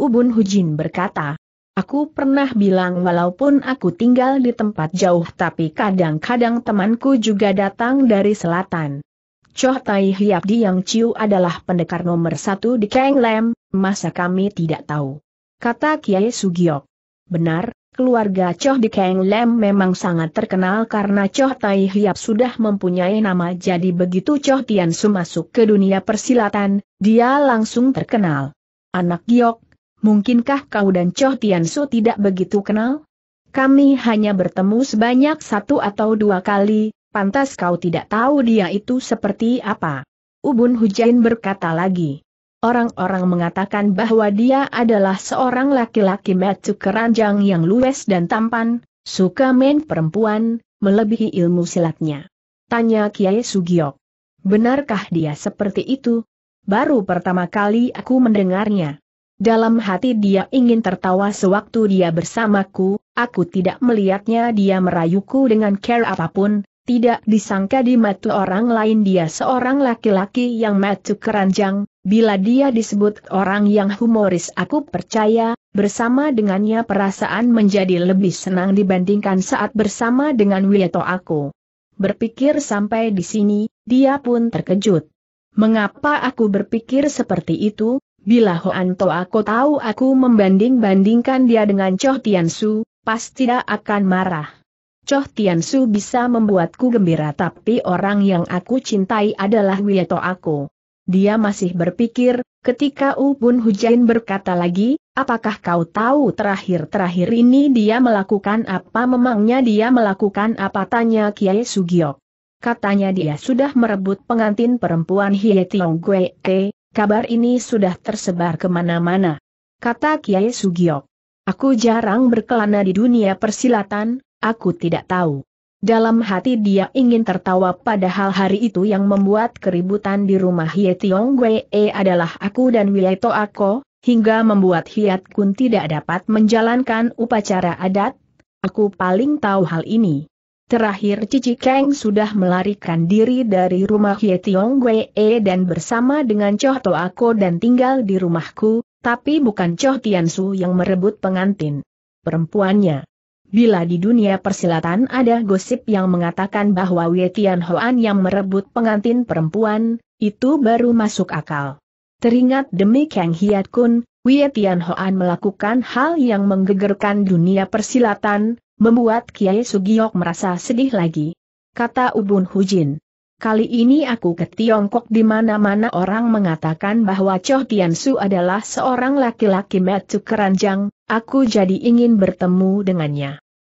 Ubun Hujin berkata, Aku pernah bilang walaupun aku tinggal di tempat jauh tapi kadang-kadang temanku juga datang dari selatan. Choh Tai Hiap Diang Chiu adalah pendekar nomor satu di Kang Lam. masa kami tidak tahu. Kata Kiai Sugiok. Benar, keluarga Choh di Kang Lam memang sangat terkenal karena Choh Tai Hiap sudah mempunyai nama jadi begitu Choh Tian Su masuk ke dunia persilatan, dia langsung terkenal. Anak Giok Mungkinkah kau dan Cho Tiansu tidak begitu kenal? Kami hanya bertemu sebanyak satu atau dua kali, pantas kau tidak tahu dia itu seperti apa. Ubun Hujain berkata lagi. Orang-orang mengatakan bahwa dia adalah seorang laki-laki metu keranjang yang luwes dan tampan, suka main perempuan, melebihi ilmu silatnya. Tanya Kiai Sugiok. Benarkah dia seperti itu? Baru pertama kali aku mendengarnya. Dalam hati dia ingin tertawa sewaktu dia bersamaku, aku tidak melihatnya dia merayuku dengan care apapun, tidak disangka di mata orang lain dia seorang laki-laki yang matu keranjang, bila dia disebut orang yang humoris aku percaya, bersama dengannya perasaan menjadi lebih senang dibandingkan saat bersama dengan Wieto aku. Berpikir sampai di sini, dia pun terkejut. Mengapa aku berpikir seperti itu, Bila Hoan To aku tahu aku membanding-bandingkan dia dengan Choh Tian Su, pasti dia akan marah. Choh Tian Su bisa membuatku gembira tapi orang yang aku cintai adalah Wieto aku. Dia masih berpikir, ketika Ubun Hujain berkata lagi, apakah kau tahu terakhir-terakhir ini dia melakukan apa memangnya dia melakukan apa tanya Kiai Sugiok. Katanya dia sudah merebut pengantin perempuan Hie Tiong Gue Kabar ini sudah tersebar kemana-mana. Kata Kiai Sugio. Aku jarang berkelana di dunia persilatan, aku tidak tahu. Dalam hati dia ingin tertawa padahal hari itu yang membuat keributan di rumah Hie Tiong Wee adalah aku dan To Ako, hingga membuat Hiat Kun tidak dapat menjalankan upacara adat. Aku paling tahu hal ini. Terakhir Cici Kang sudah melarikan diri dari rumah Hye Tiong Wee dan bersama dengan Choh To Ako dan tinggal di rumahku, tapi bukan Choh Tian Su yang merebut pengantin. Perempuannya. Bila di dunia persilatan ada gosip yang mengatakan bahwa Wei Tian Hoan yang merebut pengantin perempuan, itu baru masuk akal. Teringat demi Kang Hiat Kun, Wei Tian Hoan melakukan hal yang menggegerkan dunia persilatan, membuat Kiai Sugiok merasa sedih lagi. Kata Ubun Hujin. Kali ini aku ke Tiongkok di mana-mana orang mengatakan bahwa Choh Tian Su adalah seorang laki-laki metu keranjang, aku jadi ingin bertemu dengannya.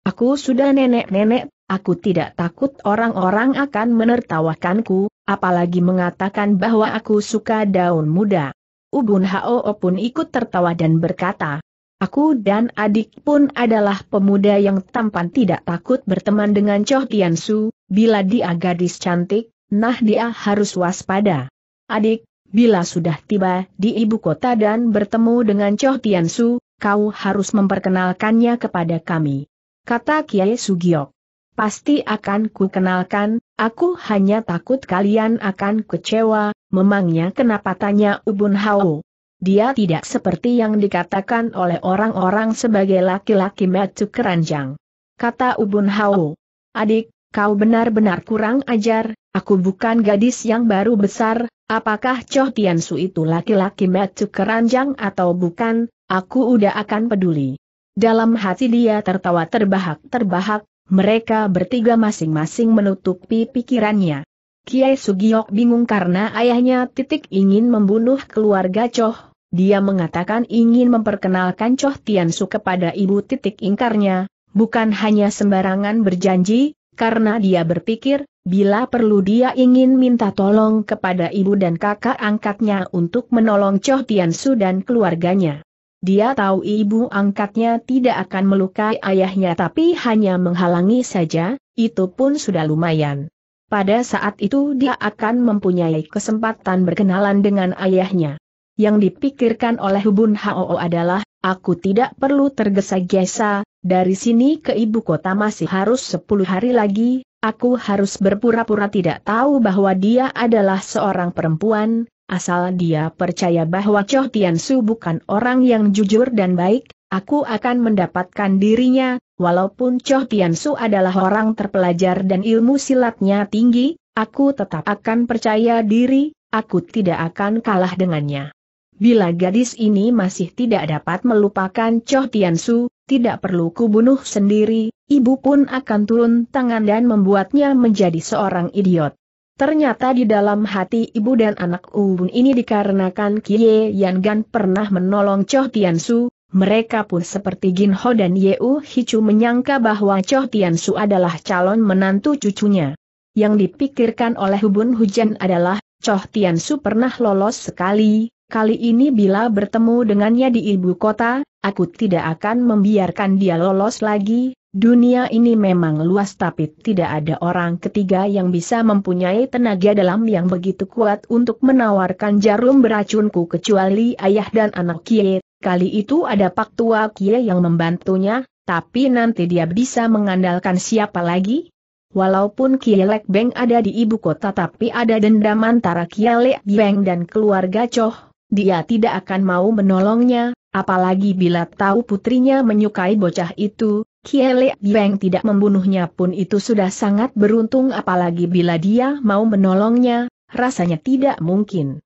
Aku sudah nenek-nenek, aku tidak takut orang-orang akan menertawakanku, apalagi mengatakan bahwa aku suka daun muda. Ubun Hao pun ikut tertawa dan berkata, Aku dan adik pun adalah pemuda yang tampan tidak takut berteman dengan Choh Tian Su, bila dia gadis cantik, nah dia harus waspada. Adik, bila sudah tiba di ibu kota dan bertemu dengan Choh Tian Su, kau harus memperkenalkannya kepada kami. Kata Kiai Sugiok. Pasti akan kukenalkan, aku hanya takut kalian akan kecewa, memangnya kenapa tanya Ubun Hao. Dia tidak seperti yang dikatakan oleh orang-orang sebagai laki-laki metu keranjang. Kata Ubun Hao. Adik, kau benar-benar kurang ajar, aku bukan gadis yang baru besar, apakah Choh Su itu laki-laki metu keranjang atau bukan, aku udah akan peduli. Dalam hati dia tertawa terbahak-terbahak, mereka bertiga masing-masing menutupi pikirannya. Kiai Sugiok bingung karena ayahnya titik ingin membunuh keluarga Choh, dia mengatakan ingin memperkenalkan Choh Tian Su kepada ibu titik ingkarnya, bukan hanya sembarangan berjanji, karena dia berpikir, bila perlu dia ingin minta tolong kepada ibu dan kakak angkatnya untuk menolong Choh Tian Su dan keluarganya. Dia tahu ibu angkatnya tidak akan melukai ayahnya tapi hanya menghalangi saja, itu pun sudah lumayan. Pada saat itu dia akan mempunyai kesempatan berkenalan dengan ayahnya yang dipikirkan oleh Hubun Hao adalah, aku tidak perlu tergesa-gesa, dari sini ke ibu kota masih harus 10 hari lagi, aku harus berpura-pura tidak tahu bahwa dia adalah seorang perempuan, asal dia percaya bahwa Choh Tian Su bukan orang yang jujur dan baik, aku akan mendapatkan dirinya, walaupun Choh Tian Su adalah orang terpelajar dan ilmu silatnya tinggi, aku tetap akan percaya diri, aku tidak akan kalah dengannya. Bila gadis ini masih tidak dapat melupakan Choh Tiansu, tidak perlu kubunuh sendiri, ibu pun akan turun tangan dan membuatnya menjadi seorang idiot. Ternyata di dalam hati ibu dan anak Ubun ini dikarenakan Kie Yan Gan pernah menolong Choh Tiansu, mereka pun seperti Jin Ho dan Yeu Hichu menyangka bahwa Choh Tiansu adalah calon menantu cucunya. Yang dipikirkan oleh Ubun Hujan adalah, Choh Tiansu pernah lolos sekali, Kali ini bila bertemu dengannya di ibu kota, aku tidak akan membiarkan dia lolos lagi, dunia ini memang luas tapi tidak ada orang ketiga yang bisa mempunyai tenaga dalam yang begitu kuat untuk menawarkan jarum beracunku kecuali ayah dan anak Kie. Kali itu ada Pak Tua Kie yang membantunya, tapi nanti dia bisa mengandalkan siapa lagi? Walaupun Kie Lek Beng ada di ibu kota tapi ada dendam antara Lek Beng dan keluarga Choh, dia tidak akan mau menolongnya, apalagi bila tahu putrinya menyukai bocah itu, Kiele Beng tidak membunuhnya pun itu sudah sangat beruntung apalagi bila dia mau menolongnya, rasanya tidak mungkin.